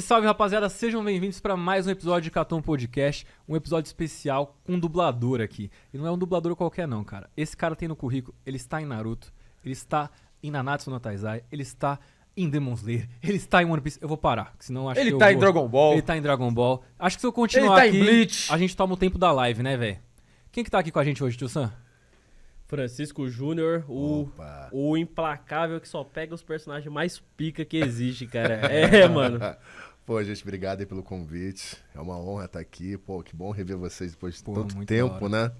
Salve, salve, rapaziada! Sejam bem-vindos para mais um episódio de Catom Podcast, um episódio especial com um dublador aqui. E não é um dublador qualquer não, cara. Esse cara tem no currículo, ele está em Naruto, ele está em Nanatsu no Taizai, ele está em Demon Slayer, ele está em One Piece. Eu vou parar, senão acho ele que Ele tá em vou... Dragon Ball. Ele tá em Dragon Ball. Acho que se eu continuar ele tá aqui, em Bleach. a gente toma o tempo da live, né, velho? Quem que tá aqui com a gente hoje, Tio Sam? Francisco Júnior, o, o implacável que só pega os personagens mais pica que existe, cara. É, mano. Pô, gente, obrigado aí pelo convite. É uma honra estar aqui. Pô, que bom rever vocês depois de Pô, tanto tempo, né?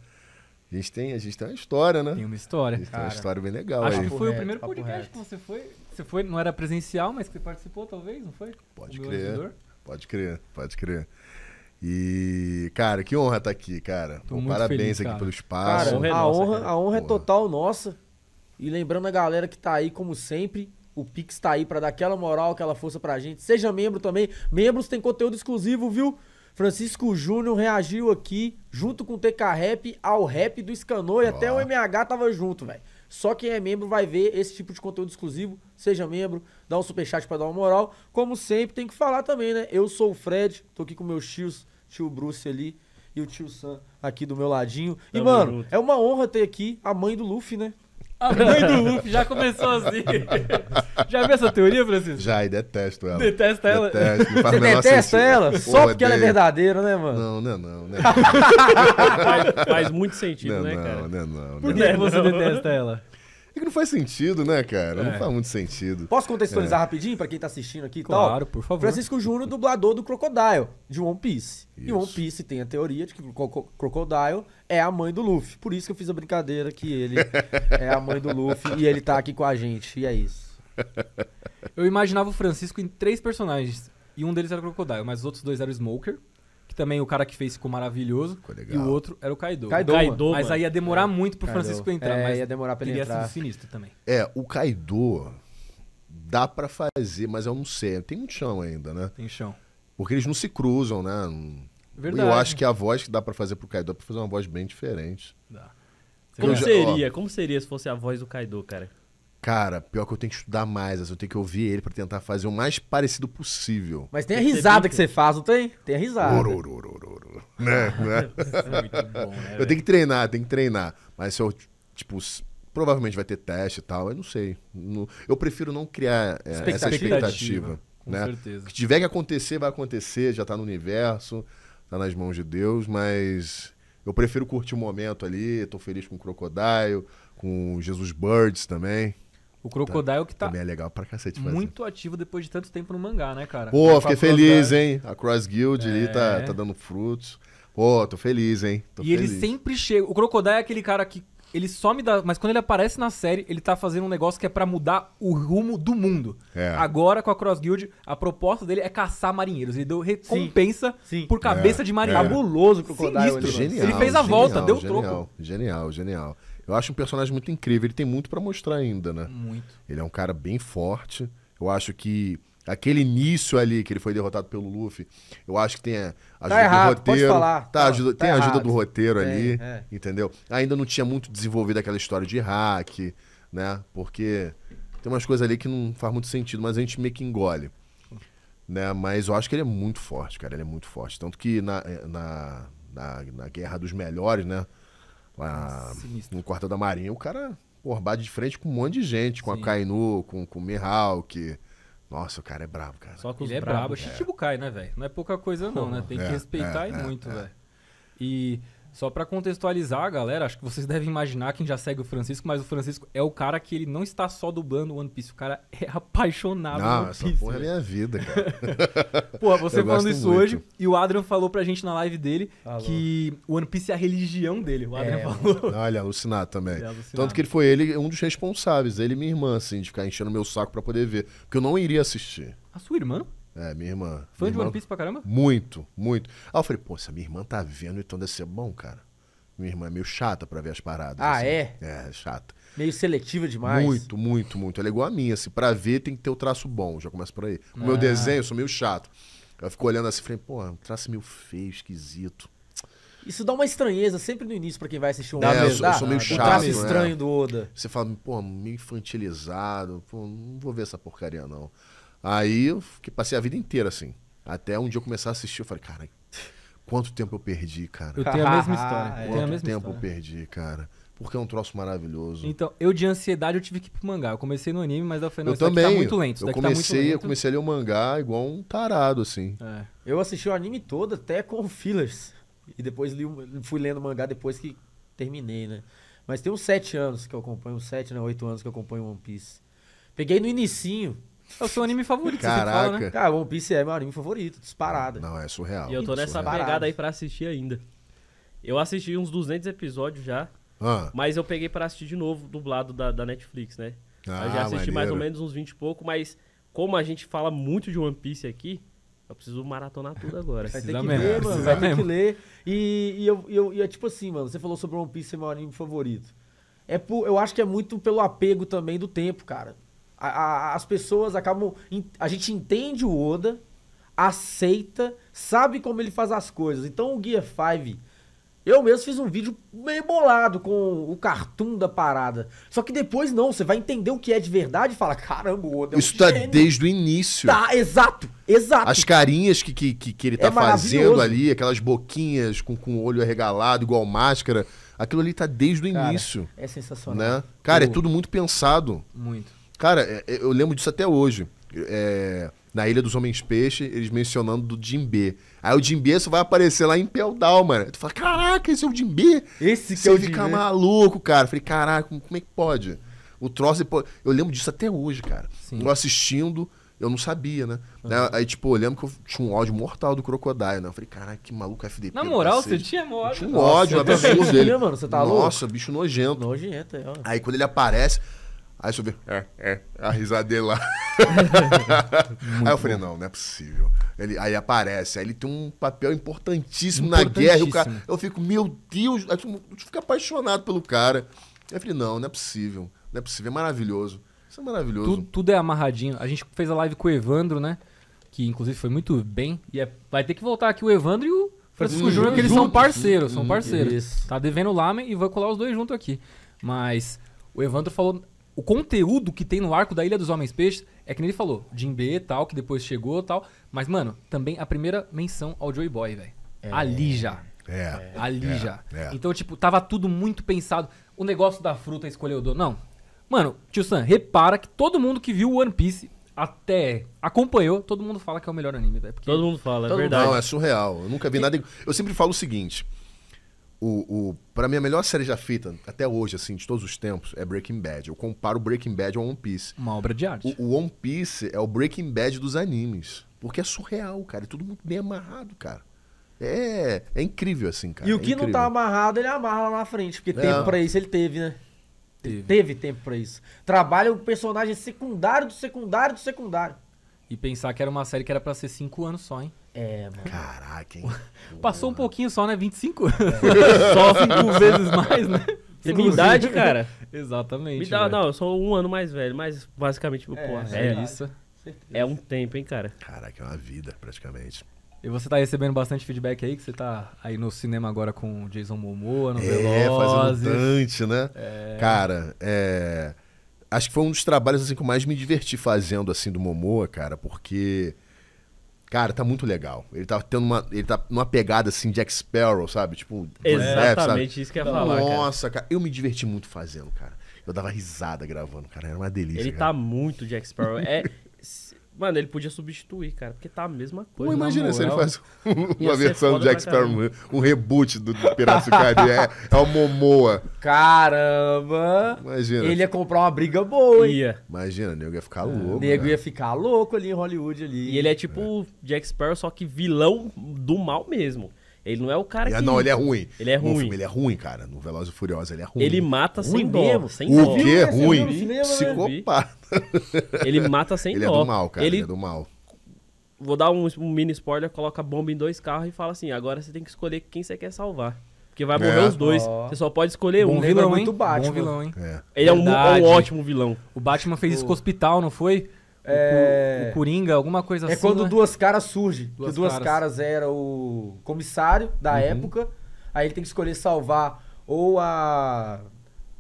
A gente, tem, a gente tem uma história, né? Tem uma história. Cara, tem uma história bem legal. Acho aí. que foi reto, o primeiro podcast reto. que você foi. Você foi, não era presencial, mas que você participou, talvez, não foi? Pode crer. Pode crer, pode crer. E, cara, que honra estar aqui, cara. Pô, parabéns feliz, cara. aqui pelo espaço. Cara, a honra, é a honra, a honra é total nossa. E lembrando a galera que tá aí, como sempre, o Pix tá aí para dar aquela moral, aquela força pra gente. Seja membro também. Membros tem conteúdo exclusivo, viu? Francisco Júnior reagiu aqui, junto com o TK Rap, ao rap do Scanor e até o MH tava junto, velho. Só quem é membro vai ver esse tipo de conteúdo exclusivo. Seja membro, dá um superchat pra dar uma moral. Como sempre, tem que falar também, né? Eu sou o Fred, tô aqui com meus tios, tio Bruce ali e o tio Sam aqui do meu ladinho. Tamo e, mano, junto. é uma honra ter aqui a mãe do Luffy, né? A mãe do Luffy já começou assim. Já viu essa teoria, Francisco? Já, e detesto ela. Detesta ela? Detesto, Você detesta ela? Só Pô, porque ela é verdadeira, né, mano? Não, não, é não. Não, né? faz, faz muito sentido, não, é né, cara? não, não, é não. não. Por que você detesta ela? que não faz sentido, né, cara? É. Não faz muito sentido. Posso contextualizar é. rapidinho para quem tá assistindo aqui e claro, tal? Claro, por favor. Francisco Júnior, dublador do Crocodile, de One Piece. Isso. E One Piece tem a teoria de que o Crocodile é a mãe do Luffy. Por isso que eu fiz a brincadeira que ele é a mãe do Luffy e ele tá aqui com a gente. E é isso. Eu imaginava o Francisco em três personagens. E um deles era o Crocodile, mas os outros dois eram o Smoker que também o cara que fez ficou maravilhoso. Ficou e o outro era o Kaido. Kaido, Kaido mas aí ia demorar é. muito pro Kaido. Francisco entrar. É, mas ia demorar pra ele Ele entrar. ser sinistro também. É, o Kaido dá para fazer, mas eu não sei. Tem um chão ainda, né? Tem chão. Porque eles não se cruzam, né? Verdade. Eu acho que a voz que dá para fazer pro Kaido é pra fazer uma voz bem diferente. Dá. Como seria? como seria se fosse a voz do Kaido, cara? Cara, pior que eu tenho que estudar mais, assim, eu tenho que ouvir ele para tentar fazer o mais parecido possível. Mas tem a risada que você faz, não tem? Tem a risada. Orororororo. Né? né? é muito bom, né? Eu tenho que treinar, tenho que treinar. Mas se eu, tipo, provavelmente vai ter teste e tal, eu não sei. Eu prefiro não criar é, expectativa. essa expectativa. Com né? certeza. O que tiver que acontecer, vai acontecer, já tá no universo, tá nas mãos de Deus, mas eu prefiro curtir o momento ali, tô feliz com o Crocodile, com Jesus Birds também. O Crocodile que tá Também é legal pra cacete fazer. muito ativo depois de tanto tempo no mangá, né, cara? Pô, fiquei feliz, hein? A Cross Guild é... ali tá, é. tá dando frutos. Pô, tô feliz, hein? Tô e feliz. ele sempre chega. O Crocodile é aquele cara que ele some da. Mas quando ele aparece na série, ele tá fazendo um negócio que é para mudar o rumo do mundo. É. Agora, com a Cross Guild, a proposta dele é caçar marinheiros. Ele deu recompensa Sim. Sim. por é. cabeça é. de marinheiro. É. Fabuloso o Crocodile. Sinistro. Genial, ele fez a genial, volta, deu troco. Genial, genial. Eu acho um personagem muito incrível. Ele tem muito para mostrar ainda, né? Muito. Ele é um cara bem forte. Eu acho que aquele início ali que ele foi derrotado pelo Luffy, eu acho que tem a ajuda tá errado, do roteiro. Pode falar. Tá, tá, ajuda, tá tem a ajuda do roteiro tem, ali, é. entendeu? Ainda não tinha muito desenvolvido aquela história de hack, né? Porque tem umas coisas ali que não faz muito sentido, mas a gente meio que engole. Né? Mas eu acho que ele é muito forte, cara. Ele é muito forte. Tanto que na, eh, na, na, na Guerra dos Melhores, né? lá Sinistro. no quartel da Marinha, o cara, porra, de frente com um monte de gente, com Sim. a Kainu, com, com o Mihawk. Nossa, o cara é brabo, cara. Só que ele é brabo. É. Chichibukai, né, velho? Não é pouca coisa, não, né? Tem que é, respeitar é, e muito, é, velho. E só para contextualizar, galera, acho que vocês devem imaginar quem já segue o Francisco, mas o Francisco é o cara que ele não está só dublando One Piece, o cara é apaixonado não, One Piece. Essa porra é né? minha vida, cara. porra, você eu falando isso muito. hoje, e o Adrian falou pra gente na live dele que o One Piece é a religião dele, o Adrian é, falou. Olha, é alucinado também. É alucinado. Tanto que ele foi ele um dos responsáveis, ele e minha irmã, assim, de ficar enchendo meu saco para poder ver, porque eu não iria assistir. A sua irmã? É, minha irmã. Fã minha de irmã, One Piece pra caramba? Muito, muito. Aí eu falei, pô, se a minha irmã tá vendo, então deve ser bom, cara. Minha irmã é meio chata pra ver as paradas. Ah, assim. é? É, é chata. Meio seletiva demais. Muito, muito, muito. Ela é igual a minha, assim. Pra ver tem que ter o um traço bom. Já começa por aí. O ah. meu desenho, eu sou meio chato. Eu fico olhando assim, falei, pô, é um traço meio feio, esquisito. Isso dá uma estranheza sempre no início para quem vai assistir um é, eu sou, eu sou meio ah, chato, O traço né? estranho né? do Oda. Você fala, pô, meio infantilizado. Pô, não vou ver essa porcaria, não. Aí eu fiquei, passei a vida inteira assim. Até um dia eu começar a assistir, eu falei, cara, quanto tempo eu perdi, cara. Eu tenho a mesma história. Quanto eu a mesma tempo história. eu perdi, cara. Porque é um troço maravilhoso. Então, eu de ansiedade eu tive que ir pro mangá. Eu comecei no anime, mas eu falei, não, eu isso tá também. tá muito lento. Eu tá comecei, tá lento. eu comecei a ler o mangá igual um tarado, assim. É. Eu assisti o anime todo, até com fillers. E depois li, fui lendo o mangá depois que terminei, né? Mas tem uns sete anos que eu acompanho, uns sete, né? Oito anos que eu acompanho One Piece. Peguei no inicinho, é o seu anime favorito, né? Caraca. Fala, né? Cara, One Piece é meu anime favorito, disparado. Não, é surreal. E eu tô nessa surreal. pegada aí pra assistir ainda. Eu assisti uns 200 episódios já, ah. mas eu peguei pra assistir de novo, dublado da, da Netflix, né? Ah, eu já ah, assisti maneiro. mais ou menos uns 20 e pouco, mas como a gente fala muito de One Piece aqui, eu preciso maratonar tudo agora. vai ter que mesmo, ler, mano. Vai ter que ler. E, e, eu, eu, e é tipo assim, mano, você falou sobre One Piece ser meu anime favorito. É por, eu acho que é muito pelo apego também do tempo, cara a, a, as pessoas acabam. A gente entende o Oda, aceita, sabe como ele faz as coisas. Então o Guia 5. Eu mesmo fiz um vídeo meio bolado com o cartoon da parada. Só que depois não, você vai entender o que é de verdade e fala: caramba, o Oda é um Isso tá gênio. tá desde o início. Tá, exato, exato. As carinhas que, que, que, ele é tá é fazendo ali, aquelas boquinhas com, com o olho arregalado, igual máscara. Aquilo ali tá desde o Cara, início. É sensacional. Né? Cara, é o... é tudo muito pensado. Muito. Cara, é, é, eu lembro disso até hoje. É, na Ilha dos Homens Peixe, eles mencionando do B. Aí o Jimbê só vai aparecer lá em Peldal, mano. Tu fala, caraca, esse é o B? Esse que Você é o Você fica maluco, cara. Eu falei, caraca, como é que pode? O troço... Eu lembro disso até hoje, cara. Sim. Eu assistindo, eu não sabia, né? Uhum. Aí, tipo, eu lembro que eu tinha um ódio mortal do Crocodile, né? Eu falei, caraca, que maluco FDP. Na moral, você tinha um ódio? Tinha um ódio absurdo dele. Mano, você tá Nossa, louco? bicho nojento. Nojento, é. Ó. Aí quando ele aparece... Aí subiu. É, é. A risadeira lá. aí eu falei, bom. não, não é possível. Ele, aí aparece, aí ele tem um papel importantíssimo, importantíssimo. na guerra. O cara, eu fico, meu Deus, eu fico apaixonado pelo cara. Aí eu falei, não, não é possível. Não é possível, é maravilhoso. Isso é maravilhoso. Tudo, tudo é amarradinho. A gente fez a live com o Evandro, né? Que inclusive foi muito bem. E é, vai ter que voltar aqui o Evandro e o Francisco hum, Júnior, porque eles são parceiros, são hum, parceiros. Hum, tá devendo o Lame e vai colar os dois junto aqui. Mas o Evandro falou o conteúdo que tem no arco da Ilha dos Homens Peixes é que nem ele falou, Jim B tal, que depois chegou tal. Mas, mano, também a primeira menção ao Joy Boy, velho. É. Ali já. É. é. Ali é. já. É. Então, tipo, tava tudo muito pensado. O negócio da fruta escolheu do. Não. Mano, tio Sam, repara que todo mundo que viu One Piece até acompanhou, todo mundo fala que é o melhor anime, velho. Todo mundo fala, é todo verdade. Não, é surreal. Eu nunca vi e... nada. Eu sempre falo o seguinte o, o para mim a melhor série já feita até hoje assim de todos os tempos é Breaking Bad. Eu comparo Breaking Bad ao One Piece. Uma obra de arte. O, o One Piece é o Breaking Bad dos animes, porque é surreal, cara, é tudo muito bem amarrado, cara. É, é incrível assim, cara. E o é que é não tá amarrado, ele amarra lá na frente, porque é. tempo para isso ele teve, né? Teve. teve tempo para isso. Trabalha o personagem secundário do secundário do secundário. E pensar que era uma série que era para ser cinco anos só, hein? É, mano. Caraca, hein? Passou um pouquinho só, né? 25. É. só cinco vezes mais, né? É minha idade, cara. Exatamente. Me dá, não, eu sou um ano mais velho, mas basicamente, tipo, é, porra, é, é isso. É um tempo, hein, cara? Caraca, é uma vida, praticamente. E você tá recebendo bastante feedback aí, que você tá aí no cinema agora com o Jason Momoa, no é, Velozes. fazendo Dante, né? É... Cara, é... Acho que foi um dos trabalhos, assim, que eu mais me diverti fazendo, assim, do Momoa, cara, porque... Cara, tá muito legal. Ele tá tendo uma. Ele tá numa pegada assim, Jack Sparrow, sabe? Tipo, Exatamente sabe? isso que eu ia falar. Nossa, cara. cara. eu me diverti muito fazendo, cara. Eu dava risada gravando, cara. Era uma delícia. Ele cara. tá muito Jack Sparrow. É, Mano, ele podia substituir, cara, porque tá a mesma coisa. Pô, imagina se ele faz uma versão do Jack Sparrow, um reboot do, do Piratas do É, é o Momoa. Caramba! Imagina. Ele ia comprar uma briga boa, hein? Ia. Imagina, o nego ia ficar é. louco. O nego né? ia ficar louco ali em Hollywood ali. E ele é tipo é. Jack Sparrow, só que vilão do mal mesmo. Ele não é o cara ele, é- que. Não, ele é ruim. Ele é ruim. Filme, ele é ruim, cara. No Veloz e Furioso, ele é ruim. Ele mata ruim sem dó. sem o dó. O que é né? ruim? Né? Psicopata. Ele mata sem ele é dó. Ele é do mal, cara. Ele... ele, é do mal. Vou dar um, mini spoiler, coloca a bomba em dois carros e fala assim: agora você tem que escolher quem você quer salvar. Porque vai morrer é. os dois. Oh. Você só pode escolher Bom um. Vilão, vilão, hein? Muito Batman. Bom vilão, hein? É. Ele é um, é um, ótimo vilão. O Batman fez oh. isso com o hospital, não foi? É... O Coringa, alguma coisa é assim. É quando né? Duas Caras surge. Duas, duas caras. caras. era o comissário da uhum. época. Aí ele tem que escolher salvar ou a.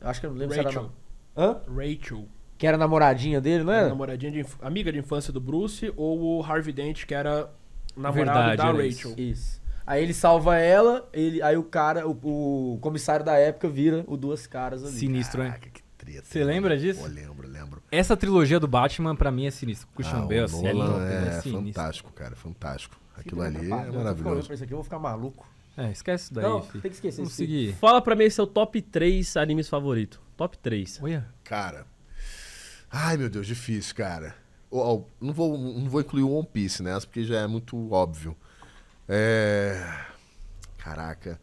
Acho que eu não lembro Rachel. se era. Na... Hã? Rachel. Que era namoradinha dele, não era? era namoradinha de inf... amiga de infância do Bruce, ou o Harvey Dent, que era namorado Verdade, da Rachel. Isso. isso. Aí ele salva ela, ele, aí o cara, o, o comissário da época vira o Duas Caras ali. Sinistro, Caraca, hein? Você né? lembra disso? Pô, lembro, lembro. Essa trilogia do Batman, pra mim, é sinistra. Christian ah, Bale, assim, é, lindo, é, é fantástico, cara, fantástico. Aquilo ali é maravilhoso. Eu isso aqui, eu vou ficar maluco. É, esquece isso daí. Não, filho. tem que esquecer Vamos seguir. Fala pra mim seu top 3 animes favorito. Top 3. Olha. Cara. Ai, meu Deus, difícil, cara. Oh, oh, não, vou, não vou incluir o One Piece nessa, porque já é muito óbvio. É... Caraca.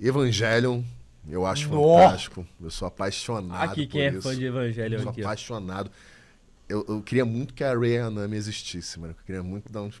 Evangelion, eu acho Nossa. fantástico. Eu sou apaixonado. Aqui quem é isso. fã de evangelho eu sou aqui. Sou apaixonado. Eu, eu, queria muito que a Ray Anami existisse, mano. Eu queria muito dar um de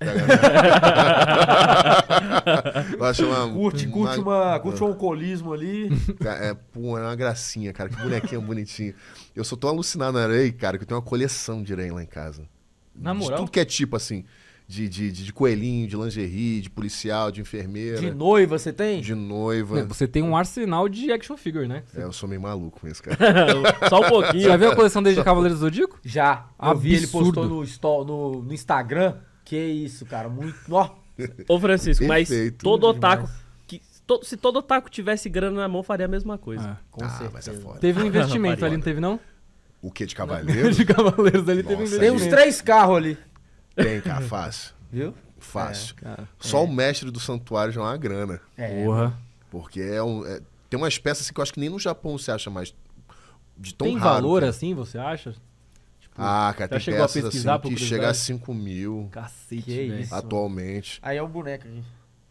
eu acho uma. Curte, uma, curte, uma, curte um alcoolismo ali. É, pô, é uma gracinha, cara. Que bonequinha bonitinha. Eu sou tão alucinado na né? Ray, cara, que eu tenho uma coleção de Ray lá em casa. Na moral. De tudo que é tipo assim de, de, de, de, coelhinho, de lingerie, de policial, de enfermeira. De noiva você tem? De noiva. É, você tem um arsenal de action figure, né? É, eu sou meio maluco com isso, cara. Só um pouquinho. já viu a coleção dele de Cavaleiros do Zodíaco? Já. Eu vi, ele postou no, no, no, Instagram. Que isso, cara. Muito. Ó. Ô, Francisco, Perfeito. mas todo otaku. Que, todo, se todo otaku tivesse grana na mão, faria a mesma coisa. É. Ah, com ah, certeza. Mas é foda. Teve um investimento ali, não teve, não? O que de cavaleiros? de cavaleiros ali Nossa, teve um investimento. Tem uns três carros ali. Tem, cara, fácil. Viu? Fácil. É, cara, Só é. o mestre do santuário já é uma grana. É. Porra. Porque é um, é, tem umas peças assim, que eu acho que nem no Japão você acha mais de tão tem raro. Tem valor cara. assim, você acha? Tipo, ah, cara, tem peças a assim, pesquisar assim, que chega a 5 mil. Cacete, que isso? Atualmente. Aí é um boneco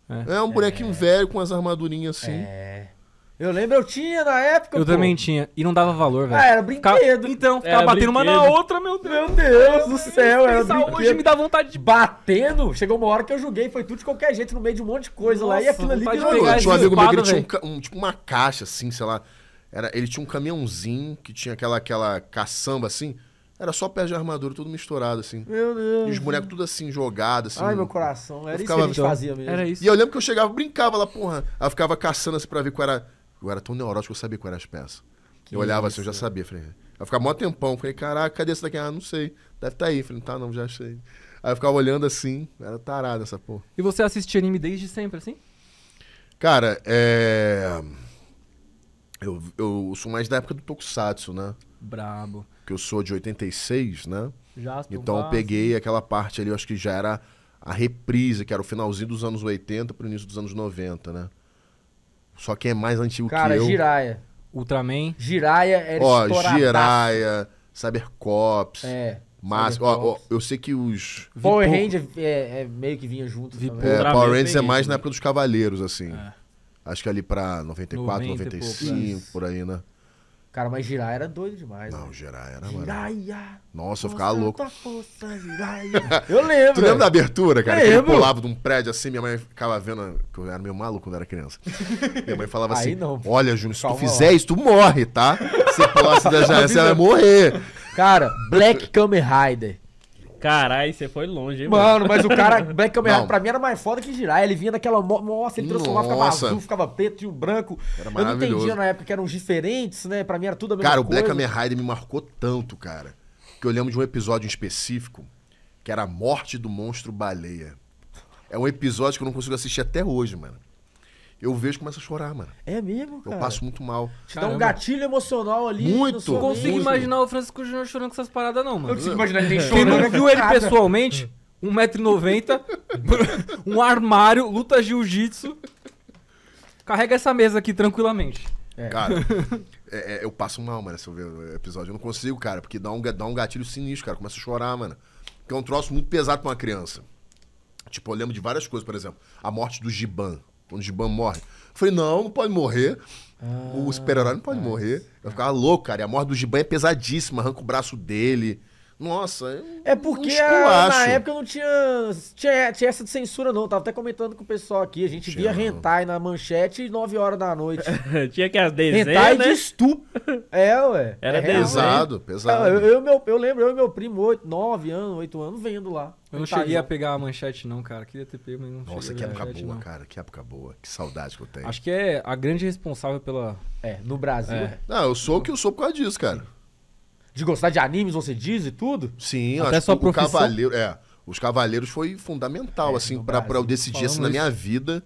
é. é, um bonequinho é. velho com as armadurinhas assim. É. Eu lembro, eu tinha na época. Eu pô. também tinha. E não dava valor, velho. Ah, era brinquedo. Fica... Então, ficava batendo brinquedo. uma na outra, meu Deus. Meu Deus do céu, era brinquedo. hoje me dá vontade de. Batendo? Chegou uma hora que eu joguei, foi tudo de qualquer jeito, no meio de um monte de coisa Nossa, lá. E aquilo ali Eu Tinha um amigo meu que tinha um, um, tipo uma caixa, assim, sei lá. Era, ele tinha um caminhãozinho que tinha aquela, aquela caçamba assim. Era só pés de armadura, tudo misturado, assim. Meu Deus. E os bonecos tudo assim, jogado, assim. Ai, meu coração. Era isso que a gente fazia mesmo. Era isso. E eu lembro que eu chegava, brincava lá, porra. Aí eu ficava caçando, assim, pra ver qual era eu era tão neurótico que eu sabia qual era as peças. Que eu olhava isso? assim, eu já sabia. Falei, eu ficava mó tempão. Falei, caraca, cadê essa daqui? Ah, não sei. Deve estar tá aí. Falei, tá não, já achei. Aí eu ficava olhando assim, era tarada essa porra. E você assistia anime desde sempre, assim? Cara, é. Eu, eu sou mais da época do Tokusatsu, né? Brabo. Que eu sou de 86, né? Jasper, então eu peguei aquela parte ali, eu acho que já era a reprise, que era o finalzinho dos anos 80 pro início dos anos 90, né? Só quem é mais antigo Cara, que eu. Cara, Jiraya. Ultraman. Jiraya era Ó, estouradaço. Jiraya, Cybercops. É. Mas, ó, ó, eu sei que os. Power Ranger é, é, meio que vinha junto. Vipo, é, Power Ranger é, é mais na né? época dos Cavaleiros, assim. É. Acho que ali pra 94, 90 95, pouco, por aí, é. né? Cara, mas girar era doido demais. Não, girar era, mano. Giraia! Nossa, eu ficava louco. Força, eu lembro. Tu lembra da abertura, cara? Eu que ele pulava de um prédio assim, minha mãe ficava vendo. Que eu era meio maluco quando era criança. Minha mãe falava assim: não, Olha, Júnior, se tu fizer lá. isso, tu morre, tá? Se pulasse da janela, você vai morrer. Cara, Black Kamen Rider. Caralho, você foi longe, hein, mano. mano mas o cara, Black Hammer, Rider, pra mim era mais foda que girar. Ele vinha daquela. Nossa, ele transformava, ficava azul, ficava preto e um branco. Era eu não entendia na época que eram diferentes, né? Pra mim era tudo a mesma cara, coisa. Cara, o Black Hammer Rider me marcou tanto, cara. Que eu lembro de um episódio em específico que era a morte do monstro baleia. É um episódio que eu não consigo assistir até hoje, mano eu vejo começa a chorar, mano. É mesmo, cara? Eu passo muito mal. Te dá um gatilho emocional ali. Muito! Não consigo imaginar o Francisco Júnior chorando com essas paradas, não, mano. Eu consigo imaginar ele chorando. Quem não viu ele pessoalmente, 1,90m, um armário, luta jiu-jitsu. Carrega essa mesa aqui tranquilamente. É. Cara, é, é, eu passo mal, mano, se eu ver o episódio. Eu não consigo, cara, porque dá um, dá um gatilho sinistro, cara. Começa a chorar, mano. Porque é um troço muito pesado pra uma criança. Tipo, eu lembro de várias coisas, por exemplo, a morte do Giban o Giban morre. Eu falei, não, não pode morrer. Ah, o super-herói não pode mas... Ah, morrer. Eu ficava louco, cara. E a morte do Giban é pesadíssima, arranca o braço dele. Nossa, é porque a, na época não tinha, tinha, tinha essa de censura não, tava até comentando com o pessoal aqui, a gente tinha. via Rentai na manchete 9 horas da noite. tinha que as desenhas, Hentai né? de estupro, É, ué. Era é pesado, é. pesado. Eu, eu, meu, eu lembro, eu e meu primo, 8, 9 anos, 8 anos, vendo lá. Eu não cheguei a pegar a manchete, não, cara. Queria ter pego, mas não Nossa, que época manchete, boa, não. cara. Que época boa. Que saudade que eu tenho. Acho que é a grande responsável pela. É, no Brasil. É. Não, eu sou o que eu sou por causa disso, cara. Sim de gostar de animes, você diz e tudo? Sim, até sua profissão. Cavaleiro, é, os Cavaleiros foi fundamental, é, assim, para eu decidir assim, na minha vida.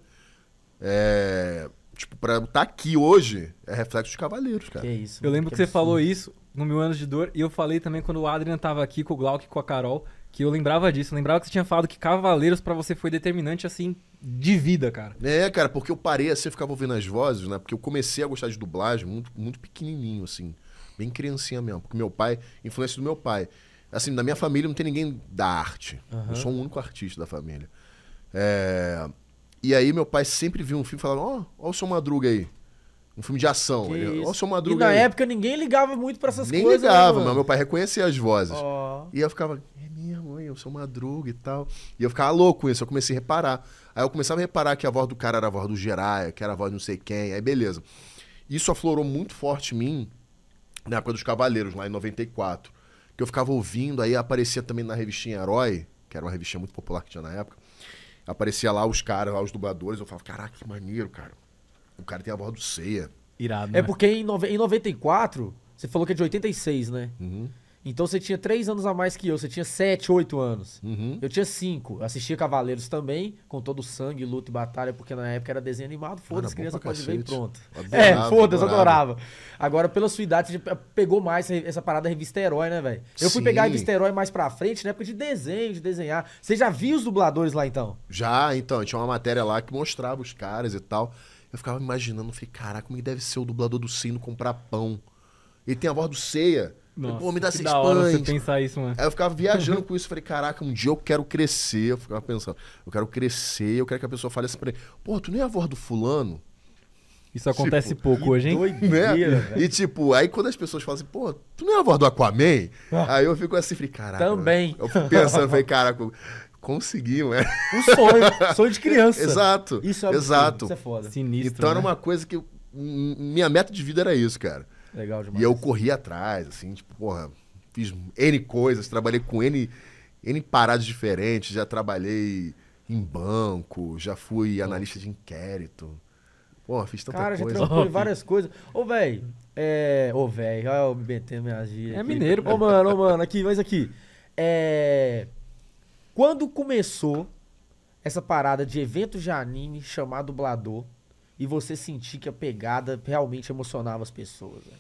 É, tipo, pra estar tá aqui hoje é reflexo de Cavaleiros, cara. Que isso. Eu lembro que, que você falou isso no meu Anos de Dor e eu falei também quando o Adrian tava aqui com o Glauco e com a Carol que eu lembrava disso. Eu lembrava que você tinha falado que Cavaleiros para você foi determinante, assim, de vida, cara. É, cara, porque eu parei assim, ficava ouvindo as vozes, né? Porque eu comecei a gostar de dublagem muito, muito pequenininho, assim. Bem criancinha mesmo. Porque meu pai, influência do meu pai. Assim, na minha família não tem ninguém da arte. Uhum. Eu sou o único artista da família. É... E aí meu pai sempre viu um filme e falava, ó, oh, o seu Madruga aí. Um filme de ação. Ele, Olha o seu Madruga. E na aí. época ninguém ligava muito para essas Nem coisas. Nem né, ligava, né, mas meu pai reconhecia as vozes. Oh. E eu ficava, é minha mãe, eu sou Madruga e tal. E eu ficava louco com isso, eu comecei a reparar. Aí eu começava a reparar que a voz do cara era a voz do Geraia, que era a voz de não sei quem, aí beleza. Isso aflorou muito forte em mim na época dos Cavaleiros, lá em 94, que eu ficava ouvindo, aí aparecia também na revistinha Herói, que era uma revistinha muito popular que tinha na época, aparecia lá os caras, lá os dubladores, eu falava, caraca, que maneiro, cara. O cara tem a voz do Ceia. Irado, é né? É porque em, em 94, você falou que é de 86, né? Uhum. Então você tinha três anos a mais que eu, você tinha sete, oito anos. Uhum. Eu tinha cinco. Assistia Cavaleiros também, com todo o sangue, luta e batalha, porque na época era desenho animado. Ah, foda-se, criança pode ver e pronto. Adorava, é, foda-se, adorava. Agora, pela sua idade, você pegou mais essa parada revista Herói, né, velho? Eu Sim. fui pegar a revista Herói mais pra frente, na época de desenho, de desenhar. Você já viu os dubladores lá então? Já, então. Tinha uma matéria lá que mostrava os caras e tal. Eu ficava imaginando, falei, caraca, como é que deve ser o dublador do sino comprar pão? Ele tem a voz do Ceia. Nossa, Pô, me dá seis hora Você pensar isso, mano. Aí eu ficava viajando com isso. Falei, caraca, um dia eu quero crescer. Eu ficava pensando, eu quero crescer. Eu quero que a pessoa fale assim pra mim: Pô, tu nem é a avó do fulano? Isso acontece tipo, pouco hoje, hein? Doideira, né? E tipo, aí quando as pessoas falam assim, pô, tu não é a voz do Aquaman? Ah. aí eu fico assim, falei, caraca. Também. Eu fico pensando, falei, caraca, consegui, né? Um sonho, sonho de criança. Exato. Isso é exato. Isso é foda. Sinistro, então né? era uma coisa que. Minha meta de vida era isso, cara. Legal demais. E eu corri atrás, assim, tipo, porra, fiz N coisas, trabalhei com N, N paradas diferentes, já trabalhei em banco, já fui analista de inquérito. Porra, fiz tanta Cara, coisa. Cara, já trabalhei várias coisas. Ô, velho, é... Ô, velho, olha eu me metendo minhas É aqui. mineiro, pô. Ô, mano, ô, mano, aqui, mas aqui. É... Quando começou essa parada de evento de anime chamado dublador, e você sentir que a pegada realmente emocionava as pessoas? Né?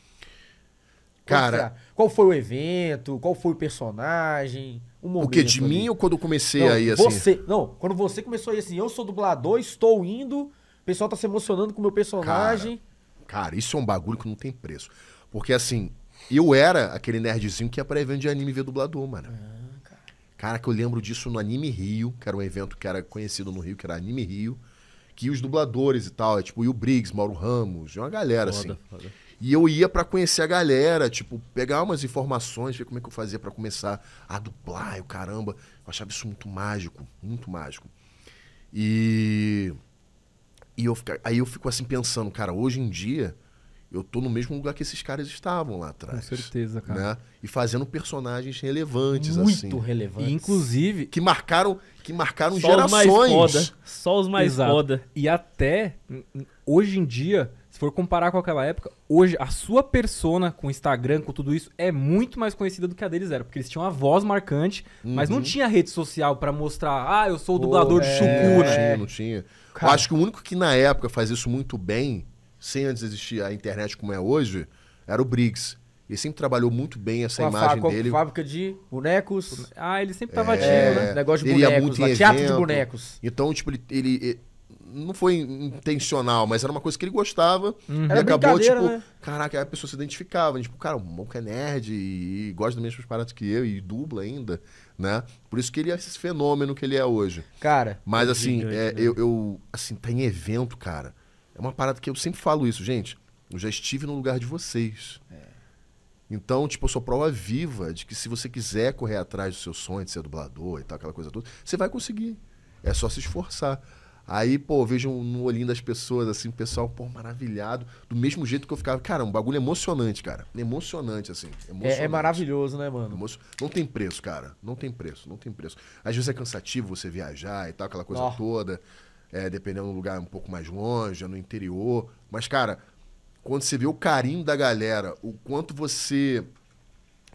Cara, qual foi o evento? Qual foi o personagem? Um momento, o que de mim ou quando comecei não, aí assim? Você, não, quando você começou aí assim, eu sou dublador, estou indo, o pessoal tá se emocionando com o meu personagem. Cara, cara, isso é um bagulho que não tem preço. Porque assim, eu era aquele nerdzinho que ia pra evento de anime ver dublador, mano. Ah, cara. cara, que eu lembro disso no Anime Rio, que era um evento que era conhecido no Rio, que era Anime Rio que os dubladores e tal, é tipo o Briggs, Mauro Ramos, é uma galera foda, assim. Foda. E eu ia para conhecer a galera, tipo, pegar umas informações, ver como é que eu fazia para começar a dublar, o caramba. Eu achava isso muito mágico, muito mágico. E e eu fico, aí eu fico assim pensando, cara, hoje em dia eu tô no mesmo lugar que esses caras estavam lá atrás. Com certeza, cara. Né? E fazendo personagens relevantes, Muito assim. Muito relevantes. E, inclusive. Que marcaram, que marcaram só gerações. Os mais foda, só os mais Exato. foda. E até hoje em dia. Se for comparar com aquela época, hoje a sua persona com Instagram, com tudo isso, é muito mais conhecida do que a deles era. Porque eles tinham uma voz marcante, uhum. mas não uhum. tinha rede social para mostrar, ah, eu sou o dublador Pô, de é... Não tinha, não tinha. Cara, eu acho que o único que na época faz isso muito bem sem antes existir a internet como é hoje, era o Briggs. Ele sempre trabalhou muito bem essa com imagem dele. Fábrica de bonecos. Ah, ele sempre tava é, ativo, né? Negócio de bonecos, lá, né? teatro de bonecos. Então, tipo, ele, ele, ele, não foi intencional, mas era uma coisa que ele gostava. Uhum. E acabou, tipo, né? caraca, a pessoa se identificava. Né? Tipo, cara, o Monk é nerd e, gosta dos mesmos paradas que eu e dubla ainda, né? Por isso que ele é esse fenômeno que ele é hoje. Cara. Mas assim, é, eu, eu, assim, tá em evento, cara. É uma parada que eu sempre falo isso, gente. Eu já estive no lugar de vocês. É. Então, tipo, eu sou prova viva de que se você quiser correr atrás do seu sonho de ser dublador e tal, aquela coisa toda, você vai conseguir. É só se esforçar. Aí, pô, vejo no olhinho das pessoas, assim, o pessoal, pô, maravilhado. Do mesmo jeito que eu ficava. Cara, um bagulho emocionante, cara. Emocionante, assim. Emocionante. É, é, maravilhoso, né, mano? Não tem preço, cara. Não tem preço, não tem preço. Às vezes é cansativo você viajar e tal, aquela coisa oh. toda é, dependendo do lugar, é um pouco mais longe, é no interior. Mas, cara, quando você vê o carinho da galera, o quanto você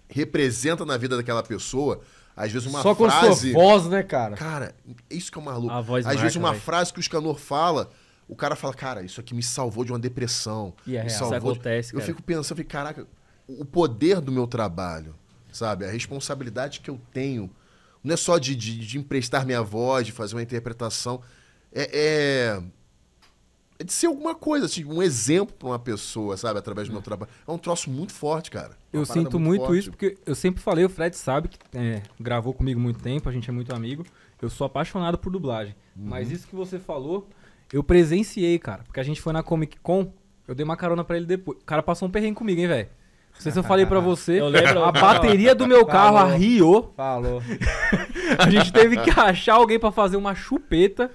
representa na vida daquela pessoa, às vezes uma Só frase... Só com sua voz, né, cara? Cara, isso que é maluco. A voz às marca, vezes uma frase que o Escanor fala... O cara fala, cara, isso aqui me salvou de uma depressão. E é, real. Isso acontece, de... Eu fico pensando, eu fico, caraca, o poder do meu trabalho, sabe? A responsabilidade que eu tenho. Não é só de, de, de emprestar minha voz, de fazer uma interpretação é, é, é de ser alguma coisa, assim, um exemplo para uma pessoa, sabe, através do meu é. trabalho. É um troço muito forte, cara. É eu sinto muito, muito isso, porque eu sempre falei, o Fred sabe que é, gravou comigo muito tempo, a gente é muito amigo. Eu sou apaixonado por dublagem. Uhum. Mas isso que você falou, eu presenciei, cara. Porque a gente foi na Comic Con, eu dei uma carona para ele depois. O cara passou um perrengue comigo, hein, velho? Não sei se eu falei pra você. Eu lembro. A bateria do meu carro, falou, a Rio. Falou. a gente teve que achar alguém para fazer uma chupeta.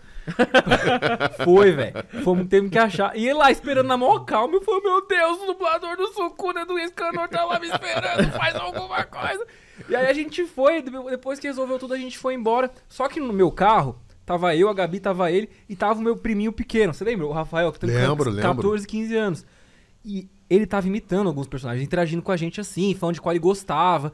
foi, velho. Fomos, tempo que achar. E ele lá esperando na maior calma. Eu falei, meu Deus, o dublador do Sukuna né, do Escanor tava lá me esperando, faz alguma coisa. E aí a gente foi, depois que resolveu tudo, a gente foi embora. Só que no meu carro, tava eu, a Gabi, tava ele, e tava o meu priminho pequeno. Você lembra? O Rafael, que tem lembro, 14, lembro. 15 anos. E ele tava imitando alguns personagens, interagindo com a gente assim, falando de qual ele gostava.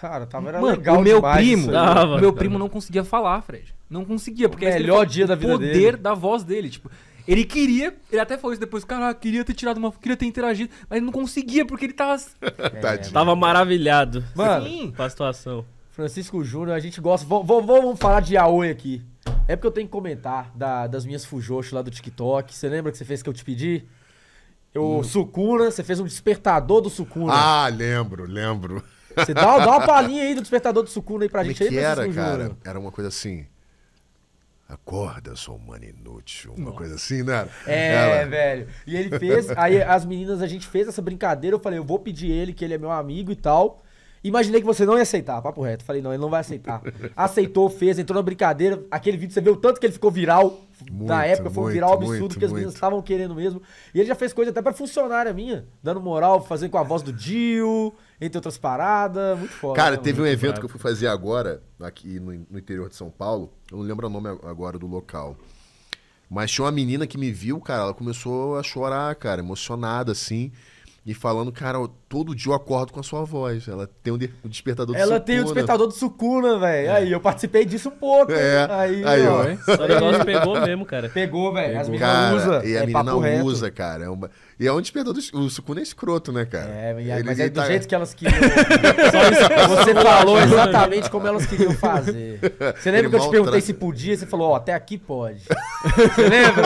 Cara, tava era Mano, legal o meu demais, primo, o meu primo não conseguia falar, Fred. Não conseguia, porque o melhor dia da vida dele. O poder da voz dele, tipo, ele queria, ele até falou isso depois, cara, queria ter tirado uma, queria ter interagido, mas não conseguia porque ele tava é, tava maravilhado. Mano, Sim. com a situação. Francisco Júnior, a gente gosta. Vamos, vamos, falar de Yaoi aqui. É porque eu tenho que comentar da, das minhas fujoshi lá do TikTok. Você lembra que você fez que eu te pedi? O hum. Sucuna, você fez um despertador do Sucuna. Ah, lembro, lembro. Você dá, dá uma palhinha aí do despertador do Sucuna aí pra é gente. Como que era, cara? Júnior. Era uma coisa assim. Acorda, sou humano inútil. Uma Nossa. coisa assim, né? É, Ela... velho. E ele fez. Aí as meninas, a gente fez essa brincadeira. Eu falei, eu vou pedir ele, que ele é meu amigo e tal. Imaginei que você não ia aceitar, papo reto. Falei, não, ele não vai aceitar. Aceitou, fez, entrou na brincadeira. Aquele vídeo, você viu o tanto que ele ficou viral muito, na época, foi um viral absurdo muito, que as meninas estavam querendo mesmo. E ele já fez coisa até pra funcionária minha, dando moral, fazendo com a voz do Dio, entre outras paradas. Muito foda. Cara, né, teve um evento que eu fui fazer agora, aqui no, no interior de São Paulo. Eu não lembro o nome agora do local. Mas tinha uma menina que me viu, cara, ela começou a chorar, cara, emocionada, assim. E falando, cara, todo dia eu acordo com a sua voz. Ela tem um, de, um despertador do Ela sucuna. tem o um despertador do Sucuna, velho. É. Aí, eu participei disso um pouco. É. Aí, aí ó. Esse negócio pegou mesmo, cara. Pegou, velho. As meninas usam. E a é menina usa, cara. É uma... E é um despertador. Do... O Sukuna é escroto, né, cara? É, mas, ele, mas é do tá... jeito que elas queriam. você falou exatamente como elas queriam fazer. Você lembra ele que eu te perguntei se podia? Você falou, ó, oh, até aqui pode. Você lembra?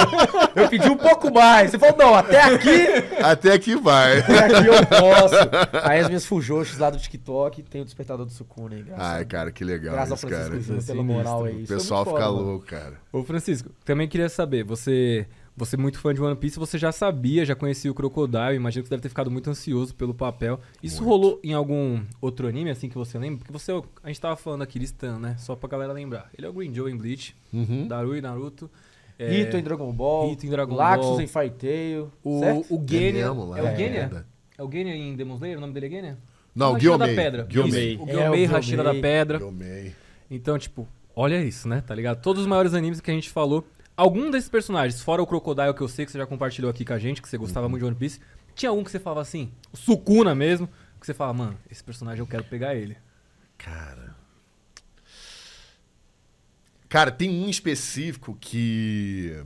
Eu pedi um pouco mais. Você falou, não, até aqui. Até aqui vai. Até aqui eu posso. Aí as minhas fujoshis lá do TikTok tem o despertador do Sukuna aí, Ai, cara, que legal. Graças isso, ao Francisco cara. moral aí. O é pessoal fica louco, cara. Ô, Francisco, também queria saber, você você é muito fã de One Piece, você já sabia, já conhecia o Crocodile, imagino que você deve ter ficado muito ansioso pelo papel. Isso muito. rolou em algum outro anime, assim, que você lembra? Porque você, é a gente tava falando aqui, Stan, né? Só pra galera lembrar. Ele é o Green Joe em Bleach, uhum. e Naruto. É... Ito em Dragon Ball, Ito em Dragon Laxus Ball. em Fight o, o Genya, é o Genya? É o Genya em Demon Slayer, o nome dele é Genya? Não, o Guiomei. da Pedra. Guiomei. O é, da Pedra. Guiomei. Então, tipo, olha isso, né? Tá ligado? Todos os maiores animes que a gente falou Algum desses personagens, fora o Crocodile que eu sei que você já compartilhou aqui com a gente, que você gostava uhum. muito de One Piece, tinha um que você falava assim, o Sukuna mesmo, que você fala, mano, esse personagem eu quero pegar ele. Cara. Cara, tem um específico que.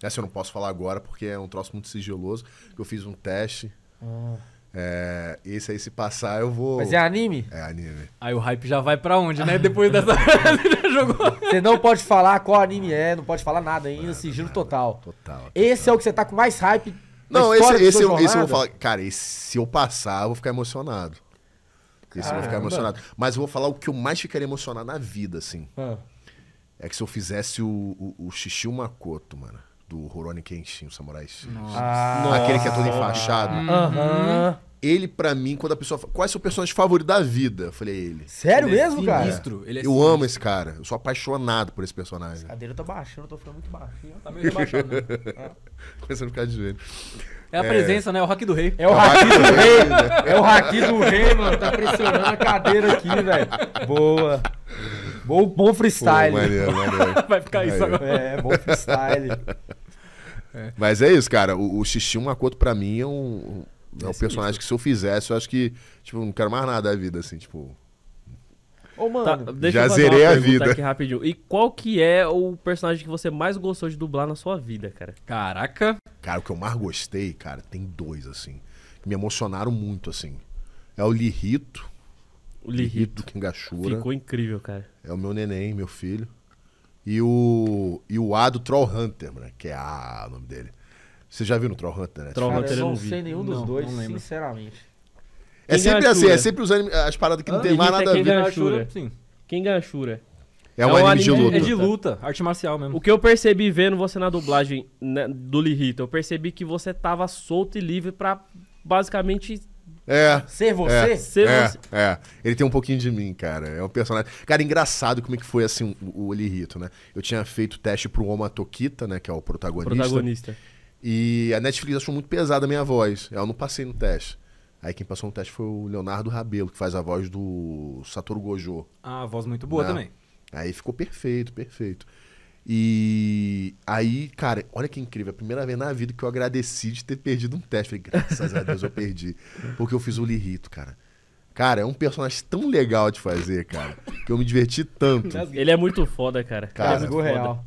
Essa eu não posso falar agora porque é um troço muito sigiloso. Eu fiz um teste. Ah. É, esse aí, se passar, eu vou. Mas é anime? É anime. Aí o hype já vai pra onde, né? Depois dessa. jogou. Você não pode falar qual anime é, não pode falar nada ainda, sigilo total. Total. Esse é o que você tá com mais hype. Não, esse, esse, eu, esse eu vou falar. Cara, esse, se eu passar, eu vou ficar emocionado. Caramba. Esse eu vou ficar emocionado. Mas eu vou falar o que eu mais ficaria emocionado na vida, assim. Ah. É que se eu fizesse o, o, o Xixi Makoto, mano do Rurouni Kenshin, o Samurai X. Ah. Aquele que é todo enfaixado. Uhum. Ele, para mim, quando a pessoa fala, qual é seu personagem favorito da vida? Eu falei, é ele. Sério ele é mesmo, é cara? Ele é eu amo esse cara. Eu sou apaixonado por esse personagem. A cadeira tá baixando, eu tô ficando muito baixinho. Tá meio baixando né? é. Começando a ficar de joelho. É a é. presença, né? é... né? O hack do rei. É o hack do rei. Né? É o hack do rei, mano. Tá pressionando a cadeira aqui, velho. Boa. Bom, bom freestyle. Pô, maneiro, maneiro. Vai ficar maneiro. isso agora. É, bom freestyle. É. Mas é isso, cara. O, o Xixi, um acordo pra mim é um, é um personagem isso. que se eu fizesse, eu acho que, tipo, não quero mais nada da vida, assim, tipo. Ô, mano, tá, deixa já eu fazer zerei a vida. Aqui rapidinho. E qual que é o personagem que você mais gostou de dublar na sua vida, cara? Caraca. Cara, o que eu mais gostei, cara, tem dois, assim. Que me emocionaram muito, assim. É o Lirito. O Lirito. que Kingachura. Ficou incrível, cara. É o meu neném, meu filho. E o. E o A do Troll Hunter, mano, que é A o nome dele. Você já viu no Trollhunter, né? Trollhunter eu não, não sei nenhum dos dois, não sinceramente. É quem sempre assim, é sempre os anime, as paradas que não ah, tem mais nada a ver. Ganchura, sim. Quem ganchura? É, é um, anime, de luta. É de luta, arte marcial mesmo. O que eu percebi vendo você na dublagem né, do Lirita, eu percebi que você tava solto e livre para basicamente é. Ser é, você? É, ser é, você. É. Ele tem um pouquinho de mim, cara. É um personagem. Cara, engraçado como é que foi assim o, o Lirito, né? Eu tinha feito teste pro Oma Tokita, né? Que é o protagonista. Protagonista. E a Netflix achou muito pesada a minha voz. Eu não passei no teste. Aí quem passou no teste foi o Leonardo Rabelo, que faz a voz do Satoru Gojo. Ah, a voz muito boa né? também. Aí ficou perfeito, perfeito. E aí, cara, olha que incrível. É a primeira vez na vida que eu agradeci de ter perdido um teste. Falei, graças a Deus eu perdi. Porque eu fiz o Lirito, cara. Cara, é um personagem tão legal de fazer, cara. Que eu me diverti tanto. Ele é muito foda, cara. cara Ele é muito real.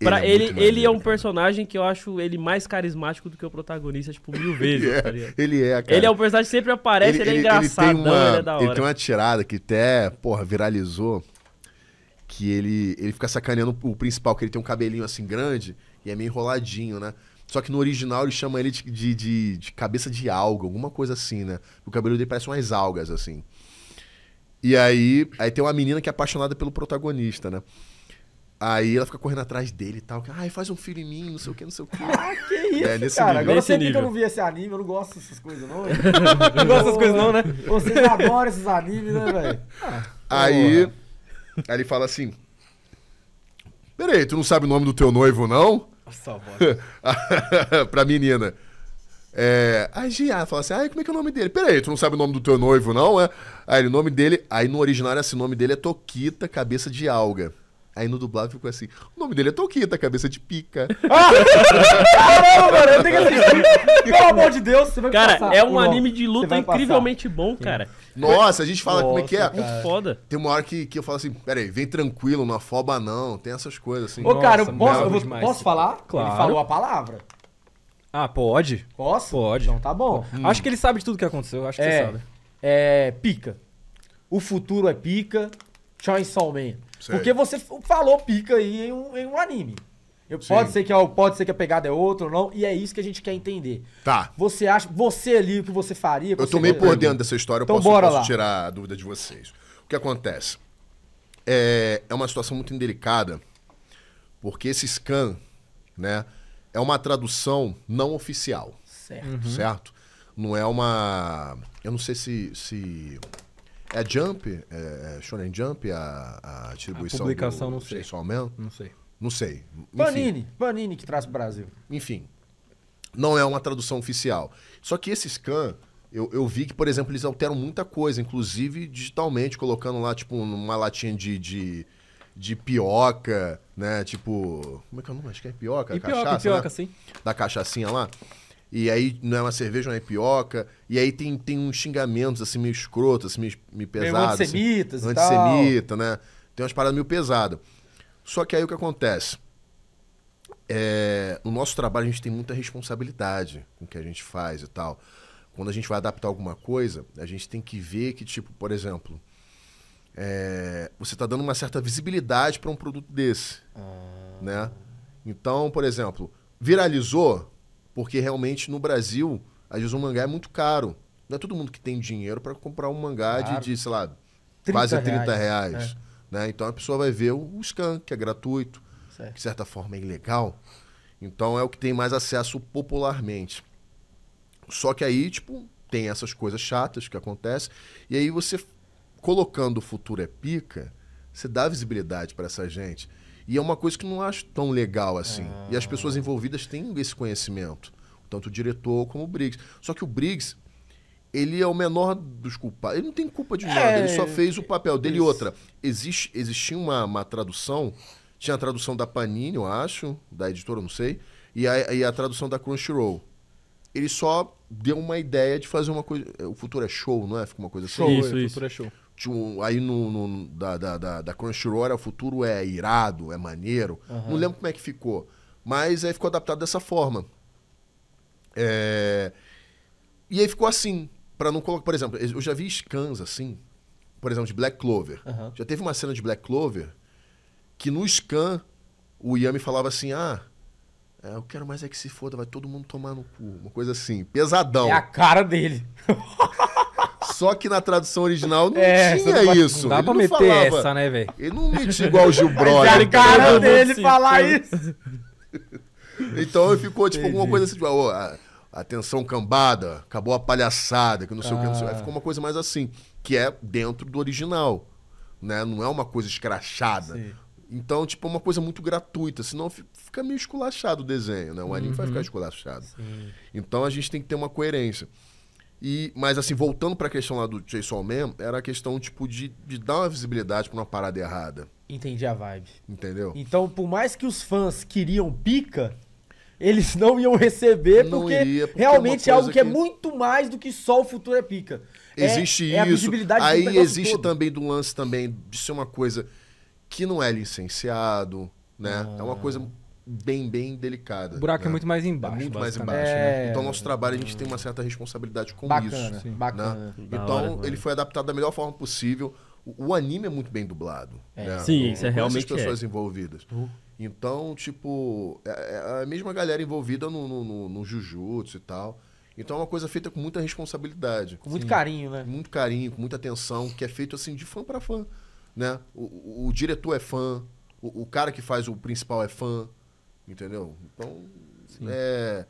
Pra é ele, ele, é, ele é um personagem que eu acho ele mais carismático do que o protagonista, tipo, mil vezes. ele, é, tá ele é, cara. Ele é um personagem que sempre aparece, ele, ele é engraçado, ele, tem uma, ele é da hora. Ele tem uma tirada que até, porra, viralizou, que ele, ele fica sacaneando o principal, que ele tem um cabelinho assim grande e é meio enroladinho, né? Só que no original ele chama ele de, de, de, de cabeça de alga, alguma coisa assim, né? O cabelo dele parece umas algas, assim. E aí, aí tem uma menina que é apaixonada pelo protagonista, né? Aí ela fica correndo atrás dele e tal. Ai, faz um filho em mim, não sei o que, não sei o que. Ah, que é, isso, é, nesse cara. Nível. Agora eu sei que eu não vi esse anime, eu não gosto dessas coisas, não. não gosto dessas coisas, não, né? Vocês adoram esses animes, né, velho? Ah, aí, aí ele fala assim... Peraí, tu não sabe o nome do teu noivo, não? Nossa, pra menina. É, aí Gia fala assim: ai como é que é o nome dele? Peraí, tu não sabe o nome do teu noivo, não? É? Aí o nome dele, aí no original, assim, nome dele é Toquita Cabeça de Alga. Aí no dublado ficou assim: o nome dele é Toquita, tá? cabeça de pica. Ah! Caramba, mano, eu tenho que assistir. Pelo amor de Deus, você vai Cara, passar. é um anime de luta incrivelmente bom, cara. Nossa, a gente fala Nossa, como é que é. Muito foda. Tem uma hora que, que eu falo assim: peraí, vem tranquilo, não afoba não. Tem essas coisas assim. Ô, Nossa, cara, eu posso, eu vou, posso falar? Claro. Ele falou a palavra. Ah, pode? Posso? Pode. Então tá bom. Hum. Acho que ele sabe de tudo que aconteceu, acho que é, você sabe. É. Pica. O futuro é pica. Chainsaw Man. Sei. Porque você falou pica aí em um, em um anime. Eu, pode, ser que, é pode ser que a pegada é outra ou não, e é isso que a gente quer entender. Tá. Você acha, você ali, o que você faria? Eu tomei por dentro dessa história, então eu posso, bora posso lá. tirar a dúvida de vocês. O que acontece? É, é uma situação muito indelicada, porque esse scan, né, é uma tradução não oficial. Certo. Uhum. Certo? Não é uma. Eu não sei se, se é Jump, é, é, Shonen Jump, a, a distribuição. A publicação, do, não sei. Não sei. Não sei. Panini, Panini que traz o Brasil. Enfim, não é uma tradução oficial. Só que esse scan, eu, eu vi que, por exemplo, eles alteram muita coisa, inclusive digitalmente, colocando lá, tipo, uma latinha de, de, de pioca, né? Tipo. Como é que é o nome? Acho que é pioca, e cachaça. Né? Pioca, né? sim. Da cachaçinha lá e aí não é uma cerveja, é uma epioca. E aí tem, tem uns xingamentos, assim, meio escroto, assim, meio, meio pesado. Meio assim. antissemitas assim, e Antissemita, tal. né? Tem umas paradas meio pesadas. Só que aí o que acontece? É, no nosso trabalho a gente tem muita responsabilidade com o que a gente faz e tal. Quando a gente vai adaptar alguma coisa, a gente tem que ver que, tipo, por exemplo, é, você está dando uma certa visibilidade para um produto desse, ah. né? Então, por exemplo, viralizou, porque realmente no Brasil, às vezes um mangá é muito caro. Não é todo mundo que tem dinheiro para comprar um mangá claro. de, de, sei lá, 30 quase 30 reais. reais é. né? Então a pessoa vai ver o, o scan, que é gratuito, certo. que de certa forma é ilegal. Então é o que tem mais acesso popularmente. Só que aí, tipo, tem essas coisas chatas que acontecem. E aí você, colocando o futuro é pica, você dá visibilidade para essa gente. E é uma coisa que não acho tão legal assim. E as pessoas ah. envolvidas têm esse conhecimento, tanto o diretor como o Briggs. Só que o Briggs, ele é o menor dos culpados. Ele não tem culpa de nada, é, ele só é, fez o papel dele. Isso. E outra, existe, existia uma, uma tradução, tinha a tradução da Panini, eu acho, da editora, não sei, e a, e a tradução da Crunchyroll. Ele só deu uma ideia de fazer uma coisa. O futuro é show, não é? Fica uma coisa assim. É, isso, o futuro isso. é show aí no, no, da, da, da, Crunchyroll era o futuro é irado, é maneiro. Uhum. Não lembro como é que ficou. Mas aí ficou adaptado dessa forma. É... E aí ficou assim. para não colocar. Por exemplo, eu já vi scans assim. Por exemplo, de Black Clover. Uhum. Já teve uma cena de Black Clover que no scan o Yami falava assim: ah. É, eu quero mais é que se foda, vai todo mundo tomar no cu. Uma coisa assim, pesadão. É a cara dele. Só que na tradução original não é, tinha isso. Não dá ele pra não meter falava, essa, né, velho? Ele não metia igual o Gil é Brother. a cara dele falar isso. então ficou tipo alguma coisa assim, tipo, oh, atenção cambada, acabou a palhaçada, que não sei ah. o que, não sei. o que. ficou uma coisa mais assim, que é dentro do original, né? Não é uma coisa escrachada. Sim. Então, tipo, é uma coisa muito gratuita, senão fica meio esculachado o desenho, né? O anime vai ficar uhum. esculachado. Sim. Então a gente tem que ter uma coerência. E, mas assim, voltando para a questão lá do Jason mesmo, era a questão tipo de, de dar uma visibilidade para uma parada errada. Entendi a vibe. Entendeu? Então, por mais que os fãs queriam pica, eles não iam receber não porque, iria, porque, é realmente é, algo que, é que, é muito mais do que só o futuro é pica. É, existe é, isso. É Aí existe todo. também do lance também de ser uma coisa que não é licenciado, né? Ah. É uma coisa bem, bem delicada. O buraco é né? É né? é muito mais embaixo. É muito mais embaixo. É... Né? Então, nosso trabalho, a gente tem uma certa responsabilidade com bacana, isso. Sim. Né? Bacana. Né? Então, hora, ele foi adaptado da melhor forma possível. O, o anime é muito bem dublado. É. Né? Sim, com, isso é realmente. Com é. pessoas envolvidas. Uhum. Então, tipo, é a mesma galera envolvida no, no, no, no Jujutsu e tal. Então é uma coisa feita com muita responsabilidade. Com muito Sim. carinho, né? Muito carinho, com muita atenção, que é feito assim de fã para fã. Né? O, o, o, diretor é fã, o, o cara que faz o principal é fã. Entendeu? Então, Sim. é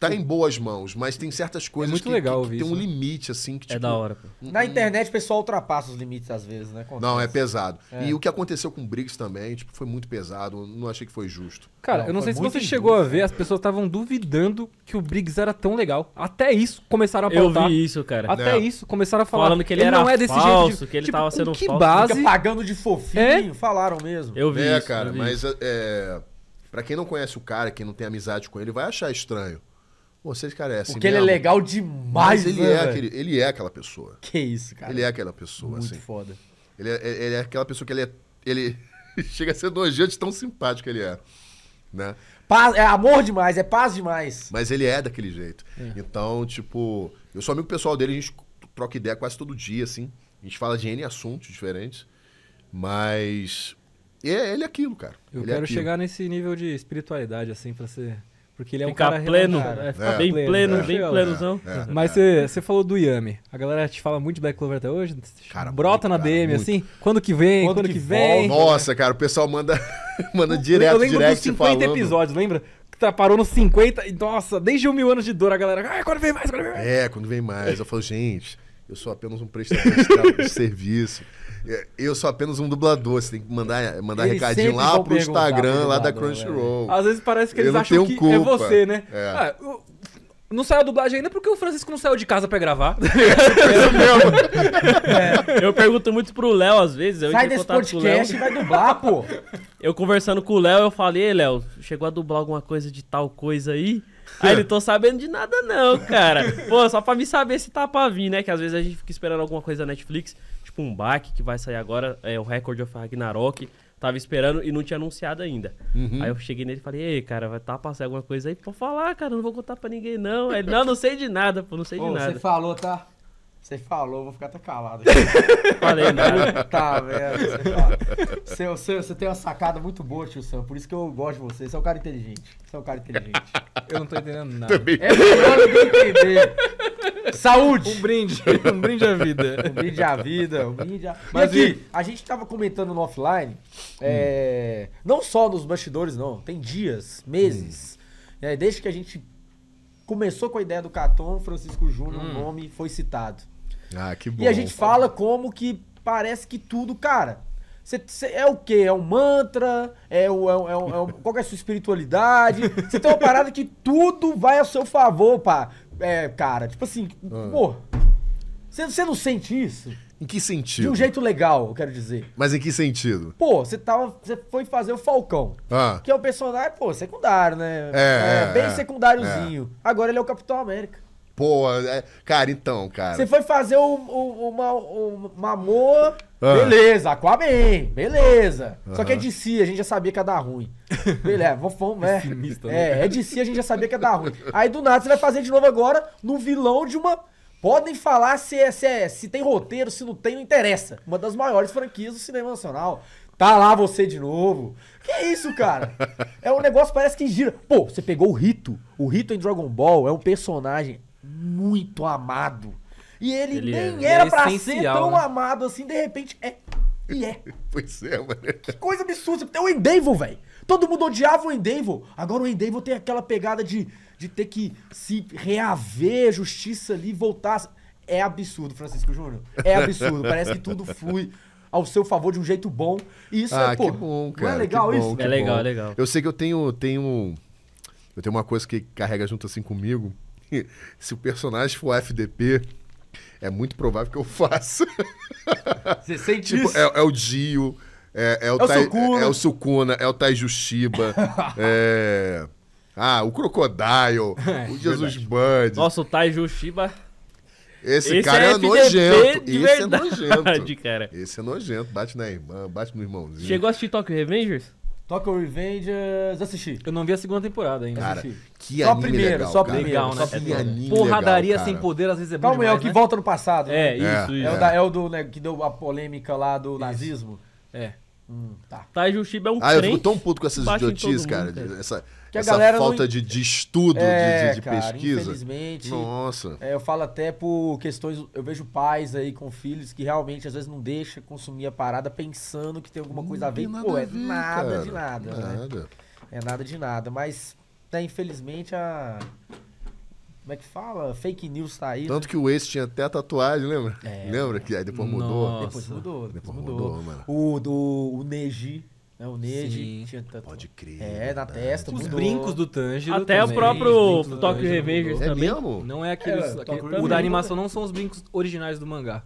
tá em boas mãos, mas tem certas coisas é muito que, legal que, que tem um né? limite, assim. Que, é tipo, é da hora. Pô. Hum, Na hum. internet o pessoal ultrapassa os limites às vezes, né? Acontece. Não, é pesado. É. E o que aconteceu com o Briggs também, tipo, foi muito pesado. Não achei que foi justo. Cara, não, eu não sei se você injusto, chegou a ver, as pessoas estavam duvidando que o Briggs era tão legal. Até isso começaram a pautar. Eu vi isso, cara. Até é. isso começaram a falar. Falando que ele, ele era não é desse falso, jeito de, que ele tipo, tava sendo que falso. Base... Fica pagando de fofinho, é? falaram mesmo. Eu vi é, isso. cara, mas... É, é para quem não conhece o cara, quem não tem amizade com ele, vai achar estranho. Vocês carecem. É assim Porque mesmo. ele é legal demais, Mas ele né, é aquele, Ele é aquela pessoa. Que isso, cara. Ele é aquela pessoa, Muito assim. foda. Ele é, ele é aquela pessoa que ele é. Ele chega a ser nojento tão simpático que ele é. Né? Paz, é amor demais, é paz demais. Mas ele é daquele jeito. É. Então, tipo, eu sou amigo pessoal dele, a gente troca ideia quase todo dia, assim. A gente fala de N assuntos diferentes. Mas é ele aquilo, cara. Eu ele é quero é chegar nesse nível de espiritualidade, assim, pra ser. Porque ele é ficar um cara pleno, né? é, ficar é, bem pleno, né? é, bem plenozão. Mas você falou do Yami. A galera te fala muito de Black Clover até hoje? Cara, brota muito, na DM cara, assim, quando que vem, quando, quando que, que, vem. Nossa, cara, o pessoal manda manda direto, Eu lembro dos 50 falando. episódios, lembra? Tá, parou nos 50 nossa, desde um mil anos de dor a galera, ah, quando vem mais, quando vem mais. É, quando vem mais. Eu falo, gente, eu sou apenas um prestador de serviço. É, eu sou apenas um dublador. Você tem que mandar, mandar recadinho lá pro Instagram, lá da Crunchyroll. Às vezes parece que eles eu acham que é culpa. é você, né? É. Ah, eu... Não saiu a dublagem ainda porque o Francisco não saiu de casa pra gravar. É, é, eu pergunto muito pro Léo às vezes. Eu Sai desse podcast e vai dublar, pô. Eu conversando com o Léo, eu falei, Léo, chegou a dublar alguma coisa de tal coisa aí? Aí ele, tô sabendo de nada não, cara. Pô, só pra me saber se tá pra vir, né? Que às vezes a gente fica esperando alguma coisa da Netflix. Tipo um baque que vai sair agora, é o Record of Ragnarok. Tava esperando e não tinha anunciado ainda. Uhum. Aí eu cheguei nele e falei, ei, cara, vai tá passando alguma coisa aí pra falar, cara, não vou contar pra ninguém, não. ele, não, não sei de nada, pô, não sei de nada. Você falou, tá? Você falou, vou ficar até calado. Falei nada. Tá, velho. Você, você tem uma sacada muito boa, tio Sam. Por isso que eu gosto de você. Você é um cara inteligente. Você é um cara inteligente. Eu não tô entendendo nada. Também. É melhor eu entender. Saúde! Um brinde. Um brinde à vida. Um brinde à vida. Um brinde à... Mas e aqui, e... a gente tava comentando no offline, hum. é... não só nos bastidores, não. Tem dias, meses. Hum. Desde que a gente começou com a ideia do Caton, Francisco Júnior, o hum. nome foi citado. Ah, que bom. E a gente fala como que parece que tudo, cara. Cê, cê, é o quê? É um mantra? É, o, é, é, é qual é a sua espiritualidade? Você tem uma parada que tudo vai a seu favor, pá. É, cara, tipo assim, ah. pô. Você não sente isso? Em que sentido? De um jeito legal, eu quero dizer. Mas em que sentido? Pô, você tava. Você foi fazer o Falcão. Ah. Que é um personagem, pô, secundário, né? É. é, é bem é. secundáriozinho. É. Agora ele é o Capitão América. Pô, é... cara, então, cara. Você foi fazer o, o, o, o, o ah. beleza, Aquaman, beleza. Só que é de si, a gente já sabia que ia dar ruim. Beleza, vamos, né? é, né? é, é de si, a gente já sabia que ia dar ruim. Aí do nada você vai fazer de novo agora no vilão de uma. Podem falar se, é, se, é, se tem roteiro, se não tem, não interessa. Uma das maiores franquias do cinema nacional. Tá lá você de novo. Que isso, cara? É um negócio parece que gira. Pô, você pegou o Rito. O Rito em Dragon Ball é um personagem muito amado. E ele, ele nem é, era é pra ser tão né? amado assim, de repente é. E é. pois é, mano. Que coisa absurda. Tem o Endeavor, velho. Todo mundo odiava o Endeavor. Agora o Endeavor tem aquela pegada de, de ter que se reaver, justiça ali, voltar. É absurdo, Francisco Júnior. É absurdo. Parece que tudo flui ao seu favor de um jeito bom. E isso é, ah, é, pô, bom, é cara, não é legal bom, isso? É legal, bom. legal. Eu sei que eu tenho, tenho. Eu tenho uma coisa que carrega junto assim comigo se o personagem for FDP, é muito provável que eu faça. Você sente tipo, isso? É, é o Dio, é, é, o, é, o, tai, Sukuna. é o Sukuna, é o Tai é... Ah, o Crocodile, é, o Jesus Band. Nossa, o Taiju Shiba... Esse, Esse, cara é, é nojento. Esse é verdade, é nojento. Cara. Esse é nojento. Bate na irmã, bate no irmãozinho. Chegou a assistir Tokyo Revengers? Tokyo Revengers, assisti. Eu não vi a segunda temporada ainda. Cara, assisti. que só a primeira, legal, só a primeira. legal, né? Só que anime Porradaria legal, sem poder às vezes é bom Calma, demais, é o que né? volta no passado. Né? É, né? isso, é. isso. É, é. O, da, é o do, né, que deu a polêmica lá do isso. nazismo. É. Hum, tá. Taiji Uchiba é um Ah, eu fico tão puto com essas idiotices, cara. Mundo, essa, essa falta não... de, de, estudo, é, de, de, é, de cara, pesquisa. Infelizmente. Nossa. É, eu falo até por questões. Eu vejo pais aí com filhos que realmente às vezes não deixa consumir a parada pensando que tem alguma não coisa a ver. Pô, a é nada cara, de nada. nada. Né? É nada de nada. Mas, né, infelizmente, a como é que fala? Fake news tá aí. Tanto né? que o ex tinha até tatuagem, lembra? É, lembra? Que aí depois nossa. mudou. Depois mudou. Depois, mudou. mudou, mano. O, do, o Neji. Né? O Neji tinha tatuagem. Pode crer. É, é na testa. Os brincos do Tanji. Até também. o próprio Tokyo Revengers é também. Mesmo? Não é aqueles. É, aquele, o da animação não são os brincos originais do mangá.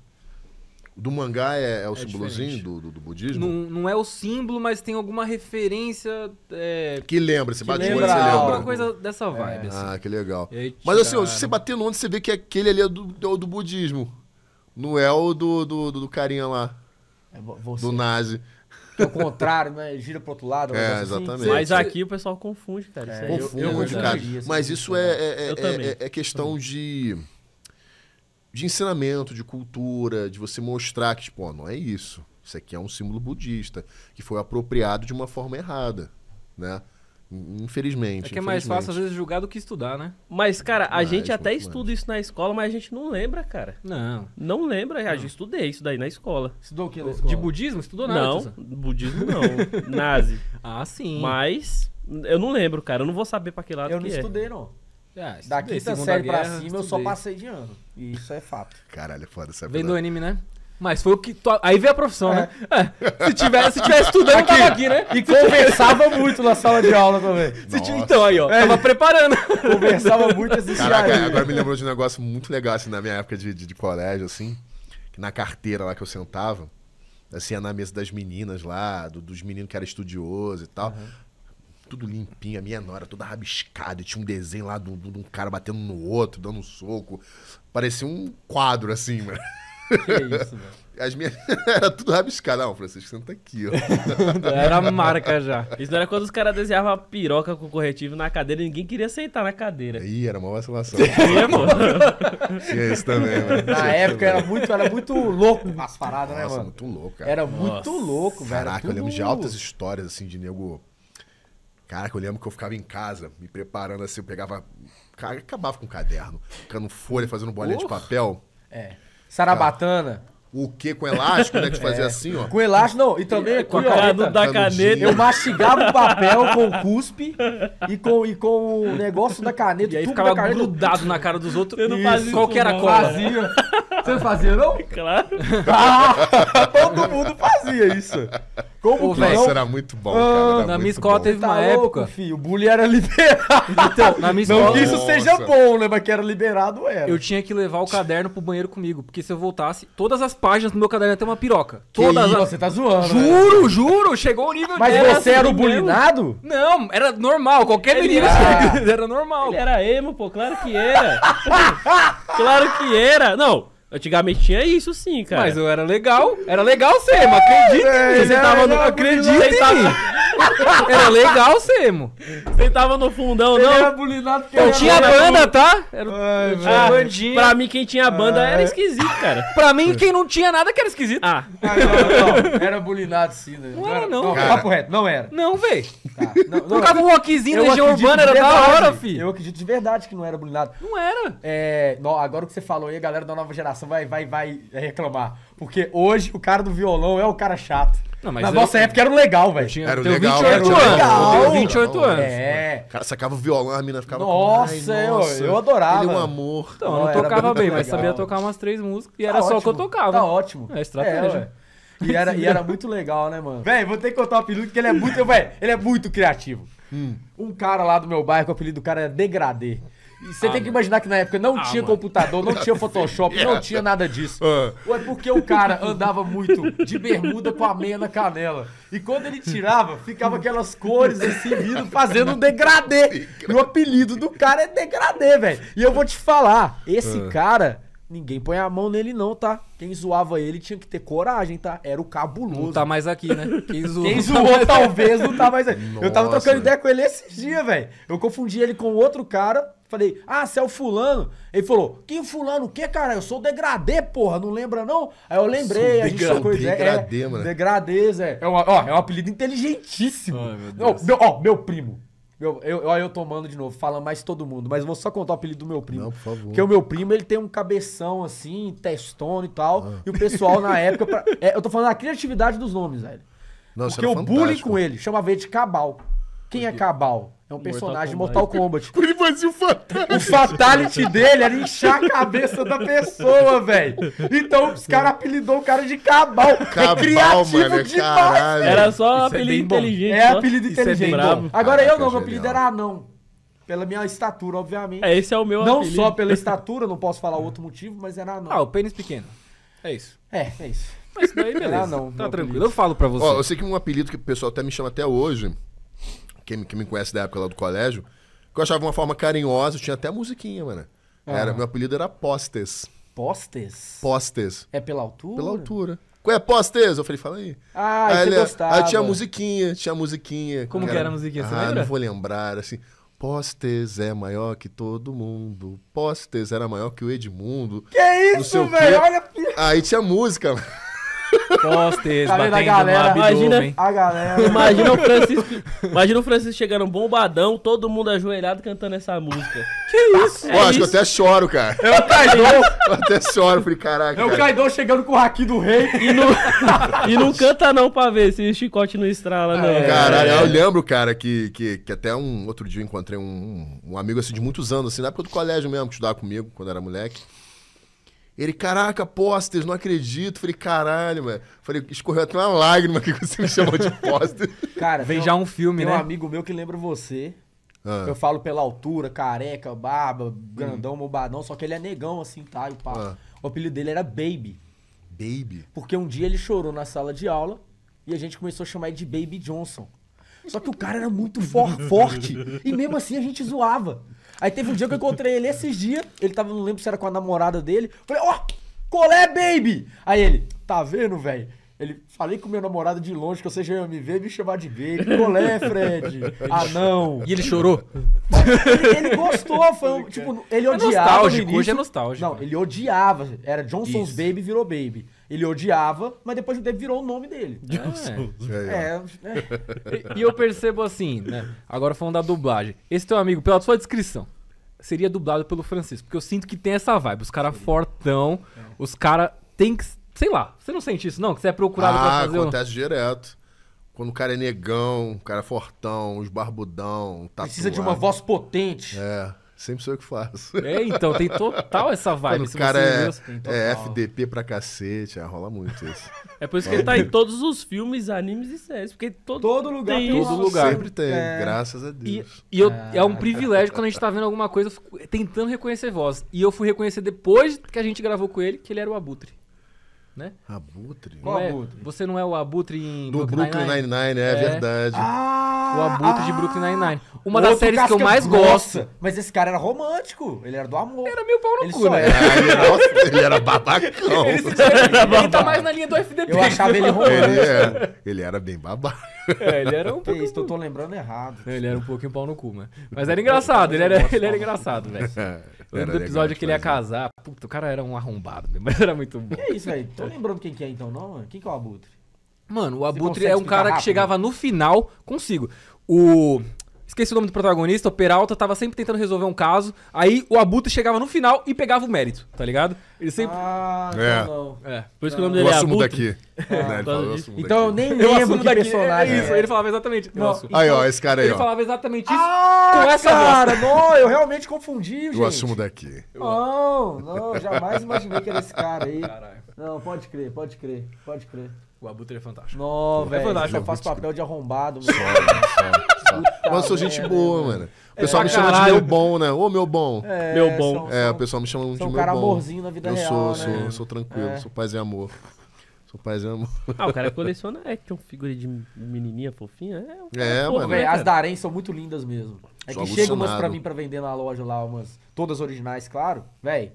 Do mangá é, é o é símbolozinho do, do, do, budismo? Não, não, é o símbolo, mas tem alguma referência. É... Que lembra, você bate lembra, olho, você lembra. Alguma coisa dessa é. vibe. Assim. Ah, que legal. Aí, mas assim, se você bater no onde, você vê que aquele ali é do, do, é do budismo. Não é o do, do, do carinha lá. É você. Do nazi. É o contrário, né? gira pro outro lado. É, assim, exatamente. Assim. Mas aqui o pessoal confunde, cara. É, confunde, eu, eu, eu, cara. Assim. Mas isso é, é, é, questão de de ensinamento, de cultura, de você mostrar que, tipo, ó, não é isso. Isso aqui é um símbolo budista, que foi apropriado de uma forma errada, né? Infelizmente. É que é mais fácil, às vezes, julgar do que estudar, né? Mas, cara, a mais, gente até estuda mais. isso na escola, mas a gente não lembra, cara. Não. Não lembra. Não. A gente estudei isso daí na escola. Estudou o que na escola? De budismo? Estudou nada? Não, Tisa? budismo não. Nazi. Ah, sim. Mas eu não lembro, cara. Eu não vou saber pra que lado eu que é. Eu não estudei, não daqui ah, essa da quinta série guerra, pra cima eu só passei de ano. E isso é fato. Caralho, é foda essa Vem do anime, né? Mas foi o que. Aí veio a profissão, é. né? É. é. Se, tivesse, se tivesse estudando, aqui. aqui, né? E conversava muito na sala de aula também. T... Então, aí, ó. É. Tava preparando. Conversava muito esses Caraca, aí. agora me lembrou de um negócio muito legal, assim, na minha época de, de, de colégio, assim. na carteira lá que eu sentava, assim, na mesa das meninas lá, do, dos meninos que era estudioso e tal. Uhum tudo limpinho, a minha nora toda rabiscada, e tinha um desenho lá de um cara batendo no outro, dando um soco. Parecia um quadro, assim, mano. Que é isso, mano? As minhas. era tudo rabiscado. Não, Francisco, senta aqui, ó. era marca já. Isso era quando os caras desenhavam piroca com corretivo na cadeira e ninguém queria aceitar na cadeira. Ih, era uma vacilação. É, mano. isso também, mano. Na Tinha época era muito, era muito louco as paradas, né, Nossa, né, mano? muito louco, cara. Era Nossa. muito louco, velho. Caraca, tudo... eu lembro de altas histórias, assim, de nego Cara, eu lembro que eu ficava em casa, me preparando assim, eu pegava. Cara, acabava com o caderno, ficando folha, fazendo bolinha uh, de papel. É. Sarabatana. o que com elástico, né? Que é. fazia é. assim, ó. Com elástico, não. E também é, com a caneta. da caneta. Eu mastigava o papel com o cuspe e com, e com o negócio da caneta. E aí ficava caneta, grudado na cara dos outros. Eu não fazia Qual que era a cola? Fazia. Você fazia, não? Claro. Ah, todo mundo fazia isso. Como Pô, que Nossa, Isso era muito bom, cara. Era ah, na minha escola bom. teve tá uma Tá época. louco, filho. O bullying era liberado. Então, na minha Não que isso Nossa. seja bom, né? Mas que era liberado, era. eu tinha que levar o caderno pro banheiro comigo. Porque se eu voltasse, todas as páginas do meu caderno ia ter uma piroca. Todas as. Você tá zoando. né? Juro, juro, chegou o nível Mas você assim, era o bullyingado? Não, era normal, qualquer Ele menino era- era normal. Ele era emo, pô, claro que era. claro que era. Não, Antigamente tinha isso sim, cara. Mas eu era legal. Era legal, Semo. Acredita. É, você tava no. Acredita. Você tava... era legal, Semo. Você tava no fundão, não? Era bulinado eu tinha banda, tá? Era... Ai, eu Pra mim, quem tinha banda ah, era é? esquisito, cara. pra mim, quem não tinha nada que era esquisito. Ah. ah não. Era bulinado sim, né? Não era, não. Papo reto, não era. Não, véi. Tá. Tocava um rockzinho da região urbana, era da hora, fi. Eu acredito de verdade que não era bulinado. Não era. É, agora o que você falou aí, a galera da nova geração vai, vai, vai reclamar. Porque hoje o cara do violão é o cara chato. Não, mas Na eu, nossa época era legal, velho. Era o legal, 28 era legal. Eu 28 anos. É. O cara sacava o violão, a menina ficava nossa, com... Ai, nossa, eu, eu adorava. Ele é um amor. Então, não, eu não tocava bem, legal. mas sabia tocar umas três músicas e tá era ótimo, só o que eu tocava. Tá ótimo. É estratégia. É, e, era, e era muito legal, né, mano? velho vou ter que contar o apelido que ele é muito, velho, ele é muito criativo. Hum. Um cara lá do meu bairro, o apelido do cara é Degradê. E você ah, tem que imaginar que na época não ah, tinha mano. computador, não tinha Photoshop, yeah. não tinha nada disso. Ah. Ou é porque o cara andava muito de bermuda com a meia na canela. E quando ele tirava, ficava aquelas cores assim, vindo, fazendo um degradê. E o apelido do cara é degradê, velho. E eu vou te falar, esse ah. cara, ninguém põe a mão nele não, tá? Quem zoava ele tinha que ter coragem, tá? Era o cabuloso. Não tá mais aqui, né? Quem zoou, Quem zoou talvez não tá mais aqui. Nossa. Eu tava trocando ideia com ele esses dias, velho. Eu confundi ele com outro cara Falei, ah, você é o fulano. Ele falou, quem fulano o que, cara? Eu sou degradê, porra, não lembra não? Aí eu lembrei, Nossa, a gente trocou coisa Degradê, é, mano. Degradê, Zé. É, é uma, ó, é um apelido inteligentíssimo. Ai, meu Deus. Ó, meu, ó, meu primo. Meu, eu, eu, eu tomando de novo, falando mais todo mundo, mas vou só contar o apelido do meu primo. Não, por favor. Porque o meu primo, ele tem um cabeção assim, testone e tal. Ah. E o pessoal na época. Pra, é, eu tô falando da criatividade dos nomes, velho. Nossa, Porque eu bulei bullying com ele, chamava ele de Cabal. Quem é Cabal? É um personagem Mortal Kombat. de Mortal Kombat. Ele fazia o fatality. O fatality dele era inchar a cabeça da pessoa, velho. Então os caras apelidou o cara de Cabal. Cabal, é criativo mano, é demais. Caralho. Era só Isso é apelido é, é inteligente. É apelido inteligente. É Agora Caraca, eu não, meu apelido era anão. Pela minha estatura, obviamente. É, esse é o meu Não apelido. só pela estatura, não posso falar outro motivo, mas era anão. Ah, o pênis pequeno. É isso. É, é isso. Mas daí beleza. Era anão, tá tranquilo. Apelido. Eu falo pra você. Ó, eu sei que um apelido que o pessoal até me chama até hoje quem, quem me conhece da época lá do colégio, que eu achava uma forma carinhosa, tinha até musiquinha, mano. Ah. Era, meu apelido era Postes. Postes? Postes. É pela altura? Pela altura. Qual é Postes? Eu falei, fala aí. Ah, aí você ele, gostava. Aí tinha musiquinha, tinha musiquinha. Como que era, a musiquinha, você ah, lembra? não vou lembrar, assim... Postes é maior que todo mundo. Postes era maior que o Edmundo. Que isso, velho? Olha. Aí tinha música. Postes, batendo a galera, no Imagina, a galera. Imagina o Francisco, imagina o Francisco chegando bombadão, todo mundo ajoelhado cantando essa música. Que isso? É Pô, acho que eu até choro, cara. É o Caidô. Eu até choro, falei, caraca. É o Caidô chegando com o Haki do Rei. E não, e não canta não pra ver se o chicote não estrala, não. É. Caralho, eu lembro, cara, que, que, que até um outro dia eu encontrei um, um amigo assim de muitos anos, assim, na época do colégio mesmo, que estudava comigo quando era moleque. Ele, caraca, Pósteres, não acredito. Falei, caralho, mano. Falei, escorreu até uma lágrima que você me chamou de póster. Cara, vem já um filme, né? um amigo meu que lembra você. Ah. Eu falo pela altura, careca, barba, hum. grandão, hum. mobadão. Só que ele é negão, assim, tá? E pá. Ah. O apelido dele era Baby. Baby? Porque um dia ele chorou na sala de aula e a gente começou a chamar ele de Baby Johnson. Só que o cara era muito for forte. e mesmo assim a gente zoava. Aí teve um dia que eu encontrei ele esses dias, ele tava, não lembro se era com a namorada dele. Falei, ó, oh, colé, baby! Aí ele, tá vendo, velho? Ele, falei com meu namorado de longe que você já ia me ver me chamar de baby. Colé, Fred. Ah, não. E ele chorou? Ele, ele gostou, foi um, tipo, ele é odiava. É nostálgico, hoje é nostálgico. Não, ele odiava. Era Johnson's Isso. Baby virou Baby. Ele odiava, mas depois o Depp virou o nome dele. John Souza. É, é. é e, eu percebo assim, né? Agora falando da dublagem. Esse teu amigo, pela sua descrição, seria dublado pelo Francisco. Porque eu sinto que tem essa vibe. Os caras fortão, é. os caras tem que. Sei lá, você não sente isso, não? Que você é procurado ah, pra fazer. Acontece um... direto. Quando o cara é negão, o cara é fortão, os barbudão, tá? Precisa de uma voz potente. É. Sempre sou eu que faço. É, então, tem total essa vibe. Quando cara é, é, FDP pra cacete, ah, rola muito isso. É por isso que ele tá em todos os filmes, animes e séries. Porque todo, todo lugar tem todo lugar. Sempre tem, é. graças a Deus. E, e eu, ah. é. um privilégio quando a gente tá vendo alguma coisa, tentando reconhecer voz. E eu fui reconhecer depois que a gente gravou com ele que ele era o Abutre né? Abutre? Qual é, abutre? Você não é o abutre em Do Brooklyn Nine-Nine, é, é, verdade. Ah, o abutre ah, de Brooklyn Nine-Nine. Uma das séries que eu mais gosto. Mas esse cara era romântico, ele era do amor. Era meio pau no ele cu, né? Era, nossa, ele era babacão. ele, ele, ele, tá mais na linha do FDP. Eu achava ele romântico. Ele é, era, ele era bem babaca. É, ele era um pouco... Isso, eu tô lembrando errado. Ele era um pouquinho pau no cu, Mas era engraçado, ele era, ele era engraçado, velho. Lembro do episódio que ele ia casar. Puta, o cara era um arrombado, né? mas era muito bom. Que é isso, velho? Tô lembrando quem que é então, não? Mano? Quem que é o Abutre? Mano, o Abutre é um cara rápido, que chegava né? no final, consigo. O esqueci o nome do protagonista, o Peralta, tava sempre tentando resolver um caso. Aí o Abutre chegava no final e pegava o mérito, tá ligado? Ele sempre. Ah, É. não, tá É, por isso que o nome Eu dele é assumo Abutre. daqui. Né, eu então, assumo então, daqui. Então eu nem Eu lembro assumo que daqui. É personagem. ele falava exatamente. Não, Aí, ó, então, esse cara aí, Ele ó. falava exatamente isso Ah, com essa cara, não, eu realmente confundi, gente. Eu assumo daqui. Não, não, jamais imaginei que era esse cara aí. Não, pode crer, pode crer, pode crer. O Abutre é fantástico. Não, velho. É fantástico. Eu faço papel de arrombado. Só, só, só. Mas sou gente boa, mano. O é, pessoal me chama de meu bom, né? Ô, meu bom. É, meu bom. é, o pessoal me chama de meu bom. um cara amorzinho na vida eu real, Eu sou, né? sou, sou tranquilo. É. Sou paz e amor. Sou paz e amor. Ah, o cara coleciona um figurino de menininha fofinha. É, é Pô, mano. Véio, né, as darens são muito lindas mesmo. É Sou que chegam umas pra mim pra vender na loja lá, umas. Todas originais, claro. Véi,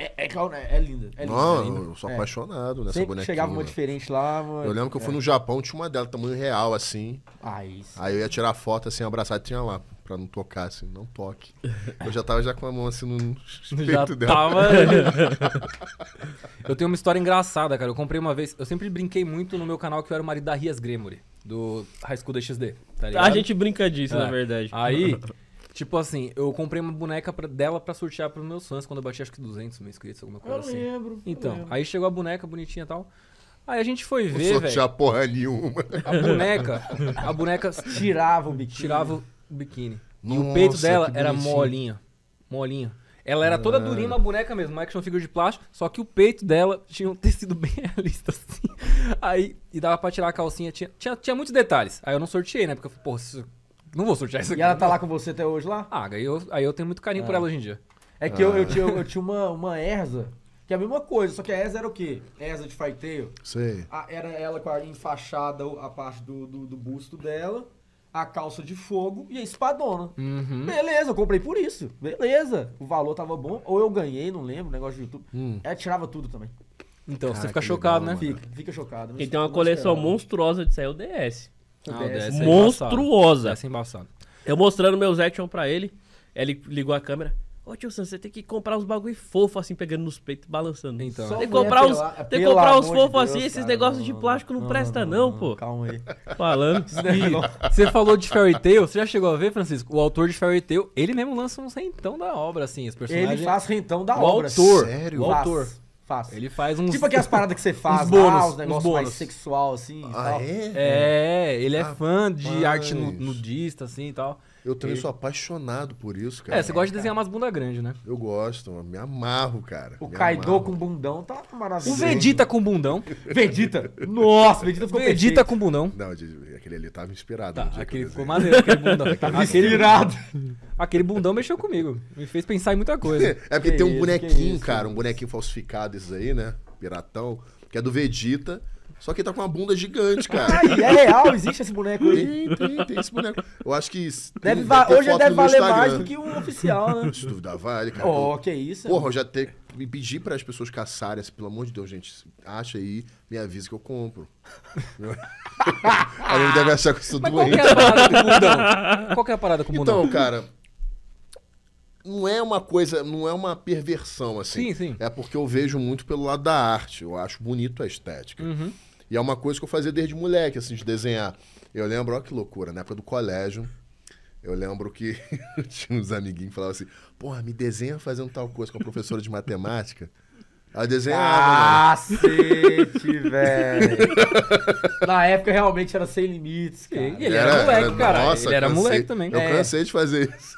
é, é, é, é linda. É não, é linda. eu sou é. apaixonado nessa Sempre bonequinha. chegava uma diferente lá. Eu lembro que eu fui é. no Japão, tinha uma dela, tamanho real, assim. Aí, ah, aí eu ia tirar foto, assim, abraçado, tinha lá. Pra não tocar, assim, não toque. Eu já tava já com a mão, assim, no peito dela. Tava... eu tenho uma história engraçada, cara. Eu comprei uma vez... Eu sempre brinquei muito no meu canal que eu era o marido da Rias Gremory, do High School DXD, tá A gente brinca disso, na verdade. Aí... Tipo assim, eu comprei uma boneca pra, dela pra sortear pros meus fãs quando eu bati acho que 200 mil inscritos, alguma coisa eu assim. Lembro, então, eu lembro. aí chegou a boneca bonitinha e tal. Aí a gente foi ver, Vou Sortear porra nenhuma. A boneca, a boneca tirava o biquíni. Tirava o biquíni. Nossa, e o peito dela era molinho. Molinho. Ela era toda durinha, uma boneca mesmo, uma action figure de plástico, só que o peito dela tinha um tecido bem realista, assim. Aí, e dava pra tirar a calcinha, tinha, tinha, tinha muitos detalhes. Aí eu não sorteei, né? Porque eu falei, pô, não vou sortear isso aqui. E ela tá lá com você até hoje lá? Ah, aí eu, aí eu tenho muito carinho ah. por ela hoje em dia. É que ah. eu, eu, ah. tinha, eu tinha uma, uma Erza, que é a mesma coisa, só que a Erza era o quê? Erza de Faiteio. Sei. A, era ela com a enfaixada, a parte do, do, do, busto dela, a calça de fogo e a espadona. Uhum. Beleza, eu comprei por isso. Beleza. O valor tava bom, ou eu ganhei, não lembro, negócio de YouTube. Hum. Ela é, tirava tudo também. Então, Caraca, você fica chocado, legal, né? Fica, fica chocado. Então tem uma coleção monstruosa de sair o DS. DS. Monstruosa. Essa é Eu mostrando meus action pra ele, ele ligou a câmera. Ô tio Sam, você tem que comprar uns bagulho fofo assim, pegando nos peitos, balançando. Então, tem que comprar uns, pela, tem que comprar uns fofos assim, esses negócios de plástico não, não, não presta não, não, pô. Calma aí. Falando. E, você falou de Fairy Tail, você já chegou a ver, Francisco? O autor de Fairy Tail, ele mesmo lança um rentão da obra, assim, os personagens. Ele faz rentão da o obra. Autor, Sério? O autor. Ele faz uns. Tipo aquelas paradas que você faz, uns bônus, lá, os negócios mais sexual, assim ah, tal. É? é, ele é ah, fã de mas... arte nudista, assim e tal. Eu também sou apaixonado por isso, é, cara. É, você gosta de desenhar umas bunda grande, né? Eu gosto, me amarro, cara. O Kaido amarro. com bundão tá maravilhoso. O Vegeta com bundão. Vegeta! Nossa, Vegeta ficou Vegeta com bundão. Não, aquele ali tava inspirado. Tá, aquele ficou maneiro, aquele bundão. aquele inspirado. Bundão, aquele bundão mexeu comigo. Me fez pensar em muita coisa. é porque que tem um isso, bonequinho, cara, um bonequinho falsificado, isso aí, né? Piratão, que é do Vegeta. Só que ele tá com uma bunda gigante, cara. Ai, é real, existe esse boneco aí. Tem, tem, tem esse boneco. Eu acho que. Deve va- hoje deve valer Instagram. mais do que um oficial, né? Se duvidar, vale, cara. Ó, oh, que isso. Porra, eu já te, me pedi para as pessoas caçarem, assim, pelo amor de Deus, gente, acha aí, me avisa que eu compro. Aí ele deve achar que isso sou Mas é Qual que é a parada com o que Então, cara, não é uma coisa, não é uma perversão, assim. Sim, sim. É porque eu vejo muito pelo lado da arte. Eu acho bonito a estética. Uhum. E é uma coisa que eu fazia desde moleque, assim, de desenhar. Eu lembro, olha que loucura, na época do colégio, eu lembro que tinha uns amiguinhos que falavam assim, porra, me desenha fazendo tal coisa com a professora de matemática. Ela desenhava. Né? Ah, cacete, velho. Na época realmente era sem limites. Cara. Ele era, era moleque, cara. ele era moleque também. Eu é. cansei de fazer isso.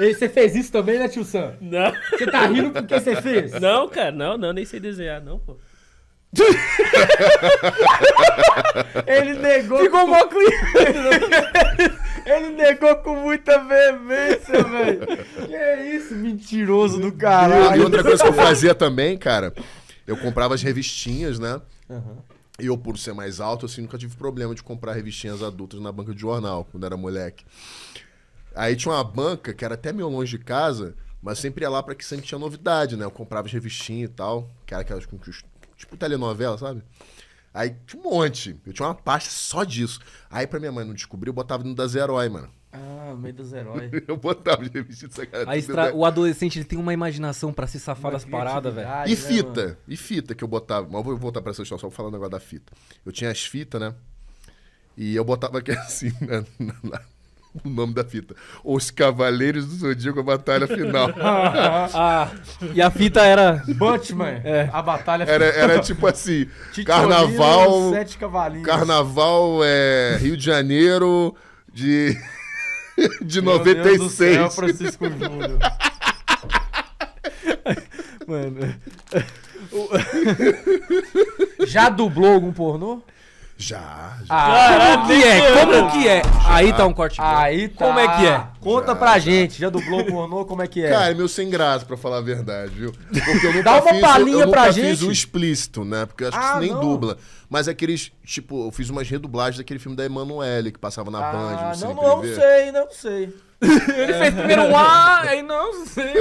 E você fez isso também, né, tio Sam? Não. Você tá rindo porque você fez? Não, cara, não, não, nem sei desenhar, não, pô. ele negou. Ficou com... mó Ele negou com muita veemência, velho. Que é isso, mentiroso do caralho. E, outra coisa que eu fazia também, cara, eu comprava as revistinhas, né? Uhum. E eu, por ser mais alto, assim, nunca tive problema de comprar revistinhas adultas na banca de jornal, quando era moleque. Aí tinha uma banca que era até meio longe de casa, mas sempre ia lá para que sempre tinha novidade, né? Eu comprava as revistinhas e tal, que era aquelas com que os tipo telenovela, sabe? Aí tinha um monte. Eu tinha uma pasta só disso. Aí pra minha mãe não descobrir, eu botava no das heróis, mano. Ah, meio dos heróis. eu botava de Aí extra... O adolescente ele tem uma imaginação pra se safar das paradas, velho. E né, fita. e fita que eu botava. Mas eu vou voltar pra essa história, só vou falar negócio da fita. Eu tinha as fitas, né? E eu botava aqui assim, na, na, o nome da fita. Os Cavaleiros do Zodíaco, a batalha final. Ah, ah, E a fita era. Batman, é. a batalha final. Era, era tipo assim: Carnaval. Sete cavalinhos. Carnaval é, Rio de Janeiro de. de Meu 96. Deus do céu, Francisco Júnior. Mano. Já dublou algum pornô? Já, já. Ah, como que é? Como que é? Aí tá um corte. bom. Aí tá. Como é que é? Conta Já. pra gente. Já dublou o pornô? Como é que é? Cara, é meu sem graça, pra falar a verdade, viu? Porque eu nunca Dá uma fiz, palhinha eu, eu pra nunca fiz gente. o explícito, né? Porque eu acho que ah, isso nem não. dubla. Mas é aqueles, tipo, eu fiz umas redublagens daquele filme da Emanuele, que passava na ah, Band, ah, Cine não, não Privé. sei, não sei. Ele fez primeiro um A, aí não sei.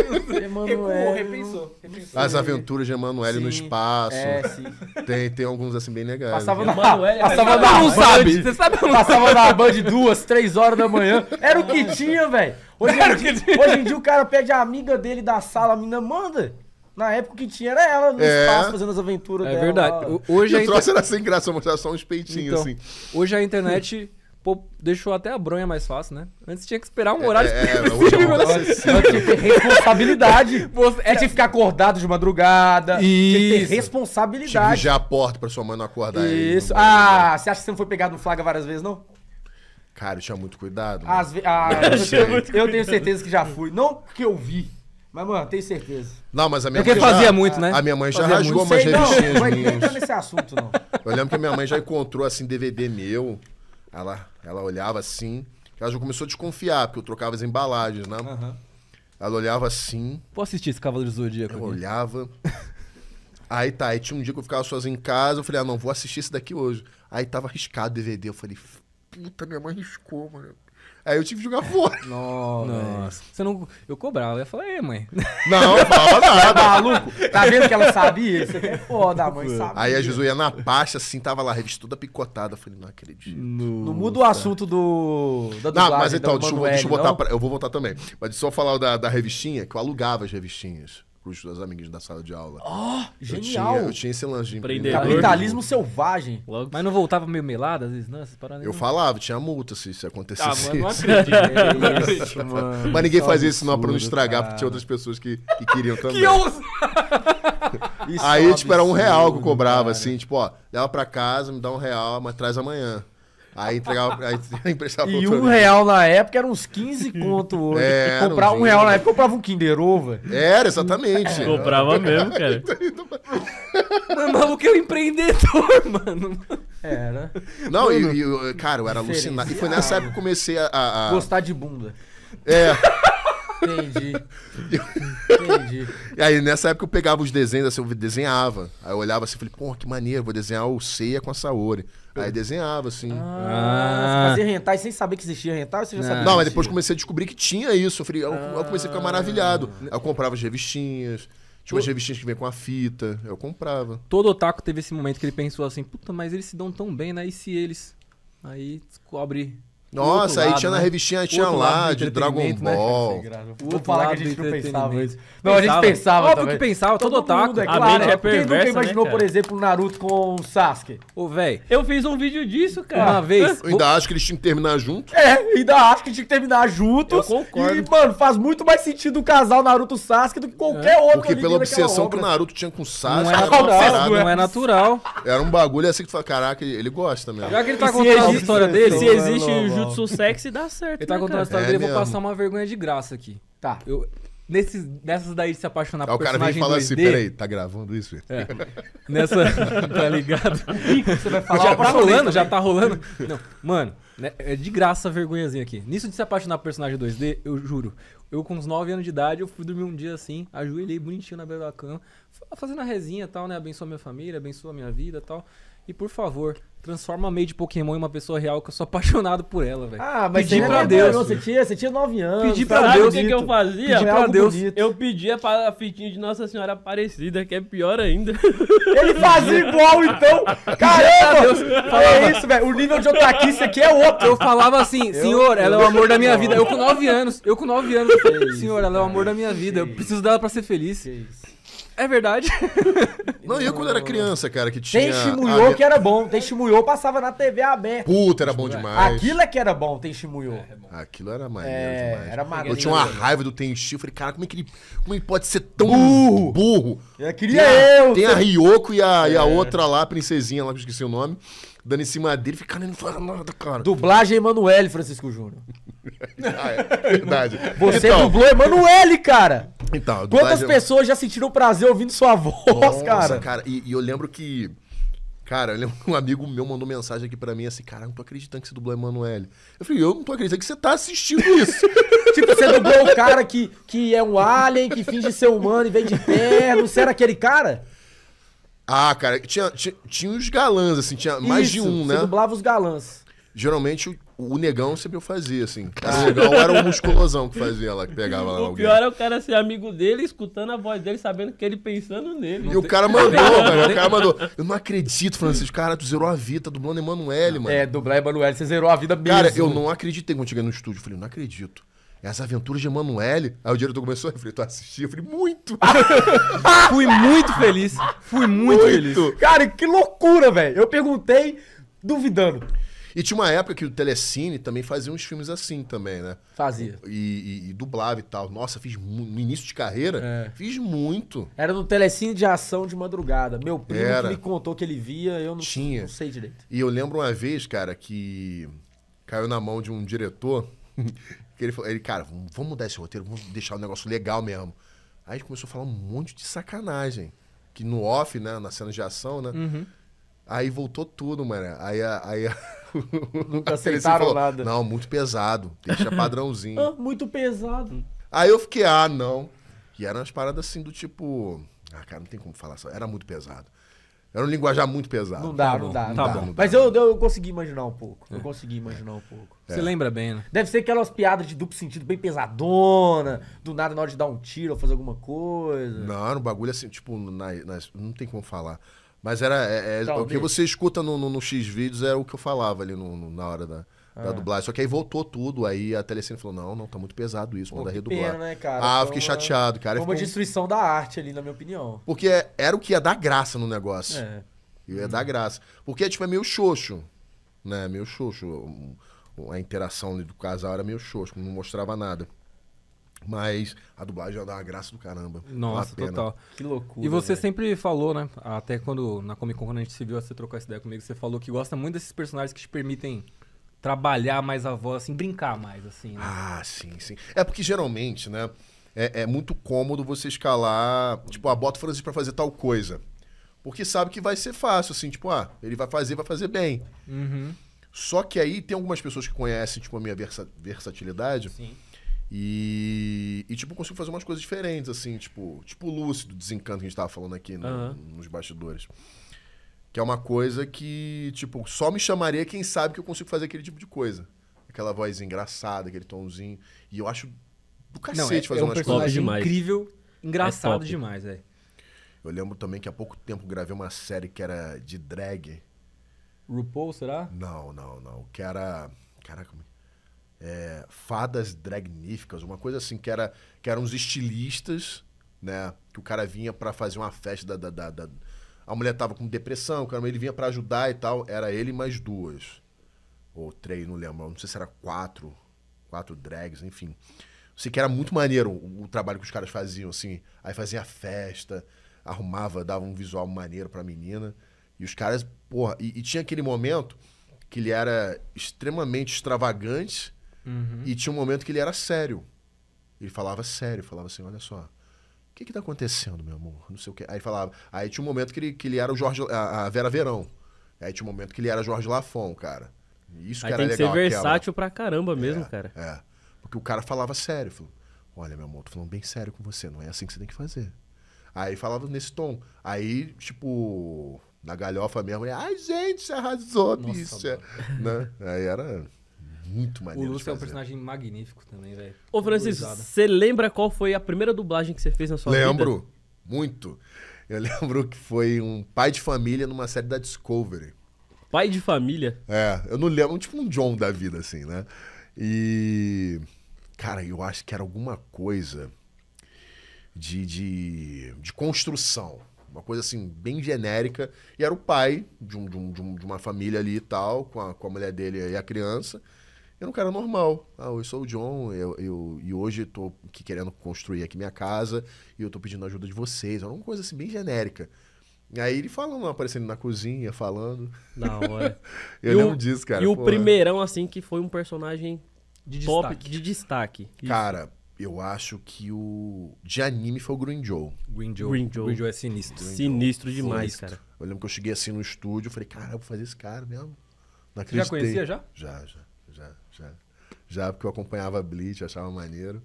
Não sei. Recuou, repensou, As aventuras de Emanuele no espaço. É, sim. Tem, tem alguns assim bem legais. Passava na Emanuele. É Passava na não sabe. Você sabe Passava na Band duas, três horas da manhã. Era o que tinha, velho. Hoje, hoje em dia o cara pede a amiga dele da sala, a menina manda. Na época que tinha era ela no é. espaço fazendo as aventuras é dela. É verdade. Hoje e a o troço inter... era sem graça, mostrar só uns peitinhos então, assim. Hoje a internet Pô, deixou até a bronha mais fácil, né? Antes tinha que esperar um é, horário é, específico. É, é, tinha que ter responsabilidade. Você, é, tinha que ficar acordado de madrugada. Isso. Tinha que ter responsabilidade. Tinha que vigiar a porta pra sua mãe não acordar. Isso. Aí, não ah, você acha que você não foi pegado no flaga várias vezes, não? Cara, eu tinha muito cuidado. ve... ah, eu, muito eu tenho certeza que já fui. Não que eu vi, mas, mano, tenho certeza. Não, mas a minha Porque mãe. Porque fazia já, muito, né? A minha mãe já fazia rasgou umas revistinhas. Não, não vai nesse assunto, não. Eu lembro que a minha mãe já encontrou, assim, DVD meu. Ela, ela olhava assim. Ela já começou a desconfiar, porque eu trocava as embalagens, né? Uhum. Ela olhava assim. Posso assistir esse Cavaleiro do Zodíaco? Eu olhava. Aí tá, aí tinha um dia que eu ficava sozinho em casa, eu falei, ah, não, vou assistir esse daqui hoje. Aí tava arriscado o DVD, eu falei, puta, minha mãe riscou, mano. Aí eu tive que jogar fora. Nossa. Nossa. Você não... Eu cobrava, eu ia falar, é, mãe. Não, não falava nada. Tá maluco? Tá vendo que ela sabia? Isso aqui é foda, a mãe sabe. Aí a Jesus ia na pasta, assim, tava lá, a revista toda picotada. Eu falei, não acredito. Não muda o assunto do. Da dublagem, não, mas então, deixa, deixa eu botar. Pra... Eu vou voltar também. Mas só falar da, da revistinha, que eu alugava as revistinhas pros das amiguinhos da sala de aula. Ó, oh, genial! Eu tinha, eu tinha esse lance de Capitalismo selvagem. Logo. Mas não voltava meio melado, às vezes, não? Essas paradas eu falava, tinha multa se isso acontecesse. Ah, não acredito. isso, mano. Mas ninguém fazia isso não pra não estragar, cara. porque tinha outras pessoas que, que queriam também. que eu... Aí, é tipo, absurdo, era um real que eu cobrava, cara. assim, tipo, ó, leva pra casa, me dá um real, mas traz amanhã. Aí entregava, aí emprestava E um real na época era uns 15 conto hoje. É, e comprar um real na época comprava um Kinder Ovo. Era, exatamente. É. Comprava mesmo, cara. mano, maluco que é um empreendedor, mano. Era. Não, e, e, cara, eu era alucinado. E foi nessa época que eu comecei a, a. Gostar de bunda. É. Entendi. Entendi. e aí, nessa época, eu pegava os desenhos, assim, eu desenhava. Aí eu olhava assim e falei, pô, que maneiro, vou desenhar o Ceia com a Saori. Aí desenhava, assim. Ah, ah. Fazia rentais sem saber que existia rentais, você já não. sabia? Não, mas depois comecei a descobrir que tinha isso. Eu, falei, eu, eu comecei a ficar ah. maravilhado. Aí eu comprava as revistinhas. Tinha umas revistinhas que vem com a fita, eu comprava. Todo otaku teve esse momento que ele pensou assim, puta, mas eles se dão tão bem, né? E se eles... Aí descobre nossa, aí lado, tinha né? na revistinha, tinha lá de Dragon né, Ball. Né? Vou falar que a gente não pensava isso. Não, a gente pensava Óbvio que pensava, todo, todo otaku. Mundo, é claro, a mente é, perversa, Quem nunca né, imaginou, né, por exemplo, Naruto com Sasuke? Ô, velho. Eu fiz um vídeo disso, cara. Uma vez. Eu ainda acho que eles tinham que terminar juntos? É, ainda acho que tinha que terminar juntos. Eu concordo. E, mano, faz muito mais sentido o casal Naruto-Sasuke do que qualquer é. outro Porque pela obsessão que o Naruto tinha com o Sasuke. É não é natural. Era um bagulho assim que tu fala, caraca, ele gosta mesmo. Já que ele tá contando a história dele. Se existe né, jutsu sexy dá certo. Ele tá né, contando a história é dele, vou passar uma vergonha de graça aqui. Tá, eu. Nesse, nessas daí de se apaixonar por personagem 2D... O cara vem falar assim, peraí, tá gravando isso? É. Nessa, tá ligado? Você vai falar, já tá rolando, já tá rolando. Não, mano, né, é de graça a vergonhazinha aqui. Nisso de se apaixonar por personagem 2D, eu juro, eu com uns 9 anos de idade, eu fui dormir um dia assim, ajoelhei bonitinho na beira da cama, fazendo a rezinha e tal, né? Abençoa minha família, abençoa minha vida e tal. E por favor, transforma meio de Pokémon em uma pessoa real que eu sou apaixonado por ela, velho. Ah, mas pedi você pra Deus. Você tinha, você tinha 9 anos. Pedi pra Sabe Deus. o que, que eu fazia? Pedi pra Deus. Bonito. Eu pedia para a fitinha de Nossa Senhora Aparecida, que é pior ainda. Ele fazia igual, então. Caramba! Deus, é isso, velho. O nível de otaquice aqui é outro. Eu falava assim, eu, senhor, ela é o amor da minha vida. Eu com 9 anos. Eu com 9 anos. Senhor, ela é o amor da minha vida. Eu preciso dela pra ser feliz. Que isso. É verdade. Não, e eu quando era criança, cara, que tinha. Tenshimuyo a... que era bom. Tenshimuyo passava na TV aberta. Puta, era bom demais. Aquilo é que era bom, Tenshimuyo. É, é Aquilo era maneiro é, demais. Era maneiro. Eu tinha uma raiva do Tenchi. Eu falei, cara, como é que ele, como ele pode ser tão burro? burro? Eu queria tem a, eu. Tem a Ryoko e a, é. e a é. outra lá, a princesinha lá, que eu esqueci o nome dando em cima dele, ficando não fala nada, cara. Dublagem Emanuele, Francisco Júnior. ah, é verdade. Você então, dublou Emanuele, cara! Então, Quantas pessoas já sentiram prazer ouvindo sua voz, Nossa, cara? cara, e, e eu lembro que. Cara, eu lembro que um amigo meu mandou mensagem aqui pra mim assim, cara, não tô acreditando que você dublou Emanuele. Eu falei, eu não tô acreditando que você tá assistindo isso. tipo, você dublou o cara que, que é um alien, que finge ser humano e vem de terno. Você era aquele cara? Ah, cara, tinha, tinha, tinha os galãs, assim, tinha mais isso, de um, né? Você dublava os galãs geralmente o, o negão sempre eu fazia, assim. O negão era o musculosão que fazia lá, que pegava lá o alguém. O pior é o cara ser amigo dele, escutando a voz dele, sabendo que ele pensando nele. E o cara mandou, velho. O cara mandou. Eu não acredito, Francisco. Cara, tu zerou a vida, dublando Emanuele, mano. É, dublar Emanuele, você zerou a vida mesmo. Cara, eu não acreditei quando cheguei no estúdio. Falei, não acredito. É as aventuras de Emanuele. Aí o diretor começou a falei, tu assisti, Eu falei, muito! Fui muito feliz. Fui muito, muito. feliz. Cara, que loucura, velho. Eu perguntei duvidando. E tinha uma época que o Telecine também fazia uns filmes assim também, né? Fazia. E, e, e dublava e tal. Nossa, fiz no início de carreira, é. fiz muito. Era no Telecine de ação de madrugada. Meu primo Era. que me contou que ele via, eu não, tinha. não sei direito. E eu lembro uma vez, cara, que caiu na mão de um diretor que ele falou, ele, cara, vamos mudar esse roteiro, vamos deixar um negócio legal mesmo. Aí começou a falar um monte de sacanagem. Que no off, né? Na cena de ação, né? Uhum. Aí voltou tudo, mano. Aí, aí, aí Nunca aceitaram falou, nada. Não, muito pesado. Deixa padrãozinho. Ah, muito pesado. Aí eu fiquei, ah, não. E eram as paradas assim do tipo. Ah, cara, não tem como falar só. Era muito pesado. Era um linguajar muito pesado. Não dá, tá tá não, dá, não, dá, tá dá, não dá. Mas eu, eu consegui imaginar um pouco. Eu é. consegui imaginar um pouco. Você é. lembra bem, né? Deve ser aquelas piadas de duplo sentido bem pesadona. Do nada na hora de dar um tiro ou fazer alguma coisa. Não, era um bagulho assim, tipo, na, nas, não tem como falar. Mas era é, é, o que você escuta no, no, no X vídeos é o que eu falava ali no, na hora da, da é. dublagem. Só que aí voltou tudo. Aí a Telecine falou: não, não, tá muito pesado isso, Pô, manda redublar. Pena, né, cara? Ah, eu fiquei chateado, cara. Foi uma ficou... destruição da arte ali, na minha opinião. Porque é, era o que ia dar graça no negócio. É. Ia hum. dar graça. Porque, tipo, é meio xoxo. Né? Meio xoxo. A interação do casal era meio xoxo, não mostrava nada. Mas a dublagem já dá uma graça do caramba. Nossa, total. Que loucura. E você sempre falou, né? Até quando na Comic Con, quando a gente se viu, você trocou essa ideia comigo, você falou que gosta muito desses personagens que te permitem trabalhar mais a voz, assim, brincar mais, assim. Né? Ah, sim, sim. É porque geralmente, né? É, é muito cômodo você escalar, tipo, ah, bota o Francis pra fazer tal coisa. Porque sabe que vai ser fácil, assim, tipo, ah, ele vai fazer, vai fazer bem. Uhum. Só que aí tem algumas pessoas que conhecem, tipo, a minha versa versatilidade. Sim e, e, tipo, consigo fazer umas coisas diferentes, assim, tipo, tipo o Lúcido, desencanto que a gente tava falando aqui no, uhum. nos bastidores. Que é uma coisa que, tipo, só me chamaria quem sabe que eu consigo fazer aquele tipo de coisa. Aquela voz engraçada, aquele tomzinho. E eu acho do cacete Não, é, fazer é um umas personagem coisas. incrível, é engraçado é demais, é. Eu lembro também que há pouco tempo gravei uma série que era de drag. RuPaul, será? Não, não, não. Que era. Caraca, como é é, fadas dragníficas, uma coisa assim, que, era, que eram os estilistas, né? Que o cara vinha para fazer uma festa da, da, da, A mulher tava com depressão, o cara, ele vinha para ajudar e tal. Era ele mais duas. Ou três, não lembro. Não sei se era quatro. Quatro drags, enfim. Sei que era muito maneiro o, o trabalho que os caras faziam, assim. Aí fazia a festa, arrumava, dava um visual maneiro pra menina. E os caras, porra. e, e tinha aquele momento que ele era extremamente extravagante Uhum. E tinha um momento que ele era sério. Ele falava sério, falava assim: olha só, o que que tá acontecendo, meu amor? Não sei o que. Aí falava. Aí tinha um momento que ele, que ele era o Jorge, a, a Vera Verão. Aí tinha um momento que ele era Jorge Lafon, cara. Isso aí que era tem que legal, ser versátil aquela... pra caramba mesmo, é, cara. É. Porque o cara falava sério. Falou, olha, meu amor, tô falando bem sério com você. Não é assim que você tem que fazer. Aí falava nesse tom. Aí, tipo, na galhofa mesmo. Ai, gente, você arrasou, Nossa, bicha. Né? Aí era muito maneiro. O Lúcio é um personagem magnífico também, velho. Ô, Francisco, você lembra qual foi a primeira dublagem que você fez na sua lembro, vida? Lembro, muito. Eu lembro que foi um pai de família numa série da Discovery. Pai de família? É, eu não lembro, tipo um John da vida, assim, né? E. Cara, eu acho que era alguma coisa de, de, de construção uma coisa assim, bem genérica. E era o pai de, um, de, um, de, uma família ali e tal, com a, com a mulher dele e a criança era um cara normal. Ah, eu sou o John, eu, eu e hoje tô aqui querendo construir aqui minha casa e eu tô pedindo ajuda de vocês. Era uma coisa assim bem genérica. E Aí ele falando, aparecendo na cozinha, falando. Não, é. eu não disse, cara. E o é. primeirão, assim, que foi um personagem de top, destaque. de destaque. Isso. Cara, eu acho que o de anime foi o Green Joe. Green Joe. Green Joe, Green Joe é sinistro. Green sinistro Joe. demais, sinistro. cara. Eu lembro que eu cheguei assim no estúdio, falei, cara, eu vou fazer esse cara mesmo. Não acreditei. já conhecia já? Já, já já porque eu acompanhava Bleach, achava maneiro.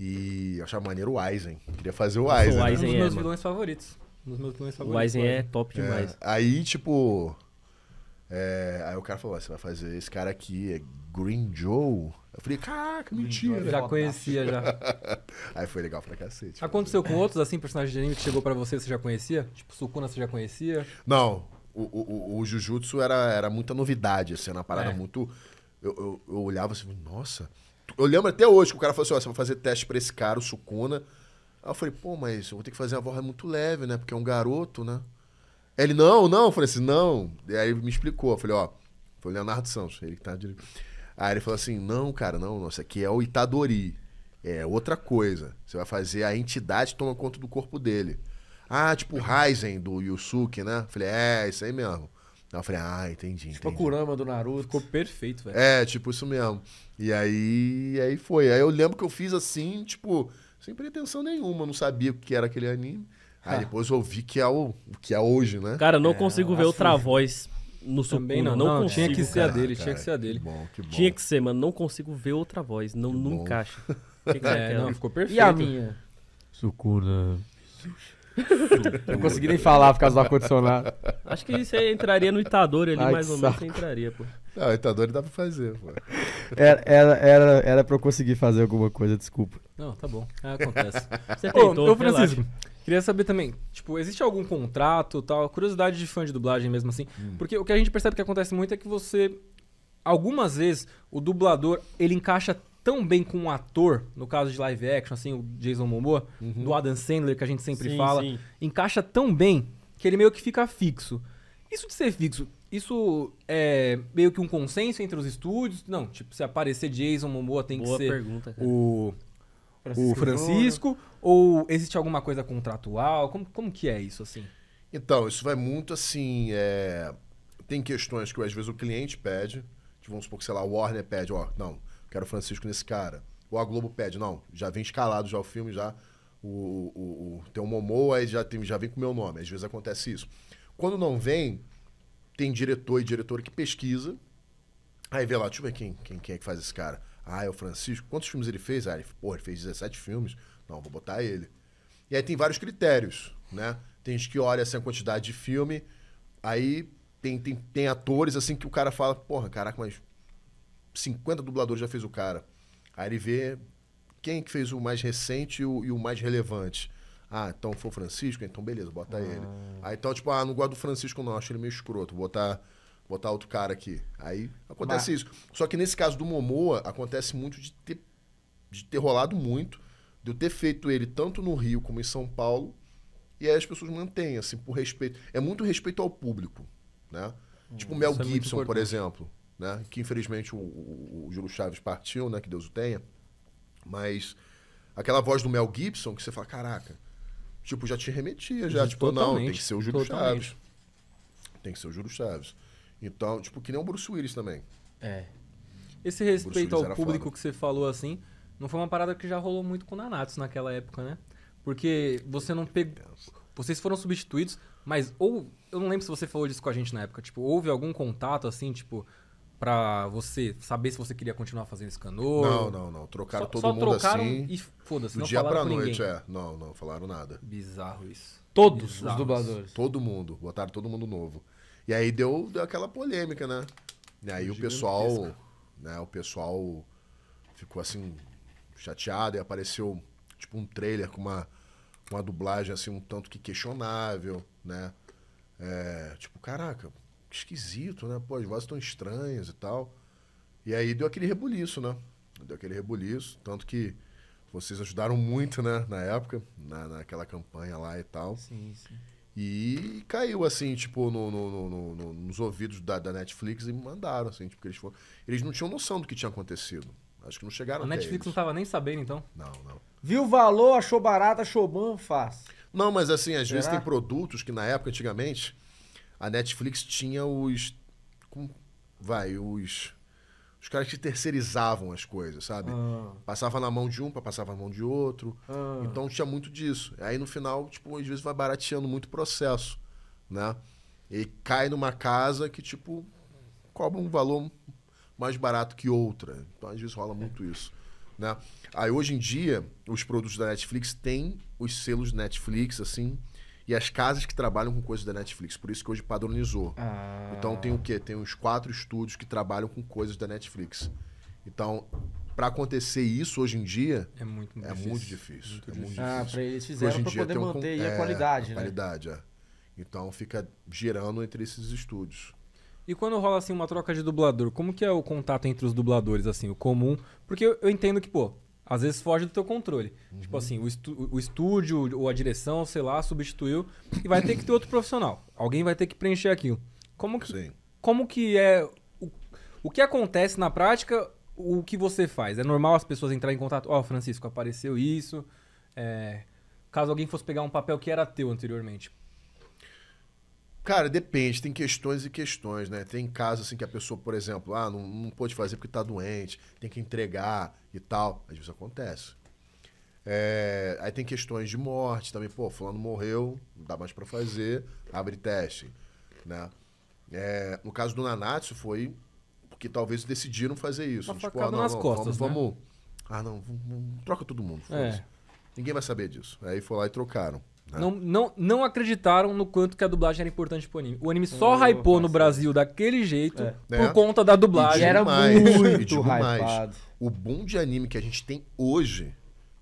E eu achava maneiro o Aizen. Queria fazer o Aizen. O Aizen né? é um dos é, meus é, vilões favoritos. Um dos meus vilões favoritos. O Aizen é top é, demais. É, aí, tipo. É, aí o cara falou: você vai fazer esse cara aqui, é Green Joe. Eu falei, caraca, mentira. É já conhecia, já. aí foi legal pra cacete. Aconteceu com outros, assim, personagens de anime que chegou pra você, você já conhecia? Tipo, Sukuna, você já conhecia? Não, o, o, o Jujutsu era, era muita novidade, assim, era uma parada é. muito. Eu, eu, eu olhava assim, nossa. Eu lembro até hoje que o cara falou assim: ó, você vai fazer teste pra esse cara, o Sucuna. Aí eu falei, pô, mas eu vou ter que fazer uma voz muito leve, né? Porque é um garoto, né? ele, não, não. Eu falei assim, não. Aí ele me explicou. Eu falei, ó, foi o Leonardo Santos, ele que tá Aí ele falou assim, não, cara, não, nossa, aqui é o Itadori. É outra coisa. Você vai fazer a entidade toma conta do corpo dele. Ah, tipo o Ryzen do Yusuke, né? Eu falei, é, isso aí mesmo eu falei, ah, entendi. Tipo entendi. a Kurama do Naruto. Ficou perfeito, velho. É, tipo, isso mesmo. E aí, aí foi. Aí eu lembro que eu fiz assim, tipo, sem pretensão nenhuma, não sabia o que era aquele anime. Aí ah. depois eu vi que é o, o que é hoje, né? Cara, não é, consigo ver assim. outra voz no Sucuna. Não, não, não consigo, tinha que ser cara, a dele, cara, ah, tinha que ser a dele. Que bom, que bom. Tinha que ser, mano. Não consigo ver outra voz. Não, não encaixa. é, não, ficou perfeito. E a minha? Sucuna. Não consegui nem falar por causa do ar-condicionado. Acho que você entraria no Itadori ali, Ai, mais ou menos, você entraria, pô. Não, ah, Itadori dá pra fazer, pô. Era, era, era, era pra eu conseguir fazer alguma coisa, desculpa. Não, tá bom. É, acontece. Você tentou, ô Francisco, relaxa. queria saber também, tipo, existe algum contrato tal? Curiosidade de fã de dublagem mesmo assim. Hum. Porque o que a gente percebe que acontece muito é que você algumas vezes o dublador ele encaixa tão bem com um ator, no caso de live action, assim, o Jason Momoa, uhum. do Adam Sandler, que a gente sempre sim, fala, sim. encaixa tão bem que ele meio que fica fixo. Isso de ser fixo, isso é meio que um consenso entre os estúdios? Não, tipo, se aparecer Jason Momoa tem Boa que ser pergunta, o Francisco, o Francisco ou existe alguma coisa contratual? Como, como que é isso assim? Então, isso vai muito assim, é... tem questões que às vezes o cliente pede, tipo, vamos supor que sei lá, o Warner pede, ó, não, Quero Francisco nesse cara. Ou a Globo pede, não, já vem escalado já o filme, já. O, o, o, tem um Momô aí já, tem, já vem com o meu nome. Às vezes acontece isso. Quando não vem, tem diretor e diretora que pesquisa. Aí vê lá, deixa eu ver quem, quem, quem é que faz esse cara. Ah, é o Francisco. Quantos filmes ele fez? Ah, ele, ele fez 17 filmes. Não, vou botar ele. E aí tem vários critérios, né? Tem gente que olha assim, a quantidade de filme. Aí tem, tem, tem atores assim que o cara fala, porra, caraca, mas 50 dubladores já fez o cara. Aí ele vê quem que fez o mais recente e o, e o mais relevante. Ah, então foi o Francisco, então beleza, bota ah. ele. Aí então, tipo, ah, não gosto do Francisco, não, acho ele meio escroto, vou botar, botar outro cara aqui. Aí acontece Mas... isso. Só que nesse caso do Momoa, acontece muito de ter, de ter rolado muito, de eu ter feito ele tanto no Rio como em São Paulo, e aí as pessoas mantêm, assim, por respeito. É muito respeito ao público, né? Hum, tipo o Mel é Gibson, é por exemplo né? Que infelizmente o, o, o Júlio Chaves partiu, né? Que Deus o tenha. Mas aquela voz do Mel Gibson que você fala, caraca, tipo, já te remetia, já, tipo, não, tem que ser o Júlio totalmente. Chaves. Tem que ser o Júlio Chaves. Então, tipo, que nem o Bruce Willis também. É. Esse respeito ao público foda. que você falou assim, não foi uma parada que já rolou muito com o Nanatos naquela época, né? Porque você não pegou. Vocês foram substituídos, mas ou. Eu não lembro se você falou disso com a gente na época. Tipo, houve algum contato assim, tipo, Pra você saber se você queria continuar fazendo esse cano? Não, não, não. Trocaram só, todo só mundo trocaram assim. E foda-se, Do dia pra noite, é. Não, não, falaram nada. Bizarro isso. Todos Bizarro. os dubladores. Todo mundo. Botaram todo mundo novo. E aí deu, deu aquela polêmica, né? E aí o pessoal. Né, o pessoal ficou assim, chateado e apareceu tipo um trailer com uma, uma dublagem assim, um tanto que questionável, né? É, tipo, caraca, esquisito, né? Pô, as vozes estão estranhas e tal. E aí deu aquele rebuliço, né? Deu aquele rebuliço, tanto que vocês ajudaram muito, né, na época, na, naquela campanha lá e tal. Sim, sim. E caiu, assim, tipo, no, no, no, no nos ouvidos da, da, Netflix e mandaram, assim, tipo, eles foram... Eles não tinham noção do que tinha acontecido. Acho que não chegaram A Netflix eles. não tava nem sabendo, então? Não, não. Viu o valor, achou barato, achou bom, faz. Não, mas assim, às Será? vezes tem produtos que na época, antigamente, a Netflix tinha os. vai, os. Os caras que terceirizavam as coisas, sabe? Ah. Passava na mão de um, passava na mão de outro. Ah. Então tinha muito disso. Aí no final, tipo, às vezes vai barateando muito processo, né? E cai numa casa que, tipo, cobra um valor mais barato que outra. Então às vezes rola muito isso. Né? Aí hoje em dia, os produtos da Netflix têm os selos Netflix, assim, e as casas que trabalham com coisas da Netflix. Por isso que hoje padronizou. Ah. Então tem o quê? Tem uns quatro estúdios que trabalham com coisas da Netflix. Então, para acontecer isso hoje em dia é muito, muito é difícil. Muito difícil, é difícil. Ah, para eles fizeram para poder manter um, a é, qualidade, a né? qualidade, é. Então fica girando entre esses estúdios. E quando rola assim uma troca de dublador, como que é o contato entre os dubladores assim, o comum? Porque eu, eu entendo que, pô, às vezes foge do teu controle. Uhum. Tipo assim, o, estu, o, estúdio ou a direção, sei lá, substituiu e vai ter que ter outro profissional. Alguém vai ter que preencher aquilo. Como que, Sim. como que é... O, o que acontece na prática, o que você faz? É normal as pessoas entrarem em contato? Ó, oh, Francisco, apareceu isso. É, caso alguém fosse pegar um papel que era teu anteriormente. Cara, depende, tem questões e questões, né? Tem casos assim que a pessoa, por exemplo, ah, não, não pôde fazer porque tá doente, tem que entregar e tal. Às vezes acontece. É, aí tem questões de morte também, pô, fulano morreu, não dá mais para fazer, abre teste, né? É, no caso do Nanatsu foi porque talvez decidiram fazer isso. Uma tipo, ah, não, nas não, costas, vamos, né? vamos, Ah, não, vamos, troca todo mundo. É. Ninguém vai saber disso. Aí foi lá e trocaram. É. Não, não, não acreditaram no quanto que a dublagem era importante pro anime. O anime só oh, hypou nossa. no Brasil daquele jeito é. é. por é. conta da dublagem. E era muito mais. O boom de anime que a gente tem hoje,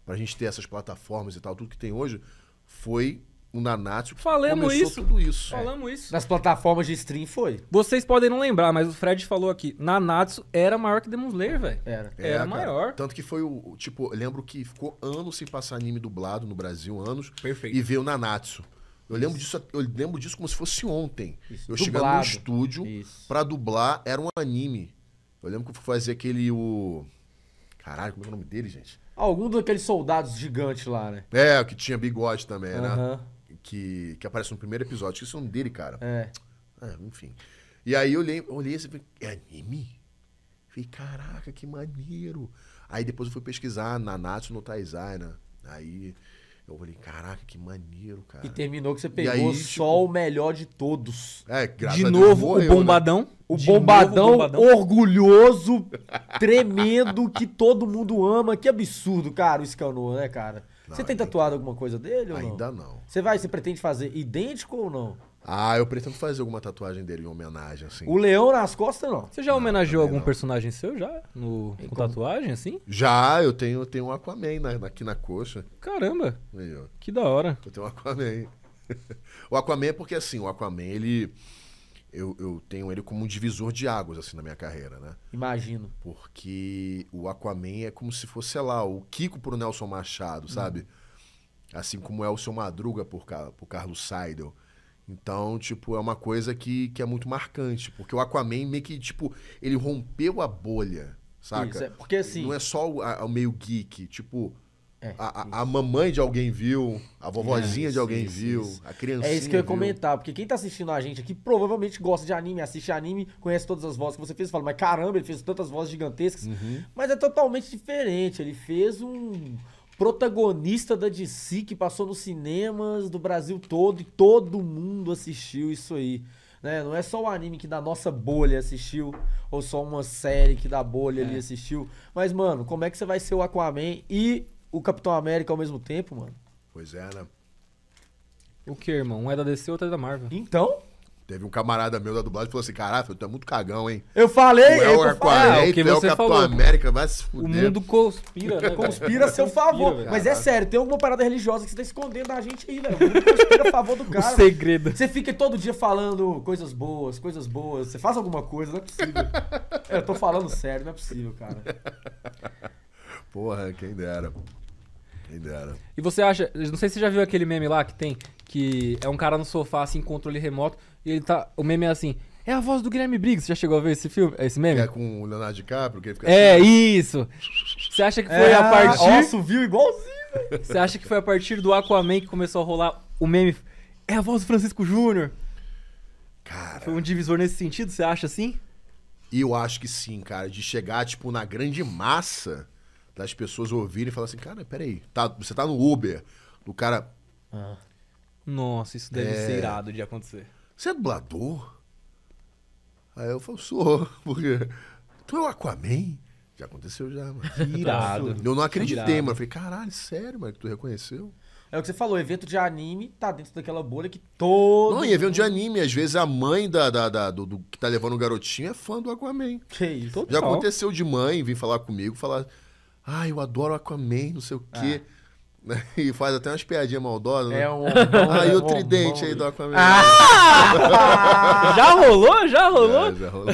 pra gente ter essas plataformas e tal, tudo que tem hoje, foi o Nanatsu Falamos isso. tudo isso. Falamos é. isso. Nas plataformas de stream foi. Vocês podem não lembrar, mas o Fred falou aqui, Nanatsu era maior que Demon Slayer, velho. Era. Era é, maior. Tanto que foi o, tipo, eu lembro que ficou anos sem passar anime dublado no Brasil, anos, Perfeito. e veio o Nanatsu. Eu lembro, disso, eu lembro disso como se fosse ontem. Isso, Eu chegando no estúdio para pra dublar, era um anime. Eu lembro que eu fui fazer aquele o Caralho, como é, é o nome dele, gente? Algum daqueles soldados gigantes lá, né? É, o que tinha bigode também, né? Aham que, que aparece no primeiro episódio. Esqueci o nome dele, cara. É. é enfim. E aí eu olhei, olhei assim, e falei, é anime? Falei, caraca, que maneiro. Aí depois eu fui pesquisar Nanatsu no Taizai, né? Aí eu falei, caraca, que maneiro, cara. E terminou que você pegou aí, só tipo... o melhor de todos. É, graças de né? novo, o bombadão. Né? O bombadão, novo, bombadão, orgulhoso, tremendo, que todo mundo ama. Que absurdo, cara, o Scanor, né, cara? você tem tatuado alguma coisa dele ou não? Ainda não. Você vai, você pretende fazer idêntico ou não? Ah, eu pretendo fazer alguma tatuagem dele em homenagem, assim. O leão nas costas, não. Você já não, homenageou algum não. personagem seu já? No, com como... tatuagem, assim? Já, eu tenho, eu tenho um Aquaman na, aqui na coxa. Caramba! Aí, que da hora. Eu tenho um Aquaman. o Aquaman é porque, assim, o Aquaman, ele eu, eu tenho ele como um divisor de águas, assim, na minha carreira, né? Imagino. Porque o Aquaman é como se fosse, sei lá, o Kiko pro Nelson Machado, sabe? Hum. Assim como é o seu Madruga por, por Carlos Seidel. Então, tipo, é uma coisa que, que é muito marcante. Porque o Aquaman meio que, tipo, ele rompeu a bolha, saca? Isso, é porque assim... Não é só o, a, o meio geek, tipo é, a, a, mamãe de alguém viu, a vovozinha é, de alguém isso, viu, isso. a criancinha. É isso que eu ia comentar, porque quem tá assistindo a gente aqui provavelmente gosta de anime, assiste anime, conhece todas as vozes que você fez, fala, mas caramba, ele fez tantas vozes gigantescas. Uhum. Mas é totalmente diferente. Ele fez um protagonista da DC que passou nos cinemas do Brasil todo e todo mundo assistiu isso aí. Né? Não é só o anime que da nossa bolha assistiu, ou só uma série que da bolha é. ali assistiu. Mas, mano, como é que você vai ser o Aquaman e o Capitão América ao mesmo tempo, mano. Pois é, né? O que, irmão? Um é da DC, outro é da Marvel. Então? Teve um camarada meu da dublagem que falou assim: caralho, tu é muito cagão, hein? Eu falei, é eu é É, o que você é o falou. América, vai se fuder. O mundo conspira, né? Conspira a seu favor. Mas é sério, tem alguma parada religiosa que você tá escondendo da gente aí, velho. O mundo conspira a favor do cara. O segredo. Você fica todo dia falando coisas boas, coisas boas. Você faz alguma coisa, não é possível. É, eu tô falando sério, não é possível, cara. Porra, quem dera. Quem dera. E você acha. Não sei se você já viu aquele meme lá que tem. Que é um cara no sofá, assim, controle remoto. E ele tá. O meme é assim. É a voz do Guilherme Briggs. Você já chegou a ver esse filme? Esse meme? Que é com o Leonardo DiCaprio, que ele fica É, assim, né? isso! Você acha que foi é, a partir. Nossa, viu igualzinho! Né? Você acha que foi a partir do Aquaman que começou a rolar o meme? É a voz do Francisco Júnior? Cara. Foi um divisor nesse sentido, você acha assim? Eu acho que sim, cara. De chegar, tipo, na grande massa das pessoas ouvirem e falar assim, cara, peraí, tá, você tá no Uber, o cara. Ah. Nossa, isso deve é... ser irado de acontecer. Você é dublador? Aí eu falo, sou, porque. Tu é o Aquaman? Já aconteceu já, mano. Irado. Eu não acreditei, Irado. mano. Eu falei, caralho, sério, mano, que tu reconheceu? É o que você falou, evento de anime tá dentro daquela bolha que todo. Não, e evento mundo... de anime, às vezes a mãe da, da, da do, do, que tá levando o garotinho é fã do Aquaman. Que isso, Total. Já aconteceu de mãe vir falar comigo, falar. Ah, eu adoro Aquaman, não sei o quê. Ah. E faz até umas piadinhas maldosas, né? É um. Ah, e é o tridente aí do Aquaman. Ah! já rolou? Já rolou? É, já rolou.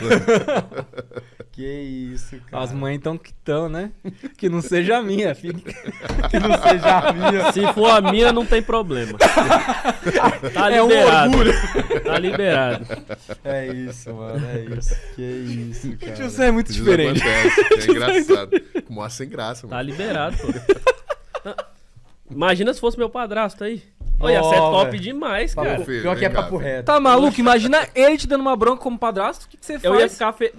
Que isso, cara. As mães tão que estão, né? Que não seja a minha, filho. Que não seja a minha. Se for a minha, não tem problema. Tá liberado. É um orgulho. Tá liberado. É isso, mano. É isso. Que isso, cara. você é muito diferente. É, é engraçado. Como sem graça, tá mano. Tá liberado, pô. Imagina se fosse meu padrasto tá aí. Olha, oh, você é top véio. demais, cara. Filho, Pior que é papo reto. Tá maluco? Imagina ele te dando uma bronca como padrasto. O que, que você faz? Eu ia ficar fe...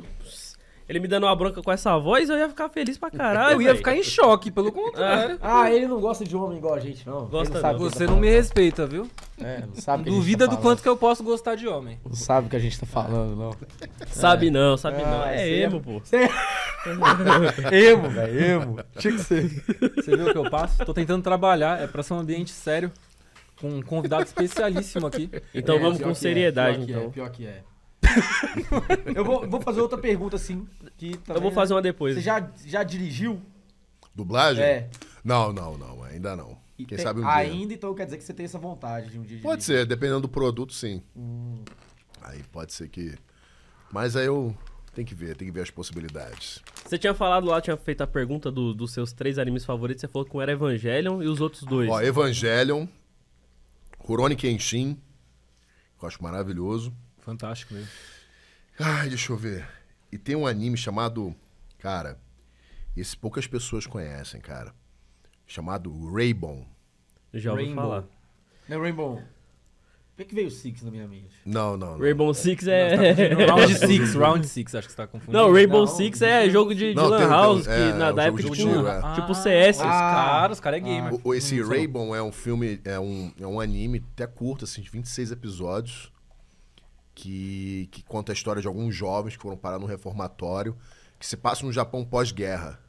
Ele me dando uma bronca com essa voz, eu ia ficar feliz pra caralho. Eu ia ficar em choque, pelo contrário. É. ah, ele não gosta de homem igual a gente, não. Gosta não, tá Você não me respeita, viu? É, não sabe. Duvida tá do quanto que eu posso gostar de homem. Não sabe o que a gente tá falando, não. Sabe não, sabe é. ah, não. É emo, é- pô. É emo, velho, emo. Tinha que ser. Você viu o que eu passo? Tô tentando trabalhar, é pra ser um ambiente sério. Com um convidado especialíssimo aqui. Então é, vamos com seriedade, é, então. é, pior que é. eu vou, vou, fazer outra pergunta, assim. Que também, eu vou né, fazer uma depois. Você já, já dirigiu? Dublagem? É. Não, não, não. Ainda não. E Quem tem, sabe um ainda, dia. Ainda, então, quer dizer que você tem essa vontade de um dia Pode dirigir. ser. Dependendo do produto, sim. Hum. Aí pode ser que... Mas aí eu... Tem que ver, tem que ver as possibilidades. Você tinha falado lá, tinha feito a pergunta do, dos seus três animes favoritos. Você falou que um era Evangelion e os outros dois. Ó, Evangelion, Kurone Kenshin, que eu acho maravilhoso. Fantástico mesmo. Ai, deixa eu ver. E tem um anime chamado. Cara, esse poucas pessoas conhecem, cara. Chamado Rainbow. Eu já ouvi falar. Não é Rainbow. Por que veio o Six na minha mente? Não, não. não. Rainbow Six é. Não, tá round Six, Round Six, acho que você tá confundindo. Não, Rainbow não, Six é jogo de, de não, Lan House, tem, que é, na é da época tipo, é. tipo CS. Ah, os caras, os caras é ah. gamer. O esse hum, Rainbow é um filme, é um, é um anime até curto, assim, de 26 episódios que, que conta a história de alguns jovens que foram parar num reformatório que se passa no Japão pós-guerra.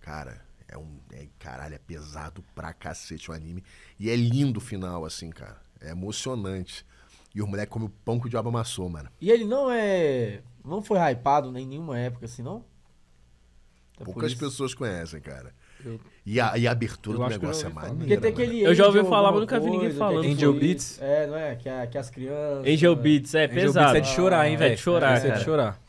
Cara, é um. É, caralho, é pesado pra cacete o anime. E é lindo o final, assim, cara. É emocionante. E o moleque come o pão que o diabo amassou, mano. E ele não é. Não foi hypado nem em nenhuma época, assim, não? Até Poucas pessoas conhecem, cara. E, a, e a abertura do negócio é maneira. Né? Eu já ouvi falar, mas nunca vi ninguém falando. Angel Beats. É, não é? Que, que as crianças. Angel Beats, é, pesado. Angel Beats é de chorar, hein, é velho? É de chorar. É de chorar.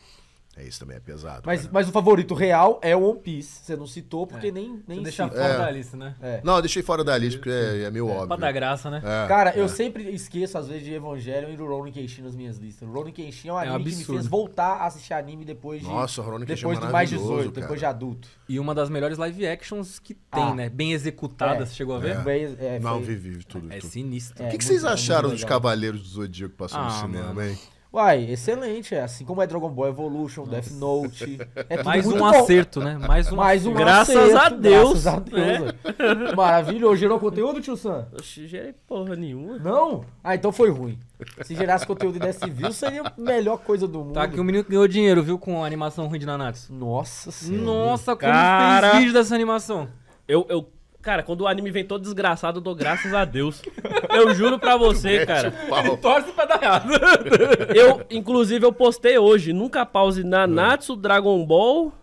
É, isso também é pesado. Mas, mas o favorito real é o One Piece. Você não citou porque é. nem, nem deixar fora é. da lista, né? É. Não, eu deixei fora da lista porque é, é meio é, óbvio. Pra dar graça, né? É, cara, eu é. sempre esqueço, às vezes, de Evangelho e do Ronin Kenshin nas minhas listas. O Ronin Kenshin é um anime um que me fez voltar a assistir anime depois de. Nossa, Ronin Depois do mais 18, cara. depois de adulto. E uma das melhores live actions que tem, ah. né? Bem executada, você chegou a ver? Bem, não, vivi tudo. É, tudo. sinistro. o que, que vocês acharam dos Cavaleiros do Zodíaco passando no ah, cinema, hein? Uai, excelente. É assim como é Dragon Ball Evolution, Nossa. Death Note. É mais um bom. acerto, né? Mais um, Mais um graças acerto. A Deus, graças a Deus. Maravilhoso. Gerou conteúdo, tio Sam? Oxi, gerei porra nenhuma. Não? Ah, então foi ruim. Se gerasse conteúdo e desse view, seria a melhor coisa do tá mundo. Tá que o menino ganhou dinheiro, viu, com a animação ruim de Nanatsu. Nossa senhora. Nossa, como Cara... fez vídeo dessa animação. Eu, eu Cara, quando o anime vem todo desgraçado, eu dou graças a Deus. Eu juro pra você, cara. Ele torce pra dar errado. Eu, inclusive, eu postei hoje, nunca pause Nanatsu, hum. Dragon Ball,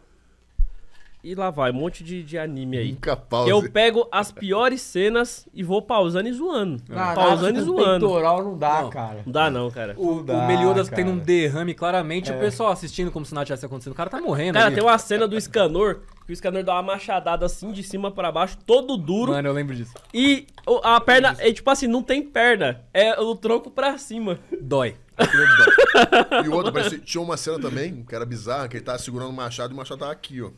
e lá vai, um monte de, de anime aí. Nunca pausa. Eu pego as piores cenas e vou pausando e zoando. Ah, pausando e zoando. Peitoral não dá, não, cara. Não dá, não, cara. O, não dá, o Meliodas tendo um derrame, claramente. É. O pessoal assistindo como se nada tivesse acontecendo. O cara tá morrendo. Cara, ali. tem uma cena do Scanor que o scanner dá uma machadada assim de cima para baixo, todo duro. Mano, eu lembro disso. E a perna, é tipo assim, não tem perna. É o tronco pra cima. Dói. dói. e o outro, mas tinha uma cena também, que era bizarra, que ele tava segurando o machado e o machado tava aqui, ó.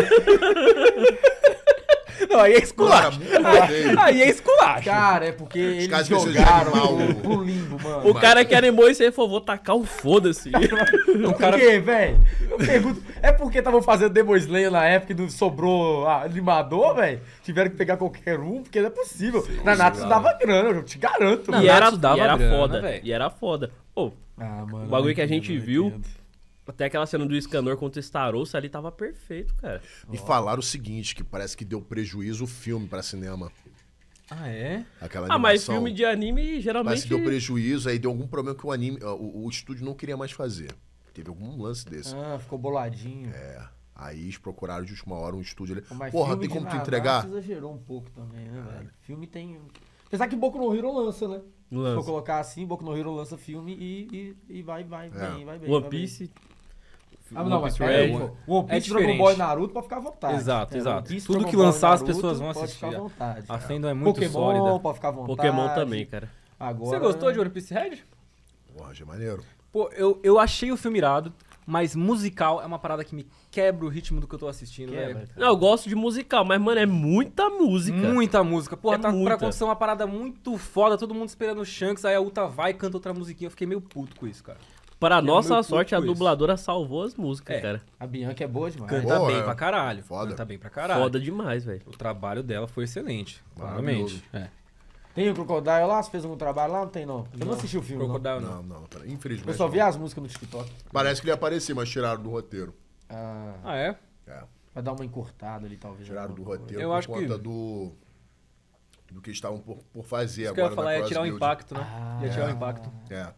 Não, aí é esculacho. aí, é esculacho. Cara, é porque Os eles jogaram mal, o, pro limbo, mano. O mano. cara que animou isso aí falou, vou tacar o foda-se. cara... Por quê, velho? Eu pergunto, é porque estavam fazendo Demon Slayer na época e não sobrou ah, animador, velho? Tiveram que pegar qualquer um, porque não é possível. Sim, Nanatos cara. dava grana, eu te garanto. e, era, dava e era grana, foda, véio. e era foda. Pô, ah, o bagulho que a gente viu... Entendo. Até aquela cena do Escanor contra Starouça ali tava perfeito, cara. Me falaram o seguinte, que parece que deu prejuízo o filme pra cinema. Ah, é? Aquela animação. Ah, mas filme de anime geralmente... Parece que deu prejuízo, aí deu algum problema que o anime... O, o estúdio não queria mais fazer. Teve algum lance desse. Ah, ficou boladinho. É. Aí eles procuraram de última hora um estúdio ali. Mas Porra, tem como tu entregar? exagerou um pouco também, né, é. velho? Filme tem... Apesar que Boku no Hero lança, né? Lança. Se for colocar assim, Boku no Hero lança filme e, e, e vai, vai, é. bem, vai bem. One Piece... Bem. Ah, One não, Piece mas é, One, né? One Piece, é Dragon Ball e Naruto pode ficar à vontade. Exato, é, exato. Piece, Tudo que lançar Naruto, as pessoas vão assistir. Pode ficar à vontade. A fenda é muito Pokémon, sólida. Pode ficar à vontade. Pokémon também, cara. Agora... Você gostou de One Piece Red? Porra, é maneiro. Pô, eu, eu achei o filme irado, mas musical é uma parada que me quebra o ritmo do que eu tô assistindo, né? Não, eu gosto de musical, mas, mano, é muita música. Muita música. Porra, é tá muita. pra acontecer uma parada muito foda, todo mundo esperando o Shanks, aí a Uta vai e canta outra musiquinha. Eu fiquei meio puto com isso, cara. Pra é nossa sorte, a dubladora salvou as músicas, É. cara. A Bianca é boa demais. Canta bem pra caralho. Foda. Canta bem pra caralho. Foda demais, velho. O trabalho dela foi excelente, claramente. É. Tem o Crocodile lá? Você fez algum trabalho lá? Não tem, não. Eu não, assisti o filme, não. Crocodile, não. Não, não, tá, infelizmente. Eu só vi não. as músicas no TikTok. Parece que ele apareceu, mas tiraram do roteiro. Ah, Ah, é? É, vai dar uma encurtada ali, talvez. tiraram do roteiro Eu por acho que- conta do. Do que estavam por, por fazer Isso que eu agora ia falar, ia tirar o impacto, né? Ah. ia tirar o impacto. É.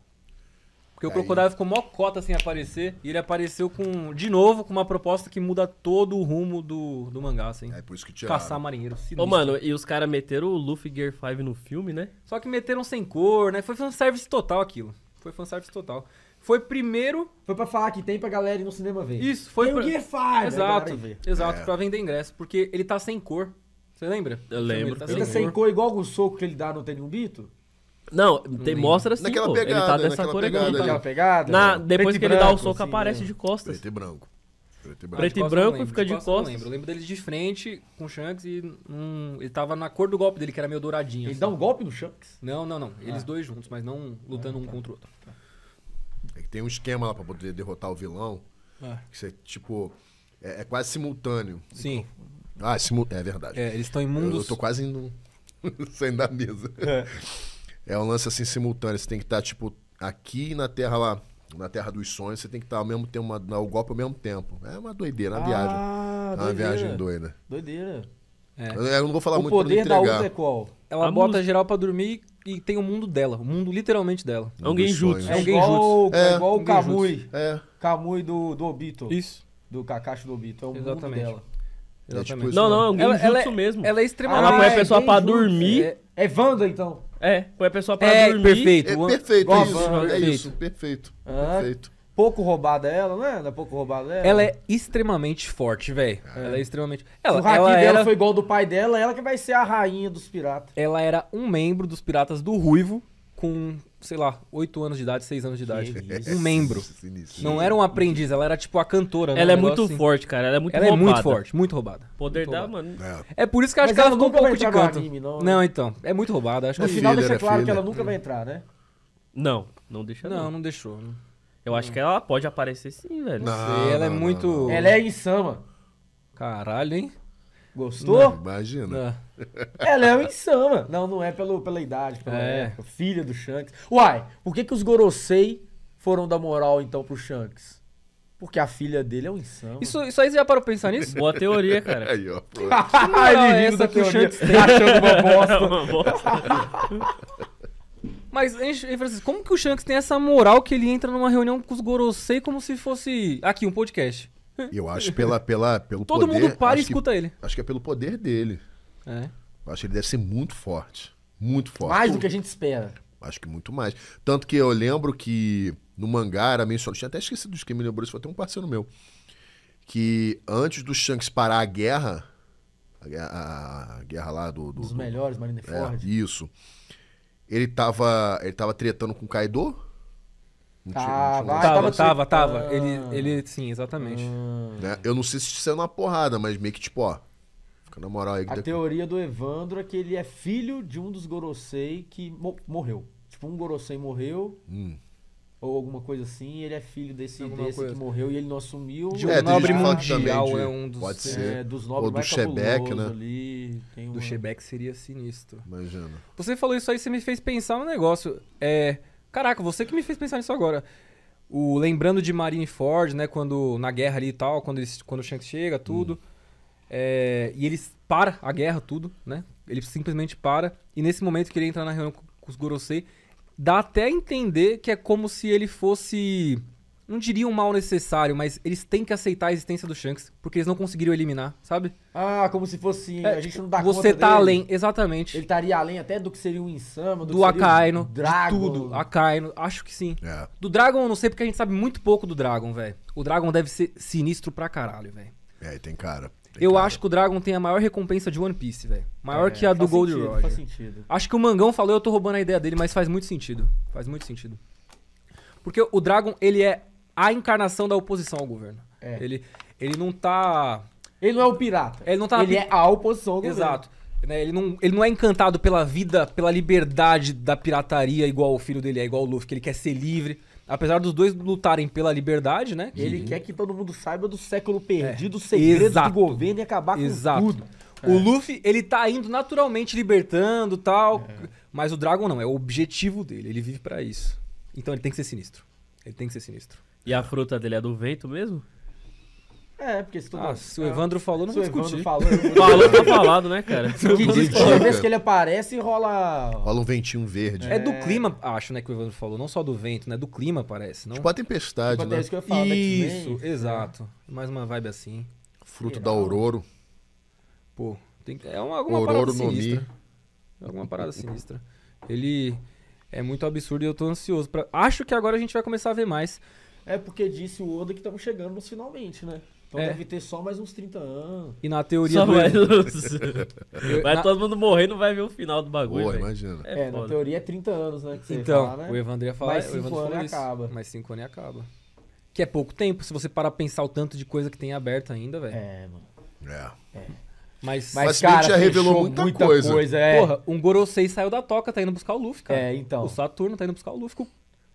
Porque o Crocodile ficou mó cota sem aparecer e ele apareceu com, de novo, com uma proposta que muda todo o rumo do, do mangá, assim. É por isso que Caçar marinheiro. Sinistro. Ô, mano, e os caras meteram o Luffy Gear 5 no filme, né? Só que meteram sem cor, né? Foi fanservice total aquilo. Foi fanservice total. Foi primeiro. Foi pra falar que tem pra galera ir no cinema ver. Isso, foi tem pra. O Gear 5, né? exato, Ver. exato, é. pra vender ingresso. Porque ele tá sem cor. Você lembra? Eu lembro. Ele tá, ele sem, tá cor. sem cor igual o soco que ele dá no Tenho Bito? Não, tem, mostra assim, naquela pô. Pegada, ele tá dessa cor aqui. Pegada, tá? pegada. Na, depois que ele branco, dá o soco, assim, aparece né? de costas. Preto e branco. Preto e branco, preto e branco e fica de, de costas. Eu lembro. eu lembro dele de frente com o Shanks e hum, ele tava na cor do golpe dele, que era meio douradinho. Ele assim. dá um golpe no Shanks? Não, não, não. Eles ah. dois juntos, mas não lutando ah, tá. um contra o outro. Tá. É que tem um esquema lá pra poder derrotar o vilão. Ah. Que você, tipo, é, é, quase simultâneo. Sim. Ah, é, simu... é verdade. É, eles estão imundos. Eu, eu tô quase indo saindo da mesa. É. É um lance assim simultâneo. Você tem que estar, tá, tipo, aqui na terra lá, na terra dos sonhos, você tem que estar tá ao mesmo tempo, uma, dar o golpe ao mesmo tempo. É uma doideira, uma ah, viagem. É uma ah, é viagem doida. Doideira. É. Eu, não vou falar o muito pra entregar. O poder da Uber é qual? Ela a bota geral pra dormir e tem o mundo dela, o mundo literalmente dela. Um alguém jutsu. É alguém jutsu. É, é igual o Kamui. É. Kamui do, do Obito. Isso. Do Kakashi do Obito. É o Exatamente. mundo dela. Exatamente. É tipo não, não, é um ela, ela, é- mesmo. Ela é ah, extremamente... Ah, ela põe a pessoa pra dormir. É, é Wanda, então. É, põe a pessoa pra é, dormir. Perfeito. É, perfeito, é isso, é perfeito. isso, perfeito. Ah. perfeito pouco roubada ela, não é? é pouco roubada ela. Ela é extremamente forte, velho. É. Ela é extremamente. Ela, o haki ela dela era... foi igual do pai dela, ela que vai ser a rainha dos piratas. Ela era um membro dos piratas do Ruivo, com, sei lá, 8 anos de idade, 6 anos de idade. Um membro. Sinistro. Não era um aprendiz, ela era tipo a cantora. Né? Ela é muito assim. forte, cara. Ela é muito ela roubada. Ela é muito forte, muito roubada. Poder muito roubada. mano. É. é. por isso que acho que ela, ela ficou um pouco de canto. Anime, não, não, né? então. É muito roubada. Acho no que final filha, deixa claro que ela nunca vai entrar, né? Não, não deixa. Não, não, não deixou. Eu acho que ela pode aparecer sim, velho. Não, sei, ela é muito. Ela é insama. Caralho, hein? Gostou? Não, imagina. Ah. Ela é, é uma insana. Não, não é pelo, pela idade, pela é. época. Filha do Shanks. Uai, por que, que os Gorosei foram da moral, então, pro Shanks? Porque a filha dele é um insano. Isso, isso aí você já parou pra pensar nisso? Boa teoria, cara. Aí, ó. Ai, ele é rindo que O Shanks tá achando uma bosta. É uma bosta. Mas, hein, Francisco, como que o Shanks tem essa moral que ele entra numa reunião com os Gorosei como se fosse, aqui, um podcast? eu acho pela, pela, pelo Todo poder... Todo mundo para e escuta que, ele. Acho que é pelo poder dele. É. Eu acho que ele deve ser muito forte. Muito forte. Mais do que a gente espera. Acho que muito mais. Tanto que eu lembro que no mangá era mencionado... Tinha até esquecido disso, que me lembrou isso foi até um parceiro meu. Que antes do Shanks parar a guerra... A, a guerra lá do... do Dos do, melhores, Marineford. É, isso. Ele tava, ele tava tretando com o Kaido Tava, ah, tava, tava, tava. Ele, ele, sim, exatamente. Ah. Né? eu não sei se isso é uma porrada, mas meio que tipo, ó. Fica na moral aí. A teoria do Evandro é que ele é filho de um dos Gorosei que mo morreu. Tipo, um Gorosei morreu. Hum. Ou alguma coisa assim, ele é filho desse, desse que morreu e ele não assumiu. De um é, nobre mundial de, é um dos, pode é, ser. É, dos nobres Ou do Chebec, né? Ali, do Shebek Chebec seria sinistro. Imagina. Você falou isso aí, você me fez pensar no negócio. É Caraca, você que me fez pensar nisso agora. O, lembrando de Marineford, né? Quando na guerra ali e tal, quando, eles, quando o Shanks chega, tudo. Hum. É, e eles para a guerra, tudo, né? Ele simplesmente para. E nesse momento que ele entra na reunião com, com os Gorosei, dá até a entender que é como se ele fosse não diria um mal necessário, mas eles têm que aceitar a existência do Shanks, porque eles não conseguiram eliminar, sabe? Ah, como se fosse. É, a gente não dá você conta. Você tá além, exatamente. Ele estaria além até do que seria o Insama, do, do Akaino. Dragon. tudo. Akaino, acho que sim. É. Do Dragon, não sei, porque a gente sabe muito pouco do Dragon, velho. O Dragon deve ser sinistro pra caralho, velho. É, tem cara. Tem Eu cara. acho que o Dragon tem a maior recompensa de One Piece, velho. Maior é, que a do Gold sentido, Roger. Faz sentido. Acho que o Mangão falou, eu tô roubando a ideia dele, mas faz muito sentido. Faz muito sentido. Porque o Dragon, ele é a encarnação da oposição ao governo. É. Ele, ele não tá. Ele não é o pirata. Ele não tá. Ele é a oposição ao governo. Exato. Né? Ele, não, ele não é encantado pela vida, pela liberdade da pirataria, igual o filho dele é, igual o Luffy, que ele quer ser livre. Apesar dos dois lutarem pela liberdade, né? Que... Ele quer que todo mundo saiba do século perdido, é. segredos do governo e acabar Exato. com tudo. O é. Luffy, ele tá indo naturalmente libertando tal. É. Mas o Dragon não, é o objetivo dele. Ele vive para isso. Então ele tem que ser sinistro. Ele tem que ser sinistro. E a fruta dele é do vento mesmo? É, porque se tu. Ah, se o Evandro falou, não se vou discutir. Falou, falou, tá falado, né, cara? Que diz que toda vez que ele aparece rola. Rola um ventinho verde. É. é do clima, acho, né, que o Evandro falou. Não só do vento, né? Do clima, parece. Não? Tipo a tempestade, tipo né? É isso que eu falo, Isso, né? exato. É. Mais uma vibe assim. Fruto da Aurora. Pô, tem... é uma, alguma Ororo parada sinistra. Mi. Alguma parada sinistra. Ele é muito absurdo e eu tô ansioso. Pra... Acho que agora a gente vai começar a ver mais. É porque disse o Oda que estamos chegando nos finalmente, né? Então é. deve ter só mais uns 30 anos. E na teoria só do. Mais uns... vai na... todo mundo morrer não vai ver o final do bagulho. Pô, né? imagina. É, é na teoria é 30 anos, né? então, falar, né? o Evandro ia falar. Mais 5 anos isso. acaba. Mais 5 anos acaba. Que é pouco tempo, se você parar pra pensar o tanto de coisa que tem aberta ainda, velho. É, mano. É. é. Mas, mas, mas cara, já revelou muita, muita coisa. coisa é. Porra, um Gorosei saiu da toca, tá indo buscar o Luffy, cara. É, então. O Saturno tá indo buscar o Luffy com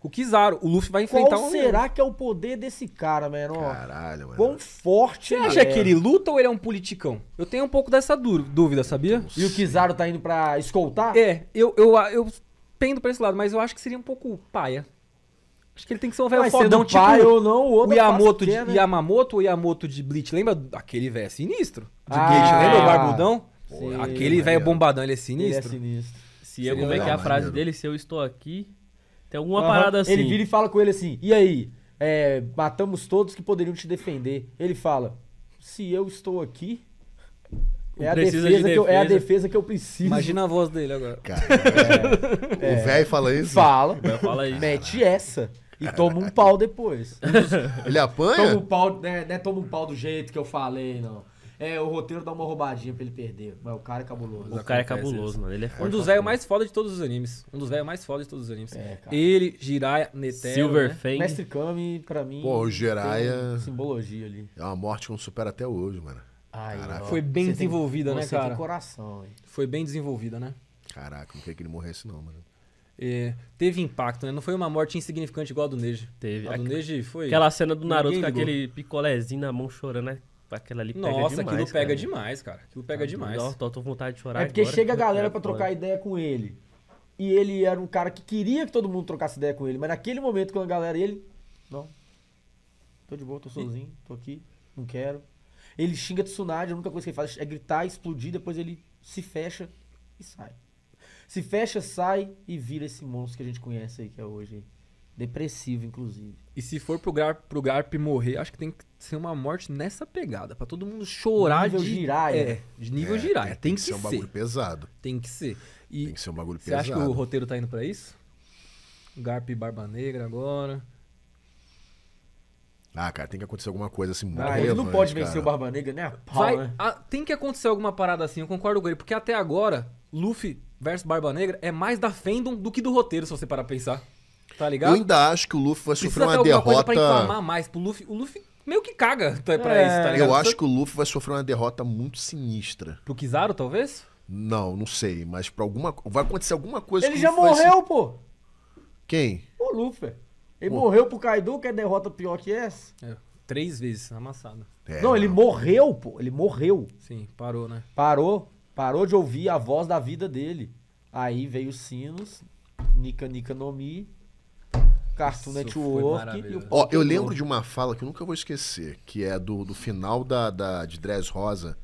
o Kizaru. O Luffy vai enfrentar Qual um. será que é o poder desse cara, mano? Caralho, mano. Quão forte Você acha é. que ele luta ou ele é um politicão? Eu tenho um pouco dessa dúvida, sabia? E o Kizaru tá indo pra escoltar? É, eu, eu, eu, eu pendo pra esse lado, mas eu acho que seria um pouco paia. Acho que ele tem que ser um velho fodão, tipo pai ou não, o outro Yamamoto, de, é, né? Yamamoto ou Yamamoto de Bleach. Lembra aquele velho sinistro? De ah, lembra o barbudão? Sim, aquele velho bombadão, ele é sinistro. Ele é sinistro. Se eu, como é que é a frase dele? Se eu estou aqui, tem alguma uhum. parada assim. Ele vira e fala com ele assim: e aí? É, matamos todos que poderiam te defender. Ele fala: se eu estou aqui. É a, defesa, de defesa. Que eu, é a defesa que eu preciso. Imagina a voz dele agora. Cara, é, o é. velho fala isso? Fala. fala isso. Mete essa. E toma um pau depois. Ele apanha? Toma um pau, né, né, toma um pau do jeito que eu falei, não é, o roteiro dá uma roubadinha pra ele perder. Mas o cara é cabuloso. O cara é cabuloso, mano. Ele é forte. Um dos velhos mais foda de todos os animes. Um dos velhos mais foda de todos os animes. É, cara. Ele, Jiraiya, Netero. Silver Né? Mestre Kami, pra mim. Pô, o Jiraiya. Simbologia ali. É uma morte que não supera até hoje, mano. Ai, foi bem você desenvolvida, né, tem, né, cara? Tem coração, hein? Foi bem desenvolvida, né? Caraca, não queria que ele morresse, não, mano. É, teve impacto, né? Não foi uma morte insignificante igual a do Neji. Teve. A do Neji foi. Aquela cena do Naruto com aquele picolézinho na mão chorando, né? ali pega Nossa, demais. aquilo pega cara. demais, cara. Aquilo pega tá demais. Nossa, tô, tô com vontade de chorar. É porque agora, chega a galera para trocar ideia com ele. E ele era um cara que queria que todo mundo trocasse ideia com ele. Mas naquele momento, quando a galera, ele. Não. Tô de boa, tô sozinho, tô aqui, não quero. Ele xinga Tsunade, a única coisa que ele faz é gritar, explodir, depois ele se fecha e sai. Se fecha, sai e vira esse monstro que a gente conhece aí, que é hoje. Depressivo, inclusive. E se for pro Garp, pro Garp morrer, acho que tem que ser uma morte nessa pegada, para todo mundo chorar nível de giraia. É, de nível é, giraia. Tem, tem, tem que, ser um bagulho pesado. Tem que ser. E tem que ser um bagulho pesado. Você acha que o roteiro tá indo para isso? Garp Barba Negra agora. Ah, cara, tem que acontecer alguma coisa assim. Ah, ele não pode vencer cara. o Barba Negra, né? Pau, Vai, né? A, tem que acontecer alguma parada assim, eu concordo com ele, porque até agora, Luffy versus Barba Negra é mais da Fandom do que do roteiro, se você parar pra pensar. Tá ligado? Eu ainda acho que o Luffy vai Precisa sofrer uma derrota. Coisa pra inflamar mais pro Luffy. O Luffy meio que caga pra é... isso, tá ligado? Eu acho que o Luffy vai sofrer uma derrota muito sinistra. Pro Kizaru, talvez? Não, não sei, mas pra alguma. Vai acontecer alguma coisa Ele já morreu, pô! Quem? O Luffy. Ele morreu pro Kaido, que é derrota pior que essa. É, três vezes amassado. É, não, não, ele morreu, pô. Ele morreu. Sim, parou, né? Parou. Parou de ouvir a voz da vida dele. Aí veio os sinos, Nika Nika no Mi, Cartoon Isso Network. E o Ó, eu lembro de uma fala que eu nunca vou esquecer, que é do, do final da, da, de Dress Rosa,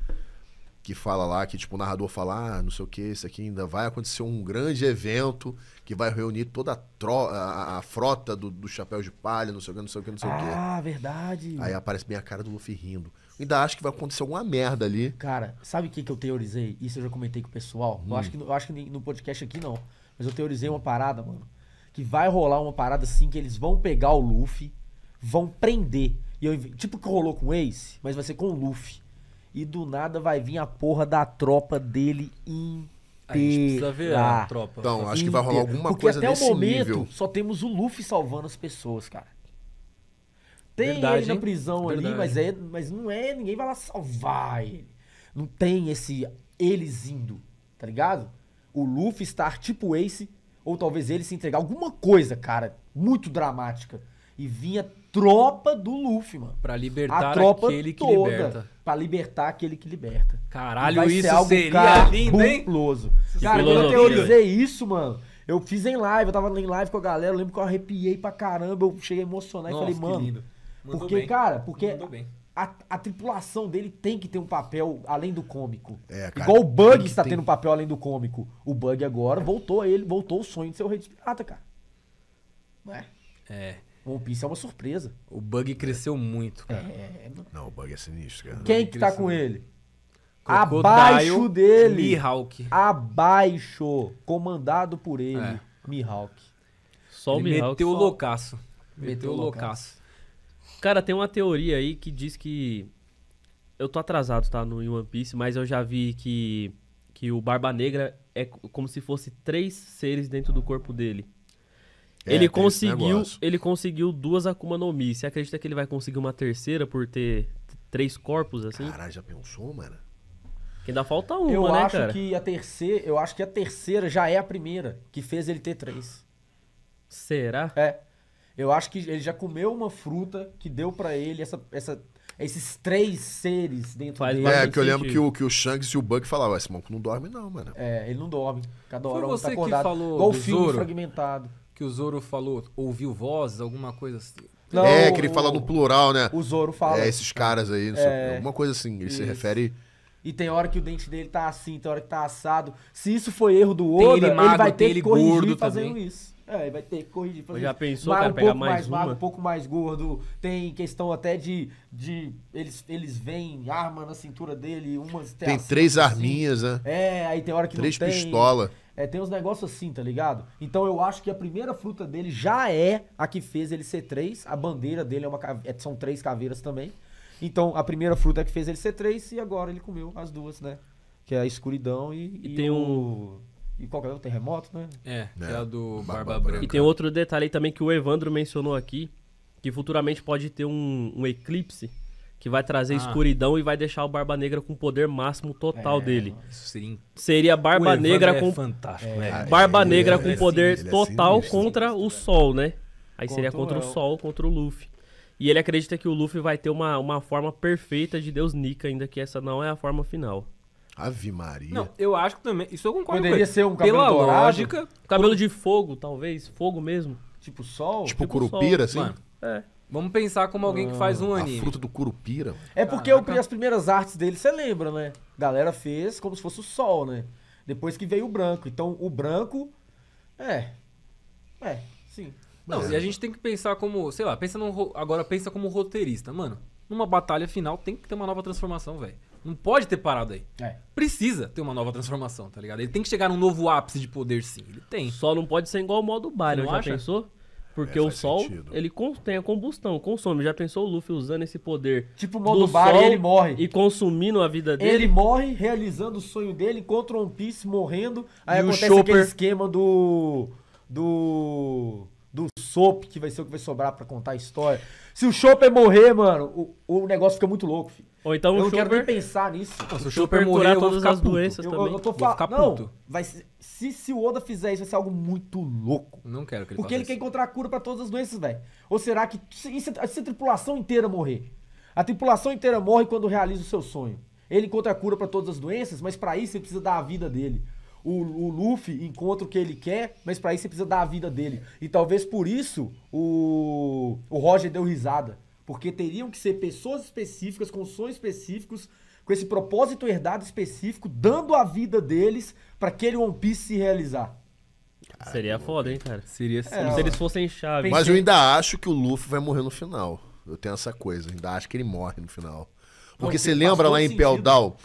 que fala lá, que tipo, o narrador fala, ah, não sei o que, isso aqui ainda vai acontecer um grande evento que vai reunir toda a, tro a, a frota do, do chapéu de palha, não sei o que, não sei o que, não sei o que. Ah, verdade. Aí aparece bem a cara do Luffy rindo. Eu ainda acho que vai acontecer alguma merda ali. Cara, sabe o que, que eu teorizei? Isso eu já comentei com o pessoal. Hum. Eu acho que, eu acho que no podcast aqui não. Mas eu teorizei uma parada, mano que vai rolar uma parada assim que eles vão pegar o Luffy, vão prender. E eu, tipo que rolou com o Ace, mas vai ser com o Luffy. E do nada vai vir a porra da tropa dele inteira. A gente precisa ver a tropa. Então, acho que vai rolar alguma Porque coisa nesse momento, nível. até o momento só temos o Luffy salvando as pessoas, cara. Tem Verdade, ele na prisão Verdade. ali, mas, é, mas não é, ninguém vai lá salvar ele. Não tem esse eles indo, tá ligado? O Luffy estar tipo Ace ou talvez ele se entregar alguma coisa, cara, muito dramática. E vinha tropa do Luffy, mano. Pra libertar aquele que toda, liberta. Pra libertar aquele que liberta. Caralho, isso ser seria cabuloso. lindo, hein? Cara, quando eu teorizei isso, mano, eu fiz em live, eu tava em live com a galera, eu lembro que eu arrepiei pra caramba, eu cheguei emocionado e falei, mano... Porque, bem. cara, porque a, a, tripulação dele tem que ter um papel além do cômico. É, cara, Igual o Bug está tem... tendo um papel além do cômico. O Bug agora voltou a ele, voltou o sonho de ser o rei dos cara. Não é? É. One Piece é uma surpresa. O Bug cresceu muito, cara. É... é, é. Não, o Bug é sinistro, cara. Quem que tá com ele? Crocodile Abaixo dele. Mihawk. Abaixo. Comandado por ele. É. Mihawk. Só ele o Mihawk. Meteu só... o loucaço. Meteu, meteu o loucaço. Cara, tem uma teoria aí que diz que. Eu tô atrasado, tá? No One Piece, mas eu já vi que, que o Barba Negra é como se fosse três seres dentro do corpo dele. É, ele conseguiu, ele conseguiu duas Akuma no Mi. Você acredita que ele vai conseguir uma terceira por ter três corpos assim? Caralho, já pensou, mano? Que ainda falta uma, eu né, acho cara? Que a terceira, eu acho que a terceira já é a primeira que fez ele ter três. Será? É. Eu acho que ele já comeu uma fruta que deu para ele essa, essa, esses três seres dentro dele. É, que eu lembro que o, que o Shanks e o Buck falavam, esse monco não dorme não, mano. É, ele não dorme. Cada hora Foi tá você tá acordado. que falou Igual o filme Zoro, fragmentado. Que o Zoro falou, ouviu vozes, alguma coisa assim. Não, é, que ele o, fala no plural, né? O Zoro fala. É, esses caras aí, é, alguma coisa assim. Ele isso. se refere... E tem hora que o dente dele tá assim, tem hora que tá assado. Se isso foi erro do Oda, ele, magro, ele vai ter que corrigir fazendo também. isso. É, vai ter que corrigir. Fazer já pensou, cara, um pegar mais, mais uma? Magro, um pouco mais gordo. Tem questão até de. de eles, eles vêm, arma na cintura dele, umas. Tem assim, três assim. arminhas, né? É, aí tem hora que três não tem. Três pistolas. É, tem uns negócios assim, tá ligado? Então eu acho que a primeira fruta dele já é a que fez ele ser três. A bandeira dele é uma, é, são três caveiras também. Então a primeira fruta é que fez ele ser três e agora ele comeu as duas, né? Que é a escuridão e. E, e tem o... um e qual né? é, que é o terremoto, né? É, é, que é a do Barba, Barba Branca. E tem outro detalhe também que o Evandro mencionou aqui, que futuramente pode ter um, um eclipse que vai trazer ah. escuridão e vai deixar o Barba Negra com o poder máximo total é, dele. Sim. seria Barba Negra é com fantástico, né? é, ah, Barba é Negra com poder é total contra o Sol, né? Aí contra seria contra o, o Sol, contra o Luffy. E ele acredita que o Luffy vai ter uma, uma forma perfeita de Deus Nika, ainda que essa não é a forma final. Ave Maria. Não, eu acho que também. Isso eu concordo Poderia com ele. ser um cabelo Pela dourado. lógica, cabelo de fogo, talvez. Fogo mesmo. Tipo sol? Tipo, tipo curupira, sol. assim? Mano, é. Vamos pensar como alguém que faz um ah, anime. A fruta do curupira. É porque eu, as primeiras artes dele, você lembra, né? Galera fez como se fosse o sol, né? Depois que veio o branco. Então, o branco. É. É, sim. Não, é. e a gente tem que pensar como, sei lá, pensa num, agora pensa como roteirista, mano. Numa batalha final tem que ter uma nova transformação, velho. Não pode ter parado aí. É. Precisa ter uma nova transformação, tá ligado? Ele tem que chegar num novo ápice de poder, sim. Ele tem. Só não pode ser igual o modo Baryon, já acha? pensou? Porque é, o Sol, sentido. ele tem a combustão, consome. Já pensou o Luffy usando esse poder? Tipo o modo bar, ele morre. E consumindo a vida dele? Ele morre realizando o sonho dele, encontra o One Piece morrendo. Aí e acontece o aquele esquema do. Do. Do Sop, que vai ser o que vai sobrar para contar a história. Se o Chopper morrer, mano, o, o negócio fica muito louco, filho. Ou então eu o Schubert... Eu quero nem pensar nisso. Nossa, se o Schubert morrer, eu vou todas as puto. doenças eu, também. Eu, eu tô falando... Não, vai se, se o Oda fizer isso, vai ser algo muito louco. Não quero que ele Porque ele isso. quer encontrar a cura para todas as doenças, velho. Ou será que... Se, se a tripulação inteira morrer? A tripulação inteira morre quando realiza o seu sonho. Ele encontra a cura para todas as doenças, mas para isso ele precisa dar a vida dele. O, o, Luffy encontra o que ele quer, mas para isso ele precisa dar a vida dele. E talvez por isso o, o Roger deu risada. Porque teriam que ser pessoas específicas, com sonhos específicos, com esse propósito herdado específico, dando a vida deles para aquele One Piece se realizar. Cara, Seria foda, hein, cara? Seria é, se eles fossem chave. Mas eu ainda acho que o Luffy vai morrer no final. Eu tenho essa coisa, ainda acho que ele morre no final. Porque você lembra lá em Peldal,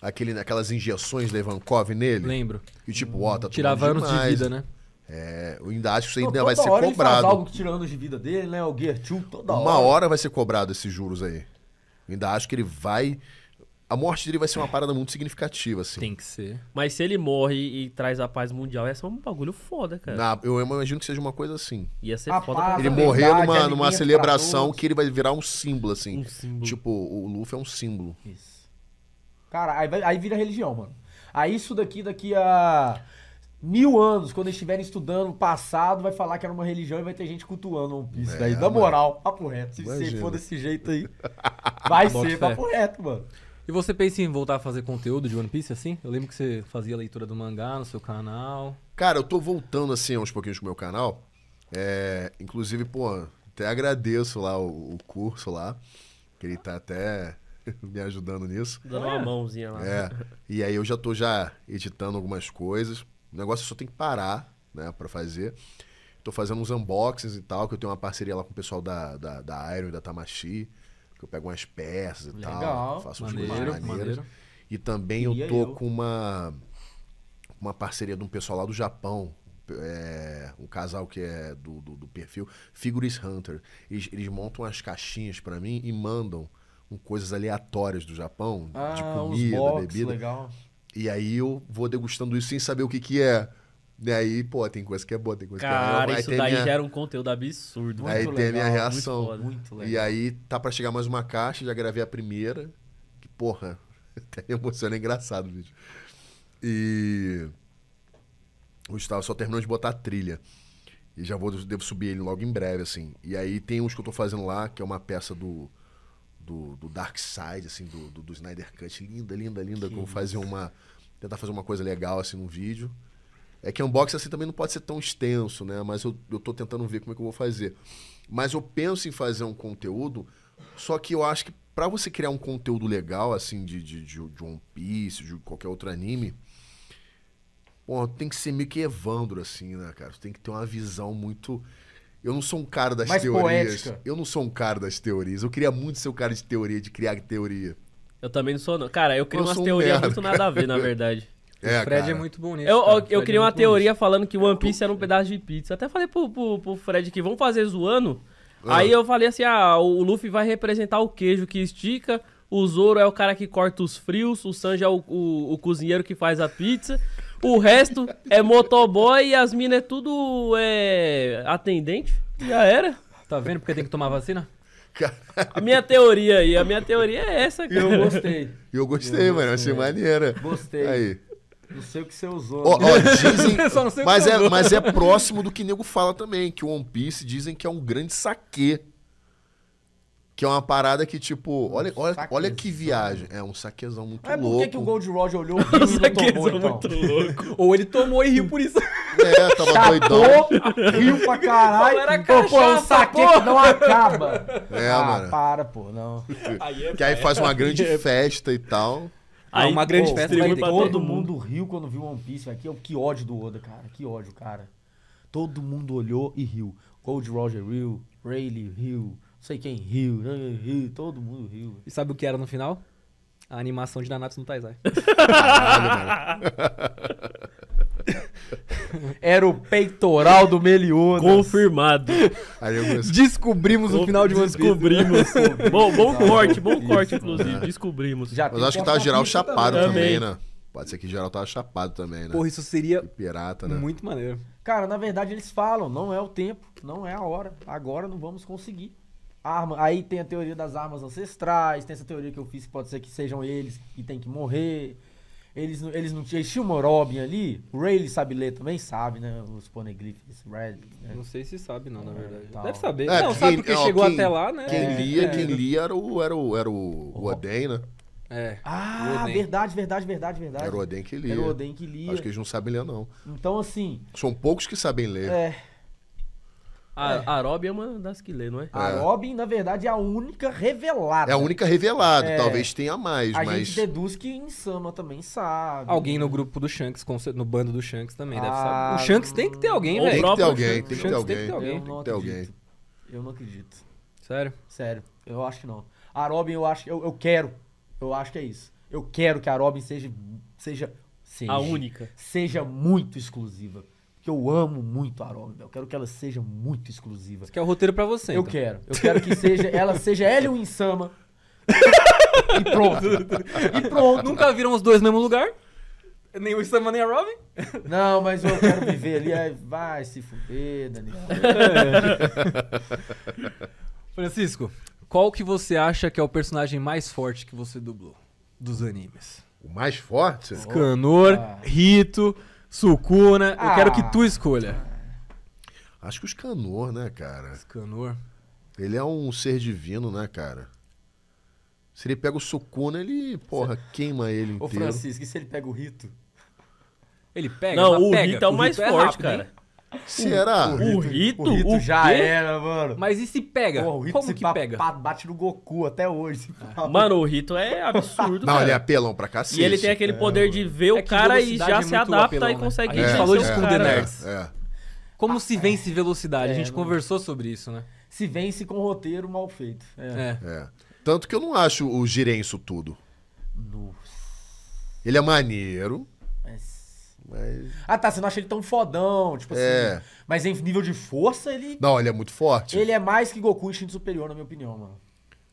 aquele, aquelas injeções da Ivankov nele? Lembro. E tipo, ó, tá Tirava anos de vida, né? É, eu ainda acho que isso ainda vai ser cobrado. Ele faz algo tirando de vida dele, né? O Gear 2, toda hora. Uma hora vai ser cobrado esses juros aí. Eu ainda acho que ele vai. A morte dele vai ser uma parada muito significativa, assim. Tem que ser. Mas se ele morre e traz a paz mundial, essa é um bagulho foda, cara. Não, eu imagino que seja uma coisa assim. Ia ser a foda paz, Ele morrer verdade, numa, numa celebração que ele vai virar um símbolo, assim. Um símbolo. Tipo, o Luffy é um símbolo. Isso. Cara, aí, vai, aí vira religião, mano. Aí isso daqui, daqui a mil anos, quando eles estiverem estudando o passado, vai falar que era uma religião e vai ter gente cultuando One Piece. É, daí, Da moral, papo reto. Se você for desse jeito aí, vai ser fé. papo reto, mano. E você pensa em voltar a fazer conteúdo de One Piece assim? Eu lembro que você fazia leitura do mangá no seu canal. Cara, eu tô voltando assim aos pouquinhos com o meu canal. É, inclusive, pô, até agradeço lá o, o curso lá, que ele tá até me ajudando nisso. Dando uma mãozinha lá. É. E aí eu já tô já editando algumas coisas. O negócio só tem que parar, né, para fazer. Tô fazendo uns unboxings e tal, que eu tenho uma parceria lá com o pessoal da, da, da Iron e da Tamashi, que eu pego umas peças e Legal, tal, faço umas coisas maneiras. Maneiro. E também Queria eu tô eu. com uma uma parceria de um pessoal lá do Japão, é, um casal que é do, do, do perfil Figures Hunter. Eles, eles montam as caixinhas para mim e mandam com coisas aleatórias do Japão, ah, de comida, box, bebida. Legal. E aí eu vou degustando isso sem saber o que, que é. E né? aí, pô, tem coisa que é boa, tem coisa Cara, que é boa. Cara, isso daí minha... gera um conteúdo absurdo. Muito aí legal, tem a minha reação. Muito, muito legal. E aí tá para chegar mais uma caixa, já gravei a primeira. Que porra, até emociona, é engraçado o vídeo. E. O Gustavo só terminou de botar a trilha. E já vou, devo subir ele logo em breve, assim. E aí tem uns que eu tô fazendo lá, que é uma peça do do, do Dark Side, assim, do, do, do Snyder Cut. Linda, linda, linda, que como fazer uma. Tentar fazer uma coisa legal assim no vídeo. É que unboxing assim também não pode ser tão extenso, né? Mas eu, eu tô tentando ver como é que eu vou fazer. Mas eu penso em fazer um conteúdo, só que eu acho que para você criar um conteúdo legal, assim, de, de, de, One Piece, de qualquer outro anime, tem que ser meio que Evandro, assim, né, cara? Tem que ter uma visão muito. Eu não sou um cara das Mais teorias. Poética. Eu não sou um cara das teorias. Eu queria muito ser um cara de teoria, de criar teoria. Eu também não sou, não. Cara, eu crio umas teorias um merda, muito cara. nada a ver, na verdade. É, o Fred é cara. é muito bonito. Eu, eu, eu criei é uma teoria falando que One Piece era um pedaço de pizza. Até falei pro, pro, pro Fred que vamos fazer zoando. Ah. Aí eu falei assim: ah, o Luffy vai representar o queijo que estica, o Zoro é o cara que corta os frios, o Sanji é o, o, o cozinheiro que faz a pizza. O resto é motoboy e as minas é tudo é, atendente. Já era. Tá vendo porque tem que tomar vacina? A minha teoria aí, a minha teoria é essa, cara. Eu gostei. Eu gostei, eu mano. Gostei. Achei maneira. Gostei. Aí. Não sei o que você usou. Oh, oh, dizem, mas, é, mas é próximo do que nego fala também, que o One Piece dizem que é um grande saque que é uma parada que, tipo, olha, olha, olha que viagem. É um saquezão muito louco. Mas por que, que o Gold Roger olhou e não tomou, então? muito louco. Ou ele tomou e riu por isso. É, tava Chatou, doidão. riu pra caralho. Era pô, é um saque que não acaba. É, ah, mano. para, pô, não. Aí é, que aí faz uma grande é. festa e tal. Aí, é uma grande pô, festa. Vai ter todo mundo riu quando viu One Piece aqui. Que ódio do Oda, cara. Que ódio, cara. Todo mundo olhou e riu. Gold Roger riu, Rayleigh riu, sei quem riu, né? riu, todo mundo riu. E sabe o que era no final? A animação de Nanatsu no Taizai. Era o peitoral do Meliodas. Confirmado. Descobrimos Conf... o final de One Descobrimos. bom, bom tá. corte, bom corte, inclusive. É. Descobrimos. Já Mas acho que tá geral chapado também, também né? Pode ser que geral tava chapado também, né? Porra, isso seria pirata, né? muito maneiro. Cara, na verdade eles falam, não é o tempo, não é a hora. Agora não vamos conseguir. Arma, aí tem a teoria das armas ancestrais, tem essa teoria que eu fiz que pode ser que sejam eles e tem que morrer. Eles, eles não tinham. tinham uma Robin ali. O Rayleigh sabe ler também, sabe, né? Os poneglyphs, Red. Né? Não sei se sabe, não, na é, verdade. É, Deve saber. É, não, quem, sabe porque ó, chegou quem, até lá, né? Quem é, lia, é. quem lia era o, era o, era o, o Oden, né? É. Ah, verdade, verdade, verdade, verdade. Era o Oden que lia. Era o Oden que lia. Acho que eles não sabem ler, não. Então, assim. São poucos que sabem ler. É. A, é. é uma das que lê, não é? é. A Robin, na verdade, é a única revelada. É a única revelada, é. talvez tenha mais, a mas... A gente deduz que Insama também sabe. Alguém no grupo do Shanks, no bando do Shanks também ah, deve saber. Ah, o Shanks tem que ter alguém, velho. Tem que ter alguém, tem que ter alguém. Tem que ter alguém. Eu não acredito. Alguém. Eu não acredito. Sério? Sério, eu acho que não. A Robin, eu acho, eu, eu quero, eu acho que é isso. Eu quero que a Robin seja, seja, seja a única. Seja muito exclusiva que eu amo muito a Robin. eu quero que ela seja muito exclusiva. Você quer é o roteiro para você? Eu então. quero. Eu quero que seja, ela seja Hélio Insama. e pronto. e pronto. Nunca viram os dois no mesmo lugar? Nem o Insama nem a Robin? Não, mas eu quero viver ali. Aí vai se fuder, Daniel. Francisco, qual que você acha que é o personagem mais forte que você dublou dos animes? O mais forte? Scanor, ah. Rito. Oh, Sucuna. Ah. Eu quero que ah. tu escolha. Acho que o Scanor, né, cara? Scanor. Ele é um ser divino, né, cara? Se ele pega o Sukuna, ele, porra, queima ele inteiro. Ô, Francisco, e se ele pega o Rito? Ele pega? Não, o pega. Rito é o mais é forte, é rápido, cara. Hein? Será? O, o, o, Rito, o Rito, o Rito já era, mano. Mas e se pega? o Rito Como que pega? Bate no Goku até hoje. mano, o Rito é absurdo, Não, cara. ele é apelão pra cacete. E ele tem aquele é, poder mano. de ver o é cara e já é se adapta apelão, e né? consegue... A gente é, falou disso é, com o Como se vence velocidade? a gente conversou sobre isso, né? Se vence com roteiro mal feito. É. Tanto que eu não acho o Girenço tudo. Nossa. Ele é maneiro. Mas... Ah, tá. Você não acha ele tão fodão, tipo assim, é. assim. Mas em nível de força, ele. Não, ele é muito forte. Ele é mais que Goku em Superior, na minha opinião, mano.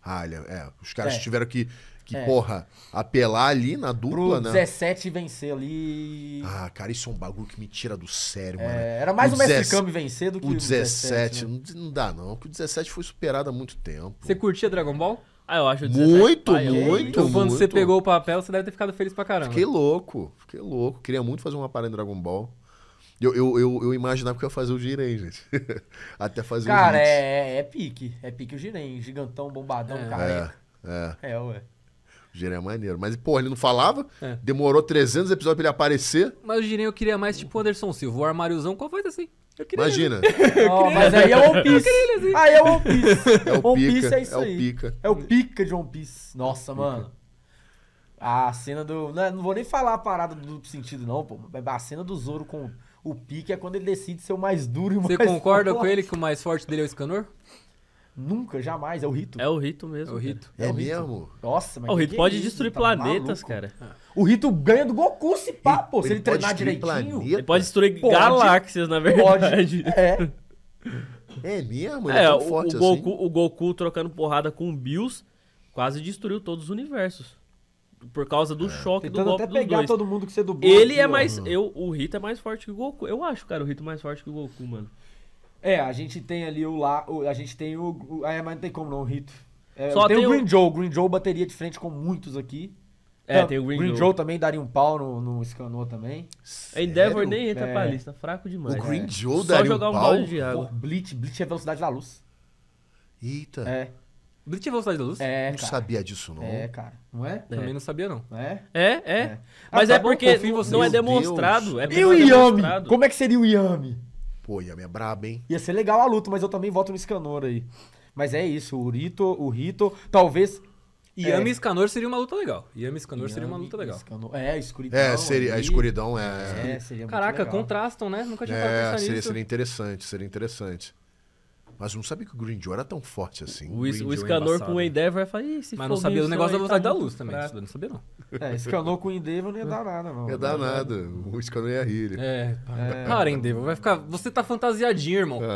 Ah, ele é. é. Os caras é. tiveram que, que é. porra, apelar ali na dupla, Pro né? 17 vencer ali. Ah, cara, isso é um bagulho que me tira do sério, é, mano. Era mais o, o Mestre Kami vencer do que o 17. O 17 né? não, dá, não. Porque o 17 foi superado há muito tempo. Você curtia Dragon Ball? Ah, eu acho 17. Muito, pai, muito, Então, quando muito. você pegou o papel, você deve ter ficado feliz pra caramba. Fiquei louco, fiquei louco. Queria muito fazer uma parada em Dragon Ball. Eu, eu, eu, eu imaginava que eu ia fazer o Jiren, gente. Até fazer cara, o Cara, é, é, é pique. É pique o Jiren. Gigantão, bombadão, é. É, é. É, ué. O Jiren é maneiro. Mas, pô, ele não falava. É. Demorou 300 episódios pra ele aparecer. Mas o Jiren eu queria mais tipo o Anderson Silva. O armáriozão, qual foi assim? Imagina. Oh, mas aí é One Piece. Aí é One Piece. É o One Piece é, é, é isso é o aí. Pica. É o pica de One Piece. Nossa, mano. A cena do. Né, não, vou nem falar a parada do sentido, não, pô. A cena do Zoro com o pica é quando ele decide ser o mais duro e o Você mais Você concorda forte. com ele que o mais forte dele é o Escanor? Nunca, jamais. É o rito. É o rito mesmo. É o rito. É, é, o rito. mesmo? Nossa, mas. Ah, o rito que pode é destruir tá planetas, cara. O rito ganha do Goku, se pá, ele, pô. Se ele, ele treinar direitinho. Planeta? Ele pode destruir pode. galáxias, na verdade. Pode. É. É mesmo? Ele é, é o, forte o Goku, assim. o Goku trocando porrada com o Bills quase destruiu todos os universos. Por causa do é. choque Tentando do golpe até pegar dois. todo mundo que você dublou. Ele aqui, é mais. Eu, o Rito é mais forte que o Goku. Eu acho, cara, o Rito mais forte que o Goku, mano. É, a gente tem ali o lá. A gente tem o. o é, mas não tem como não, o Rito. É, Só tem, tem o Green o... Joe. Green Joe bateria de frente com muitos aqui. É, então, tem o Green, Green Joe. Joe. também daria um pau no, no Scanor também. A é, Endeavor nem entra é. pra lista, fraco demais. O Green é. Joe Só daria Só jogar um, balde de água. Pô, Blitz, Blitz é velocidade da luz. Eita. É. Blitz é velocidade da luz? É, cara. Não sabia disso, não. É, cara. Não é? é. Também não sabia, não. É? É, é. é. é. Mas ah, tá é porque não, não é demonstrado. É e o é Yami? Como é que seria o Yami? Pô, Yami é brabo, hein? Ia ser legal a luta, mas eu também voto no scanor aí. Mas é isso, o Rito, o Rito, talvez. É. Yami é. e Escanor seria uma luta legal. Yami e Escanor Yami seria uma luta legal. É, escuridão. É, seria, a escuridão é. é seria Caraca, contrastam, né? Nunca tinha é, parado seria, nisso. seria interessante, seria interessante. Mas não sabia que o Green Joe era tão forte assim. O, Green o Escanor é com o Endeavor vai falar, Ih, se Mas não sabia o negócio da velocidade tá... da luz também. É. Não sabia, não. É, Escanor com o Endeavor não ia dar nada, não. Ia dar nada. O Escanor ia rir. É, é. para, Endeavor. Vai ficar... Você tá fantasiadinho, irmão. Ah,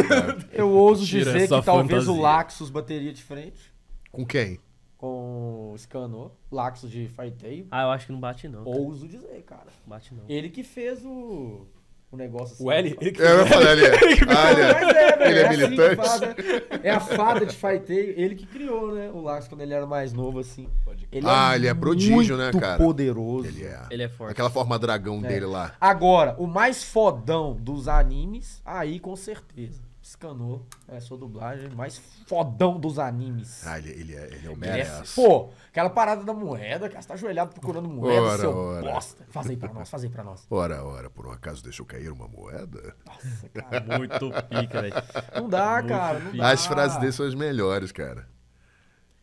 Eu ouso Tira dizer que talvez o Laxus bateria de frente. Com quem? com o Scanor, Laxo de Fight Day. Ah, eu acho que não bate não. Cara. Ouso dizer, cara. Bate não. Ele que fez o o negócio assim. O L? Ele que... É, eu falei é. Ah, ele é, é, é assim militante. Assim, fada, né? é a fada de faiteio, ele que criou, né? O Lax quando ele era mais novo, assim. Ele ah, é ele é prodígio, né, cara? poderoso. Ele é. Ele é forte. Aquela forma dragão é. dele lá. Agora, o mais fodão dos animes, aí com certeza. Escanou. É, sou dublagem mais fodão dos animes. Ah, ele, ele, é, ele é o é merece. Pô, aquela parada da moeda, cara, você tá ajoelhado procurando moeda, ora, seu ora. bosta. Faz aí pra nós, faz aí pra nós. Ora, ora, por um acaso deixou cair uma moeda? Nossa, cara. Muito pica, velho. Não dá, Muito cara. Não dá. As frases dele são as melhores, cara.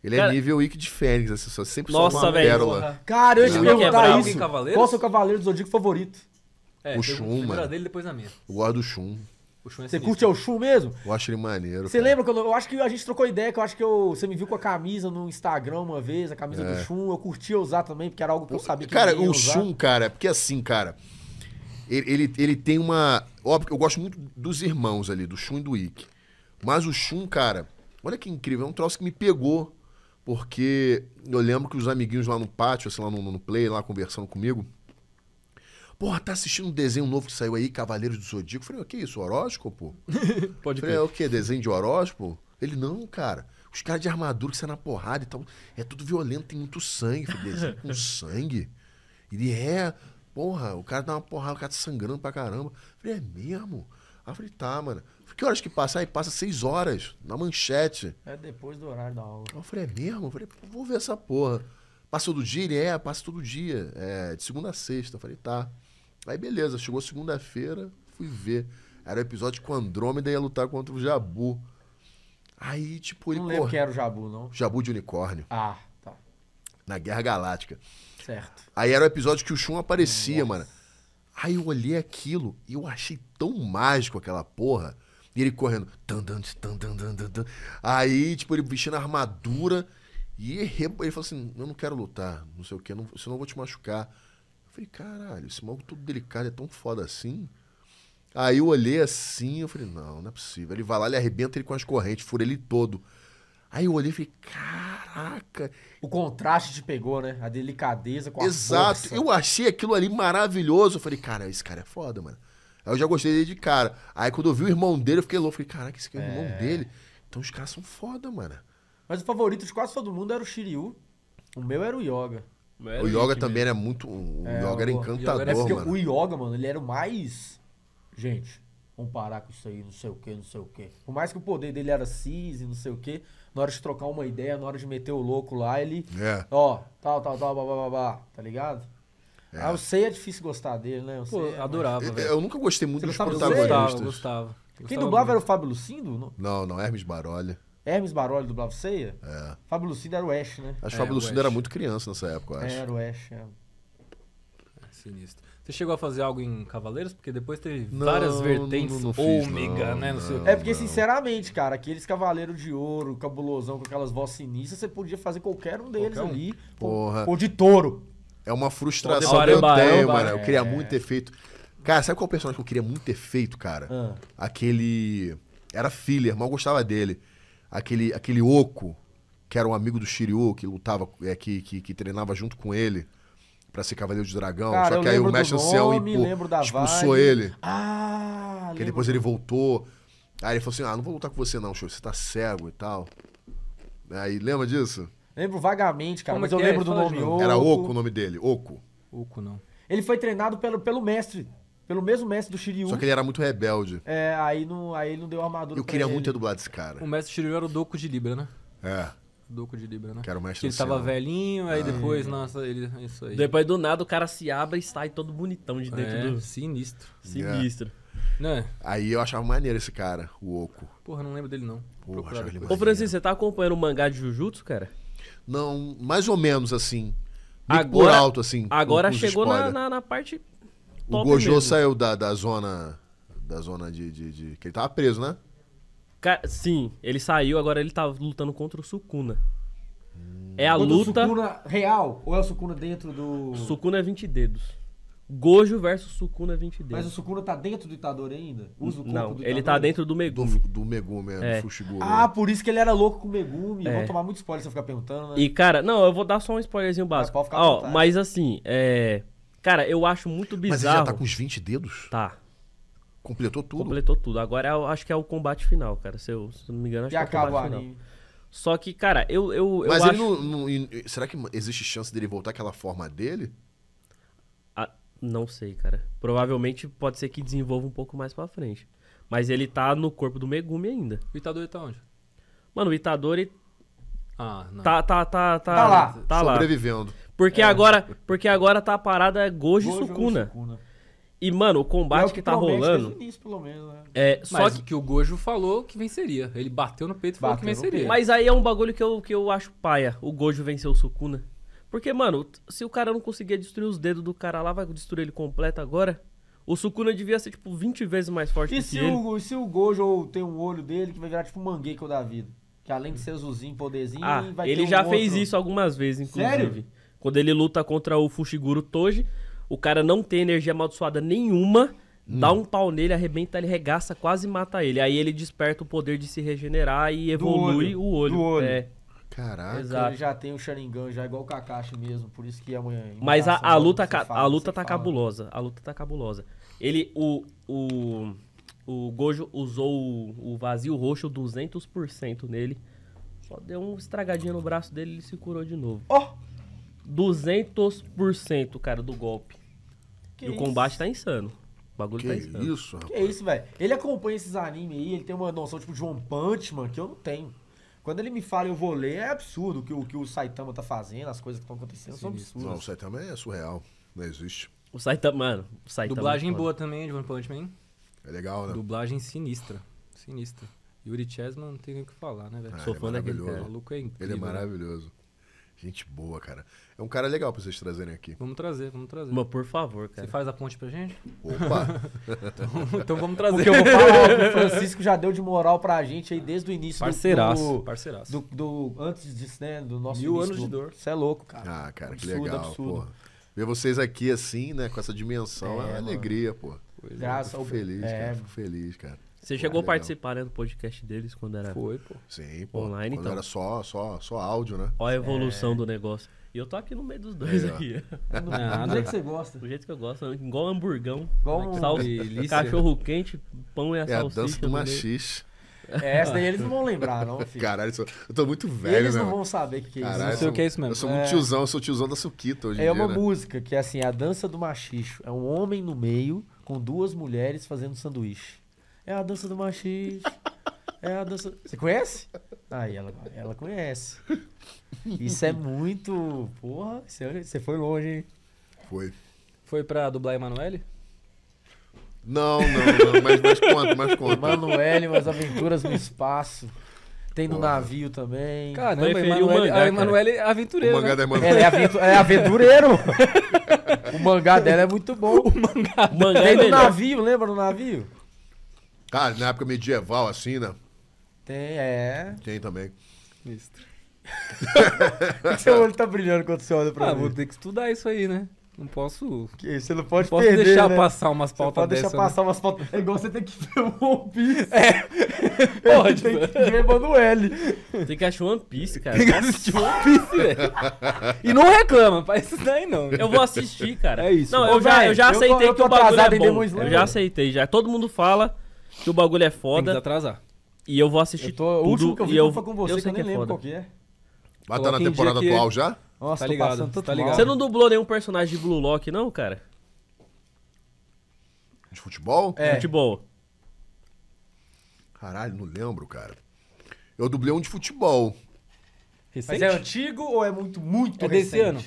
Ele é cara, é nível Ike de Fênix, assim, só sempre Nossa, uma véio, pérola. Porra. Cara, eu ia te perguntar isso. Qual é o seu cavaleiro do Zodíaco favorito? É, o Shun, mano. Dele, depois na minha. Eu gosto do Shun. O Shun é Você curte é o Shun mesmo? Eu acho ele maneiro. Você cara. lembra quando. Eu, acho que a gente trocou ideia, que eu acho que eu, você me viu com a camisa no Instagram uma vez, a camisa é. do Shun. Eu curtia usar também, porque era algo que eu sabia que Cara, eu o Shun, cara, porque assim, cara. Ele, ele, ele, tem uma. Óbvio que eu gosto muito dos irmãos ali, do Shun e do Ikki. Mas o Shun, cara, olha que incrível, é um troço que me pegou. Porque eu lembro que os amiguinhos lá no pátio, assim, lá no, no play, lá conversando comigo, Porra, tá assistindo um desenho novo que saiu aí, Cavaleiros do Zodíaco. Eu falei, o que é isso? Horóscopo? Pode falei, é o quê? Desenho de horóscopo? Ele, não, cara. Os caras de armadura que saem na porrada e tal. É tudo violento, tem muito sangue. Falei, desenho com sangue? Ele é. Porra, o cara dá uma porrada, o cara tá sangrando pra caramba. Falei, é mesmo? Aí eu falei, tá, mano. Falei, que horas que passa? Aí passa seis horas, na manchete. É depois do horário da aula. eu falei, é mesmo? Eu falei, vou ver essa porra. Passou do dia? Ele é, passa todo dia. É, de segunda a sexta. Eu falei, tá. Aí beleza, chegou segunda-feira, fui ver. Era o episódio que o Andrômeda ia lutar contra o Jabu. Aí, tipo, ele. Não lembro quem era o Jabu, não. Jabu de unicórnio. Ah, tá. Na Guerra Galáctica. Certo. Aí era o episódio que o Shun aparecia, Nossa. mano. Aí eu olhei aquilo e eu achei tão mágico aquela porra. E ele correndo. Tan, tan, tan, tan, tan, tan. Aí, tipo, ele vestindo a armadura. E ele falou assim: Eu não quero lutar, não sei o quê, não, senão eu vou te machucar. Falei, caralho, esse maluco todo delicado é tão foda assim. Aí eu olhei assim, eu falei, não, não é possível. Ele vai lá, ele arrebenta ele com as correntes, fura ele todo. Aí eu olhei e falei, caraca. O contraste te pegou, né? A delicadeza com a Exato. Força. Eu achei aquilo ali maravilhoso. Eu falei, cara, esse cara é foda, mano. Aí eu já gostei dele de cara. Aí quando eu vi o irmão dele, eu fiquei louco. Falei, caraca, esse aqui é o é. irmão dele. Então os caras são foda, mano. Mas o favorito de quase todo mundo era o Shiryu. O meu era o Yoga. Era é o Yoga também mesmo. era muito. O é, Yoga era o, encantador. Yoga era mano. O Yoga, mano, ele era o mais. Gente, vamos parar com isso aí, não sei o que, não sei o que. Por mais que o poder dele era cis e não sei o que, na hora de trocar uma ideia, na hora de meter o louco lá, ele. É. Ó, tal, tal, tal, babá, tá ligado? É. Ah, eu sei é difícil gostar dele, né? Eu Pô, sei, adorava. Mas... Eu, eu, nunca gostei muito Você dos protagonistas. Eu gostava, gostava. Quem dublava muito. era o Fábio Lucindo? Não, não, não Hermes Barolha. Hermes Baroli dublava o Ceia? É. Fábio Lucindo era o Ash, né? Acho que é, Fábio Lucindo era muito criança nessa época, eu acho. Era o Ash, é. é. Sinistro. Você chegou a fazer algo em Cavaleiros? Porque depois teve não, várias vertentes não, não, ômega, né? é porque, sinceramente, cara, aqueles Cavaleiros de Ouro, cabulosão, com aquelas vozes sinistras, você podia fazer qualquer um deles qualquer um. ali. Porra. Ou de touro. É uma frustração que eu tenho, mano. Eu queria é. muito ter feito. Cara, sabe qual personagem que eu queria muito ter feito, cara? Ah. Aquele. Era filler, mal gostava dele aquele, aquele Oco, que era um amigo do Shiryu, que lutava, é, que, que, que treinava junto com ele para ser Cavaleiro de Dragão. Cara, só que aí o Mestre do Céu expulsou vibe. ele. Ah, Que depois ele voltou. Aí ele falou assim: ah, não vou lutar com você não, show, você tá cego e tal. Aí lembra disso? Lembro vagamente, cara, Como mas eu é? lembro do nome Oco. Era Oco o nome dele, Oco. Oco não. Ele foi treinado pelo, pelo mestre pelo mesmo mestre do Shiryu. Só que ele era muito rebelde. É, aí não, aí não deu armadura. Eu queria muito ter dublado esse cara. O mestre Shiryu era o Doku de Libra, né? É. Doku de Libra, né? Que era o mestre que Ele tava velhinho, aí ah, depois, é. nossa, ele. Isso aí. Depois do nada o cara se abre e sai todo bonitão de dentro é, do. Sinistro. É. Sinistro. Yeah. Né? Aí eu achava maneiro esse cara, o Oco. Porra, não lembro dele não. Porra, ele Ô, Francisco, você tá acompanhando o mangá de Jujutsu, cara? Não, mais ou menos assim. agora, por alto, assim. Agora chegou na, na, na, parte o Gojo mesmo. saiu da, da zona. Da zona de, de, de, Que ele tava preso, né? sim, ele saiu, agora ele tá lutando contra o Sukuna. Hum. É a contra luta. O Sukuna real? Ou é o Sukuna dentro do. Sukuna é 20 dedos. Gojo versus Sukuna 20 é dedos. Mas o Sukuna tá dentro do Itadori ainda? Usa o corpo Não, do ele tá dentro do Megumi. Do, do Megumi, é, é. do Fushiguro. Ah, por isso que ele era louco com o Megumi. É. Vou tomar muito spoiler se eu ficar perguntando, né? E, cara, não, eu vou dar só um spoilerzinho básico. Mas, Ó, mas assim, é... Cara, eu acho muito bizarro. Mas ele já tá com os 20 dedos? Tá. Completou tudo? Completou tudo. Agora eu acho que é o combate final, cara. Se eu, se não me engano, acho e que é o combate final. Só que, cara, eu, eu, Mas ele não, não, Será que existe chance dele voltar àquela forma dele? Ah, não sei, cara. Provavelmente pode ser que desenvolva um pouco mais pra frente. Mas ele tá no corpo do Megumi ainda. O Itadori tá onde? Mano, o Itadori... Ah, não. Tá, tá, tá, tá... Tá lá. Tá Sobrevivendo. Lá. Porque, é. agora, porque agora tá a parada Gojo, Gojo Sukuna. Sukuna. E, mano, o combate é o que, que tá rolando. Início, pelo menos, né? é, só mas, que... que... o Gojo falou que venceria. Ele bateu no peito e falou que venceria. Mas aí é um bagulho que eu, que eu acho paia. O Gojo venceu o Sukuna. Porque, mano, se o cara não conseguia destruir os dedos do cara lá, vai destruir ele completo agora. O Sukuna devia ser, tipo, 20 vezes mais forte e que se ele. O, se o Gojo tem um olho dele que vai virar, tipo, um mangueco da vida. Que além de ser azulzinho, poderzinho, ah, vai ele já um fez outro. isso algumas vezes, inclusive. Sério? Quando ele luta contra o Fushiguro Toji, o cara não tem energia amaldiçoada nenhuma, hum. dá um pau nele, arrebenta ele, regaça, quase mata ele. Aí ele desperta o poder de se regenerar e evolui olho. o olho. Do olho. É. Caraca. Exato. Ele já tem o Sharingan, já é igual o Kakashi mesmo, por isso que amanhã. É Mas a, a luta, ca, fala, a luta tá fala. cabulosa. A luta tá cabulosa. Ele, o. O, o Gojo usou o, vazio roxo 200% nele. Só deu um estragadinho no braço dele e ele se curou de novo. Oh! 200%, cara, do golpe. Que e isso? o combate tá insano. O bagulho que tá insano. isso, rapaz. Que isso, velho. Ele acompanha esses animes aí, ele tem uma noção, tipo, de One Punch Man, que eu não tenho. Quando ele me fala eu vou ler, é absurdo o que o, que o Saitama tá fazendo, as coisas que estão acontecendo Sim. são absurdas. Não, o Saitama é surreal. Não existe. O Saitama, mano. O Saitama Dublagem é boa também de One Punch Man. É legal, né? Dublagem sinistra. Sinistra. Yuri Chesman não tem nem o que falar, né, velho? Ah, Sou é fã é daquele cara. O maluco é incrível. Ele é né? maravilhoso. Né? Gente boa, cara. É um cara legal pra vocês trazerem aqui. Vamos trazer, vamos trazer. Mas por favor, cara. Você faz a ponte pra gente? Opa! então, então, vamos trazer. Porque eu vou falar, o Francisco já deu de moral pra gente aí desde o início. Parceiraço, do, parceiraço. Do, do, antes disso, né? Do nosso Mil anos de dor. Você é louco, cara. Ah, cara, absurdo, que legal, absurdo. Porra. Ver vocês aqui assim, né? Com essa dimensão é, é alegria, pô. É. Graças ao... feliz, é. cara. Fico feliz, cara. Você chegou ah, a participar né, do podcast deles quando era Foi, pô. Sim, pô. online, quando então. era só, só, só áudio, né? Olha a evolução é. do negócio. E eu tô aqui no meio dos dois aqui. É, do, Nada. do jeito que você gosta. Do jeito que eu gosto. Né? Igual hamburgão. Igual né? um... Sal... Cachorro quente, pão e a é salsicha. É a dança do machixe. É, essa daí eles não vão lembrar, não, filho. Caralho, eu tô muito velho, eles né? Eles não vão saber o que, é Caralho, isso. Não sei o que é isso mesmo. Eu sou muito é. tiozão, eu sou tiozão da Suquita hoje é em dia. É uma né? música que é assim, a dança do machicho. É um homem no meio com duas mulheres fazendo sanduíche. É a dança do machicho. É a dança. Você conhece? Aí ela, ela conhece. Isso é muito. Porra, é, você foi longe, hein? Foi. Foi pra dublar Emanuele? Não, não, não, mas, mas conta, mas conta. Emanuele, umas aventuras no espaço. Tem no Porra. navio também. Caramba, Emanuele, mangá, ah, a Emanuele é aventureiro. O né? mangá né? da Emanuele. Ela é, aventu é aventureiro. o mangá dela é muito bom. O mangá, o mangá Tem é no melhor. navio, lembra no navio? Ah, na época medieval, assim, né? Tem, é. Tem também. Mistra. seu olho tá brilhando quando você olha pra ah, mim. vou ter que estudar isso aí, né? Não posso. Que você não pode não perder, posso deixar né? passar umas pautas pode Pode deixar né? passar umas pautas. É igual você tem que ver o One Piece. É. Pode. Né? tem que ver Manoel. Tem que achar One Piece, cara. Tem que assistir One Piece, velho. E não reclama, faz isso daí não. Eu vou assistir, cara. É isso. Não, Ô, né? eu, véio, já, eu já aceitei eu, eu que o bagulho é bom. Eu já aceitei, já. Todo mundo fala que o bagulho é foda. Tem que atrasar. E eu vou assistir eu tô, tudo. O último que eu vi eu, foi com você, eu que, eu nem é lembro foda. qual que é. tá na temporada atual já? Nossa, tá ligado, tá ligado. Você não dublou nenhum personagem de Blue Lock, não, cara? De futebol? É. De futebol. Caralho, não lembro, cara. Eu dublei um de futebol. Recente? Mas é antigo ou é muito, muito é recente? desse ano?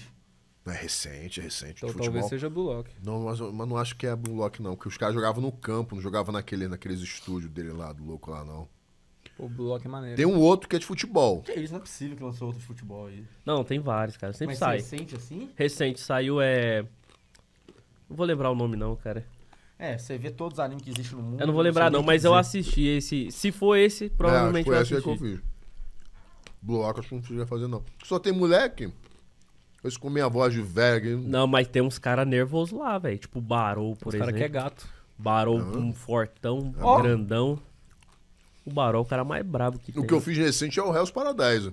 É recente, é recente. Então talvez seja Blue Lock. Não, mas, mas não acho que é Blue Lock, não. Porque os caras jogavam no campo, não jogavam naquele, naqueles estúdios dele lá, do louco lá, não. O Blue Lock é maneiro. Tem um outro que é de futebol. Que isso? Não é possível que lançou outro de futebol aí. Não, tem vários, cara. Sempre mas sai. recente assim? Recente. Saiu, é... Não vou lembrar o nome, não, cara. É, você vê todos os animes que existem no mundo. Eu não vou lembrar, não, mas eu assisti esse. Se for esse, é, provavelmente é, foi eu assisti. Esse é que eu fiz. Blue Lock, acho que não precisa fazer, não. Só tem moleque eu com minha voz de velho. Não, mas tem uns caras nervosos lá, velho. Tipo Barol, por exemplo. Os cara que é gato. Barol, Aham. um fortão, Ó. grandão. O Barol, é o cara mais bravo que tem. O que eu né? fiz recente é o Hell's Paradise.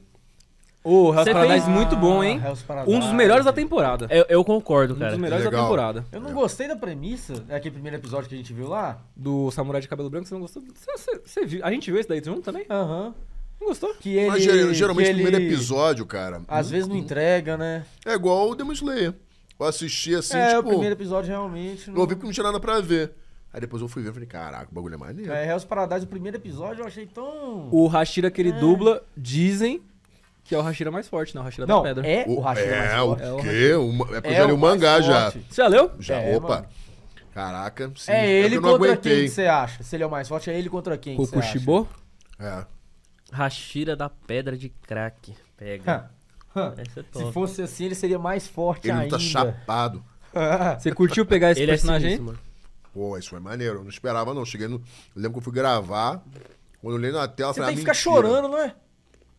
Ô, Hell's Paradise fez- ah, muito bom, hein? Hell's Paradise. um dos melhores da temporada. Eu, eu concordo, Um dos melhores da temporada. Eu não gostei da premissa, daquele é primeiro episódio que a gente viu lá. Do Samurai de Cabelo Branco, você não gostou? Você, você- você viu? A gente viu esse daí junto também? Aham. Gostou? Que ele, Mas geralmente que ele, primeiro episódio, cara. Às vezes não hum. entrega, né? É igual o Demon Slayer. Eu assisti assim, é, tipo. É, o primeiro episódio realmente. Não... Eu ouvi que não tinha nada pra ver. Aí depois eu fui ver e falei, caraca, o bagulho é maneiro. É, Hell's Paradise, o primeiro episódio eu achei tão. O Rashira que ele é. dubla, dizem que é o Hashira mais forte, não, né? o Hashira não, da Pedra. É o, o Hashira é, mais forte. É o quê? É, o, é porque é eu já li o mangá já. Você já leu? Já, é, opa. Mano. Caraca, sim. É, é ele contra aguentei. quem você acha? Se ele é o mais forte, é ele contra quem? Kokushibo? É. Rashira da Pedra de Crack. Pega. É Se fosse assim, ele seria mais forte ele tá ainda. Ele tá chapado. Você curtiu pegar esse ele é personagem? É Pô, isso foi maneiro. Eu não esperava, não. Cheguei no... Eu lembro que eu fui gravar. Quando eu olhei na tela, Você tem que ah, ficar chorando, não é?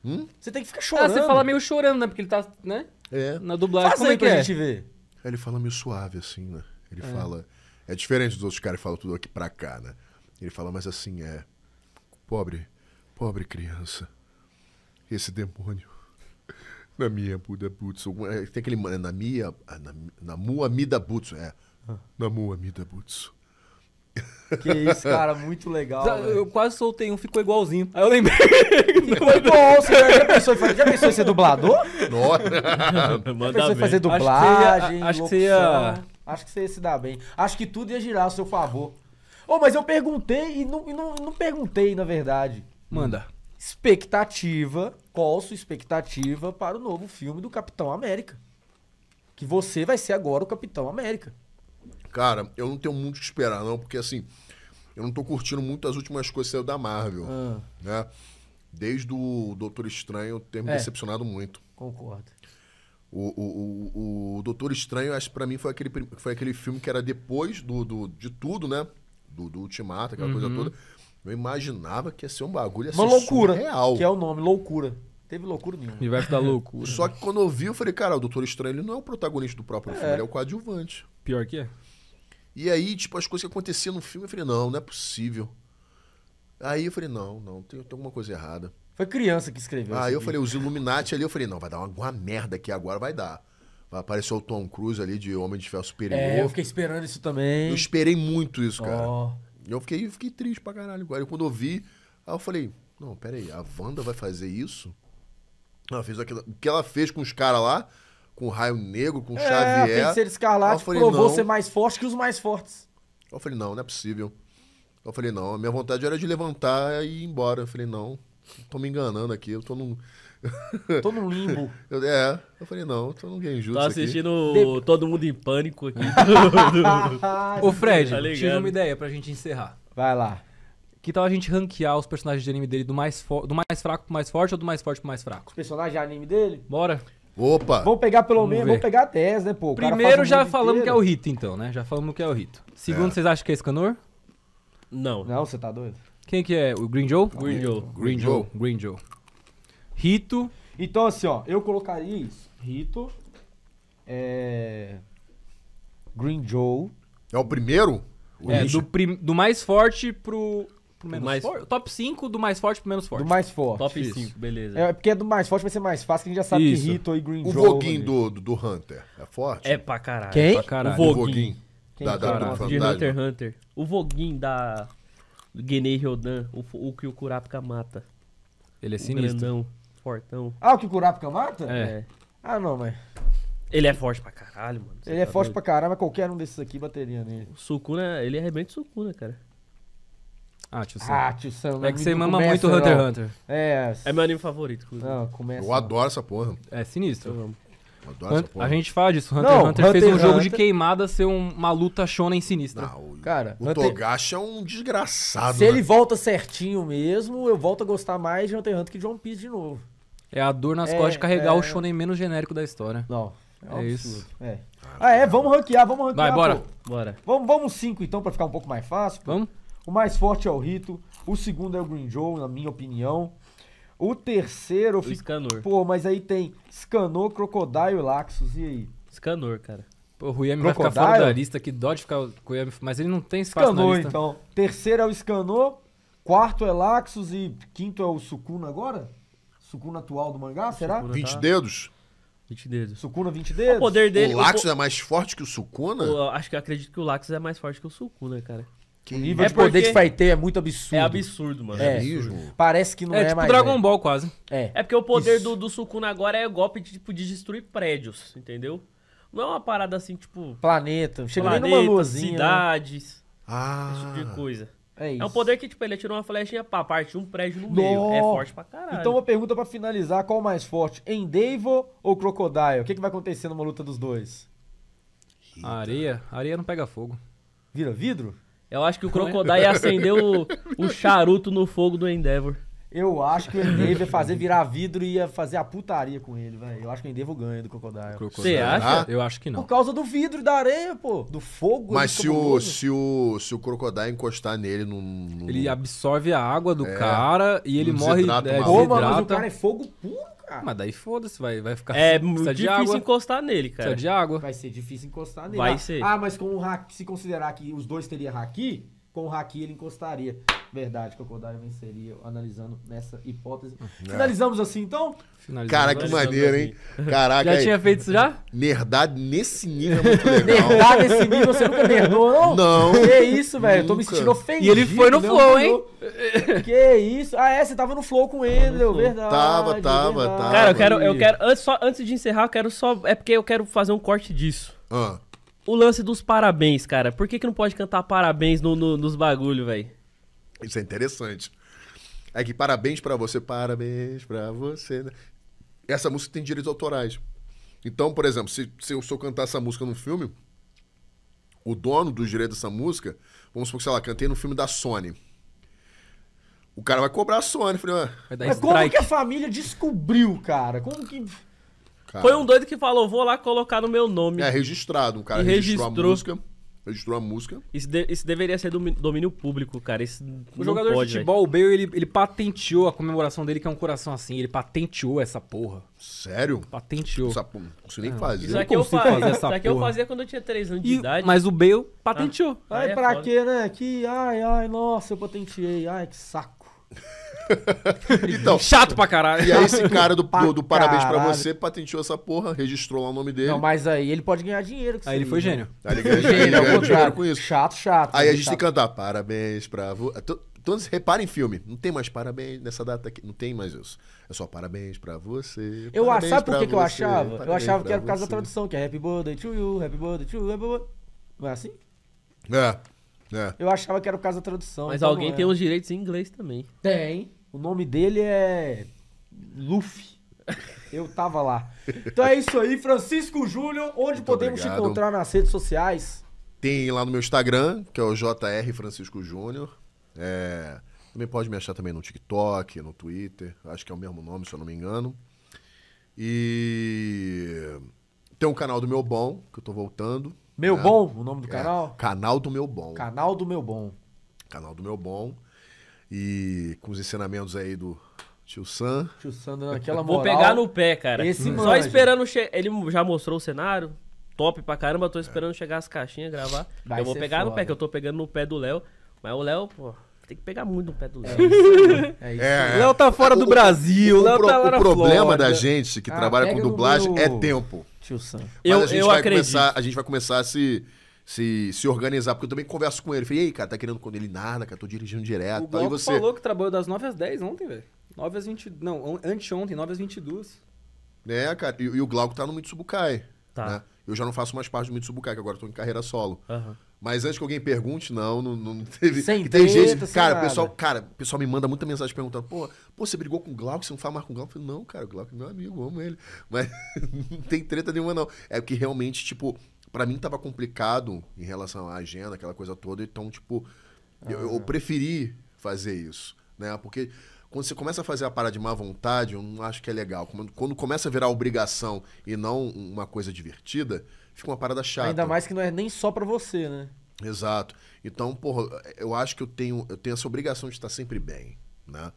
Hum? Você tem que ficar chorando. Ah, você fala meio chorando, né? Porque ele tá, né? É. Na dublagem. Faz Como é que é? gente ver. Ele fala meio suave, assim, né? Ele é. fala... É diferente dos outros caras que falam tudo aqui pra cá, né? Ele fala, mas assim, é... Pobre, Pobre criança. Esse demônio. Na minha Buda Butsu. É, tem aquele. Na minha. É na, é, Muamida Butsu, é. Ah. Na Muamida Butsu. Que isso, cara, muito legal. eu quase soltei um, ficou igualzinho. Aí eu lembrei. Nossa, já pensou, já pensou em ser dublador? Nossa. Manda já pensou em fazer dublagem? Acho que você ia. Acho que você ia se dar bem. Acho que tudo ia girar a seu favor. Oh, mas eu perguntei e não, e não, não perguntei, na verdade. Manda. Expectativa, qual sua expectativa para o novo filme do Capitão América? Que você vai ser agora o Capitão América. Cara, eu não tenho muito o que esperar, não, porque assim, eu não tô curtindo muito as últimas coisas da Marvel. Ah. Né? Desde o Doutor Estranho, eu tenho me é. decepcionado muito. Concordo. O, o, o, o Doutor Estranho, acho que pra mim foi aquele, foi aquele filme que era depois do, do de tudo, né? Do, do Ultimato, aquela uhum. coisa toda eu imaginava que ia ser um bagulho assim. Uma loucura. Real. Que é o nome, loucura. Teve loucura nenhuma. Universo da loucura. Só que quando eu vi, eu falei, cara, o Doutor Estranho ele não é o protagonista do próprio é. filme, ele é o coadjuvante. Pior que é. E aí, tipo, as coisas que aconteciam no filme, eu falei, não, não é possível. Aí eu falei, não, não, tem, tem alguma coisa errada. Foi criança que escreveu. Aí eu falei, os Illuminati ali, eu falei, não, vai dar alguma merda aqui agora, vai dar. Vai aparecer o Tom Cruise ali de Homem de Ferro Superior. É, eu fiquei esperando isso também. Eu esperei muito isso, cara. Oh eu fiquei, fiquei triste pra caralho. Aí quando eu vi, aí eu falei, não, pera aí, a Wanda vai fazer isso? Ela fez aquilo, o que ela fez com os caras lá, com o Raio Negro, com o é, Xavier. A Feiticeira Escarlate falei, provou não. ser mais forte que os mais fortes. Eu falei, não, não é possível. Eu falei, não, a minha vontade era de levantar e ir embora. Eu falei, não, tô me enganando aqui, eu tô num... Tô no limbo. Eu, é, eu falei, não, tô num justo. Tô assistindo aqui. Todo Mundo em Pânico aqui. Ô Fred, tá tive uma ideia pra gente encerrar. Vai lá. Que tal a gente ranquear os personagens de anime dele do mais, do mais fraco pro mais forte ou do mais forte pro mais fraco? Os personagens de anime dele? Bora. Opa! Vamos pegar pelo menos, vamos pegar pegar 10, né, pô? O Primeiro já falamos inteiro. que é o Rito, então, né? Já falamos que é o Rito. É. Segundo, é. vocês acham que é Scanor? Não. Não, você tá doido? Quem que é? O Green Joe? Green Joe. Green Joe. Green Joe. Green Joe. Rito. Então, assim, ó, eu colocaria isso. Rito. É... Green Joe. É o primeiro? É, o é, do, prim... do, mais forte pro. pro menos mais... forte. Top 5 do mais forte pro menos forte. Do mais forte. Top 5, beleza. É, é porque é do mais forte vai ser mais fácil, que a gente já sabe isso. que Rito e Green o Joe. O Voguin do, né? do, do, Hunter é forte? É pra caralho. Quem? É pra caralho. O Voguin. Quem da, da, do de Hunter Hunter. O Voguin da Genei Rodan, o, o que o Kurapika mata. Ele é sinistro. O fortão. Ah, o que Kurapika mata? É. é. Ah, não, mas. Ele é forte pra caralho, mano. ele é tá forte doido? pra caralho, mas qualquer um desses aqui bateria nele. O Sukuna, né? ele arrebenta o Sukuna, né, cara. Ah, tio Sam. Ah, tio Sam. É que você mama muito Hunter x Hunter. É. É meu anime favorito, inclusive. Não, começa. Eu adoro essa porra. É sinistro. Eu porra. A gente fala disso, Hunter x Hunter, Hunter, fez um jogo de queimada ser uma luta shonen sinistra. Não, o, cara, o Hunter... Togashi é um desgraçado. Se né? ele volta certinho mesmo, eu volto a gostar mais de Hunter x Hunter que de One Piece de novo. É a dor nas é, costas de carregar é... o shonen menos genérico da história. Não. É, é isso. É. Ah, é? Vamos ranquear, vamos ranquear. Vai, bora. Pô. Bora. Vamos, vamos cinco, então, pra ficar um pouco mais fácil. Pô. Vamos. O mais forte é o Rito. O segundo é o Green Joe, na minha opinião. O terceiro... O fico... Scanor. Pô, mas aí tem Scanor, Crocodile e Laxus. E aí? Scanor, cara. Pô, o Ruyami vai ficar fora da lista, que dó de ficar com o mas ele não tem espaço Scanor, na lista. então. Terceiro é o Scanor, quarto é Laxus e quinto é o Sukuna agora? Sukuna atual do mangá, será? 20 tá... dedos. 20 dedos. Sukuna 20 dedos? O poder dele. O Laxus o... é mais forte que o Sukuna? acho que acredito que o Laxus é mais forte que o Sukuna, cara. Que o nível é de poder de fighter é muito absurdo. É absurdo, mano. É, é absurdo. Parece que não é, é tipo mais. Dragon né? Ball, quase. É. É porque o poder do, do, Sukuna agora é golpe de, tipo, de destruir prédios, entendeu? Não é uma parada assim, tipo. Planeta. Chega planeta, nem numa luzinha. Né? Cidades. Né? Ah. Esse tipo de ah. coisa. É isso. É um poder que, tipo, ele atirou uma flechinha pra parte um prédio no, meio. É forte pra caralho. Então, uma pergunta pra finalizar: qual mais forte? Endeavor ou Crocodile? O que, que vai acontecer numa luta dos dois? Eita. Areia? Areia não pega fogo. Vira vidro? Eu acho que o Crocodile acendeu o, o charuto no fogo do Endeavor. Eu acho que o Endeavor ia fazer virar vidro e ia fazer a putaria com ele, velho. Eu acho que o Endeavor ganha do Crocodile. Você acha? Ah. Eu acho que não. Por causa do vidro e da areia, pô. Do fogo. Mas se o, se, o, se o Crocodile encostar nele num... num... Ele absorve a água do é, cara e ele morre... É, pô, mas o cara é fogo puro, cara. Mas daí foda-se, vai, vai ficar... É muito difícil encostar nele, cara. Precisa de água. Vai ser difícil encostar nele. Vai ah, ser. Ah, mas com o hack, se considerar que os dois teriam haki com o Haki ele encostaria. Verdade, Crocodile venceria, analisando nessa hipótese. Hum, é. Finalizamos assim, então? Finalizamos Cara, que assim. maneiro, hein? Caraca. Já tinha feito isso já? Nerdade nesse nível é muito legal. Nerdade nesse nível, você nunca nerdou, não? Não. Que isso, velho. Eu tô me sentindo ofendido. E ele foi no né? flow, hein? Que isso. Ah, é, você tava no flow com ele, meu. verdade. Tava, tava, verdade. tava. Cara, eu quero, eu quero antes, só, antes de encerrar, eu quero só... É porque eu quero fazer um corte disso. Ah o lance dos parabéns, cara. Por que, que não pode cantar parabéns no, no, nos bagulhos, velho? Isso é interessante. É que parabéns para você, parabéns para você. Né? Essa música tem direitos autorais. Então, por exemplo, se, se, eu, sou cantar essa música num filme, o dono dos direitos dessa música, vamos supor que, sei lá, cantei no filme da Sony. O cara vai cobrar a Sony. Falei, ah, vai dar Mas strike. como que a família descobriu, cara? Como que cara. Foi um doido que falou, vou lá colocar no meu nome. É, registrado. cara registrou, registrou a música. Registrou a música. Isso, de, isso deveria ser do domínio público, cara. Isso o jogador pode, de né? futebol, véio. o Bale, ele, ele patenteou a comemoração dele, que é um coração assim. Ele patenteou essa porra. Sério? Patenteou. Essa, não consigo nem ah. fazer. Isso aqui eu, eu fazia, fazer essa isso aqui eu fazia quando eu tinha 3 anos de e, idade. Mas o Bale ah, patenteou. Ah, ai, é pra foda. quê, né? Que, ai, ai, nossa, eu patenteei. Ai, que saco. então, Chato pra caralho. E aí esse cara do, do, do parabéns pra você patenteou essa porra, registrou lá o nome dele. Não, mas aí ele pode ganhar dinheiro. Com Aí ele foi né? gênio. Aí ele ganha, Gênio, ganha dinheiro com isso. Chato, chato. Aí a gente tem que cantar parabéns pra você. Todos reparem filme. Não tem mais parabéns nessa data aqui. Não tem mais isso. É só parabéns pra você. Eu parabéns achava, sabe por que, que eu achava? Eu achava que era por causa da tradução, que é Happy Birthday to you, Happy Birthday to you, Happy Birthday. Não é assim? É. É. Eu achava que era por causa da tradução. Mas então alguém tem os direitos em inglês também. Tem. O nome dele é Luffy. Eu tava lá. Então é isso aí, Francisco Júnior. Onde Muito podemos obrigado. te encontrar nas redes sociais? Tem lá no meu Instagram, que é o JR Francisco Júnior. É... Também pode me achar também no TikTok, no Twitter. Acho que é o mesmo nome, se eu não me engano. E tem um canal do meu bom, que eu tô voltando, meu né? Bom, o nome do é. canal? Canal do Meu Bom. Canal do Meu Bom. Canal do Meu Bom. E com os ensinamentos aí do tio Sam. Tio Sam dando aquela moral. Vou pegar no pé, cara. Esse Só manja. esperando... Che... Ele já mostrou o cenário, top pra caramba. Tô esperando chegar as caixinhas, gravar. Vai eu vou pegar foda. no pé, que eu tô pegando no pé do Léo. Mas o Léo, pô... Tem que pegar muito no pé do é Léo. É isso. É é, Léo tá fora do Brasil. O, o, Léo tá lá o problema Flórida. da gente que ah, trabalha com dublagem no... é tempo. Tio Sam. Mas eu, a gente eu vai Começar, a gente vai começar a se, se, se organizar, porque eu também converso com ele. Eu falei, ei, cara, tá querendo quando ele nada, cara, tô dirigindo direto. O Glauco você... falou que trabalhou das 9 às 10 ontem, velho. 9 às 20. Não, anteontem, 9 às 22. É, cara, e, e o Glauco tá no Mitsubukai. Tá. Né? eu já não faço mais parte do Mitsubukai, que agora estou em carreira solo. Uhum. Mas antes que alguém pergunte, não, não, não teve. Sem que tem gente, cara, o pessoal, cara, pessoal me manda muita mensagem perguntando: "Pô, pô você brigou com o Glauco, você não fala mais com o Glauco?" Eu falei: "Não, cara, o Glauco é meu amigo, amo ele". Mas não tem treta nenhuma não. É que realmente, tipo, para mim tava complicado em relação à agenda, aquela coisa toda, então tipo, eu, eu ah. preferi fazer isso, né? Porque quando você começa a fazer a parada de má vontade, eu não acho que é legal. Quando, quando começa a virar obrigação e não uma coisa divertida, fica uma parada chata. Ainda mais que não é nem só para você, né? Exato. Então, porra, eu acho que eu tenho, eu tenho essa obrigação de estar sempre bem, né?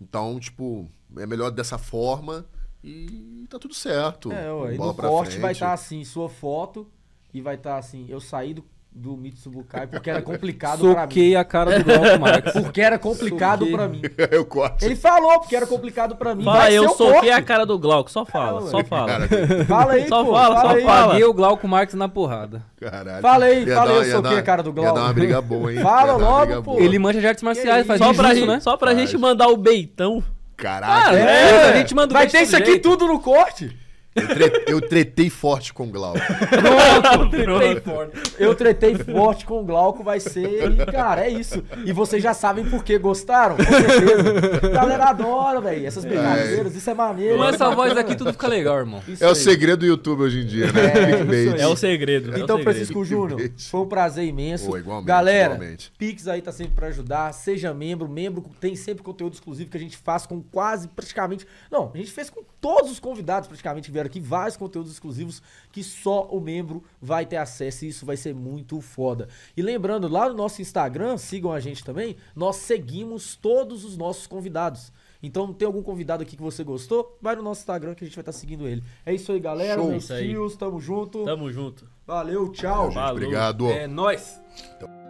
Então, tipo, é melhor dessa forma e tá tudo certo. É, ó, e no corte frente. vai estar tá, assim, sua foto e vai estar tá, assim, eu saí do, do Mitsubukai porque era complicado Soquei pra mim. Soquei a cara do Glauco Marx. Porque era complicado soquei. pra mim. Eu corte. Ele falou porque era complicado pra mim. Fala, eu soquei corte. a cara do Glauco. Só fala, só fala. fala aí, Só pô, fala, fala só aí, fala. Paguei o Glauco Marx na porrada. Caralho. Fala aí, fala aí, eu soquei dar, a cara do Glauco. Ia dar uma briga boa, hein? Fala logo, pô. Ele manja de artes marciais, faz só pra gente, né? Só pra Caralho. gente mandar o beitão. Caralho. Ah, é. é. A gente manda o Vai ter isso aqui tudo no corte. Eu, tre... eu tretei forte com o Glauco. Pronto, tretei forte. Eu tretei forte com o Glauco, vai ser. E, cara, é isso. E vocês já sabem por que gostaram, com certeza. A galera adora, velho. Essas é. brincadeiras, é. isso é maneiro. Com essa voz aqui tudo fica legal, irmão. Isso é aí. o segredo do YouTube hoje em dia, né? É, é o segredo. É então, o segredo. Francisco Júnior, foi um prazer imenso. Pô, igualmente, galera, igualmente. Pix aí tá sempre pra ajudar. Seja membro. Membro tem sempre conteúdo exclusivo que a gente faz com quase praticamente. Não, a gente fez com todos os convidados praticamente que vieram aqui, vários conteúdos exclusivos que só o membro vai ter acesso e isso vai ser muito foda. E lembrando, lá no nosso Instagram, sigam a gente também, nós seguimos todos os nossos convidados. Então, tem algum convidado aqui que você gostou? Vai no nosso Instagram que a gente vai estar tá seguindo ele. É isso aí, galera. Show. Meus tios, tamo junto. Tamo junto. Valeu, tchau. Valeu, gente, obrigado. É nóis. Então...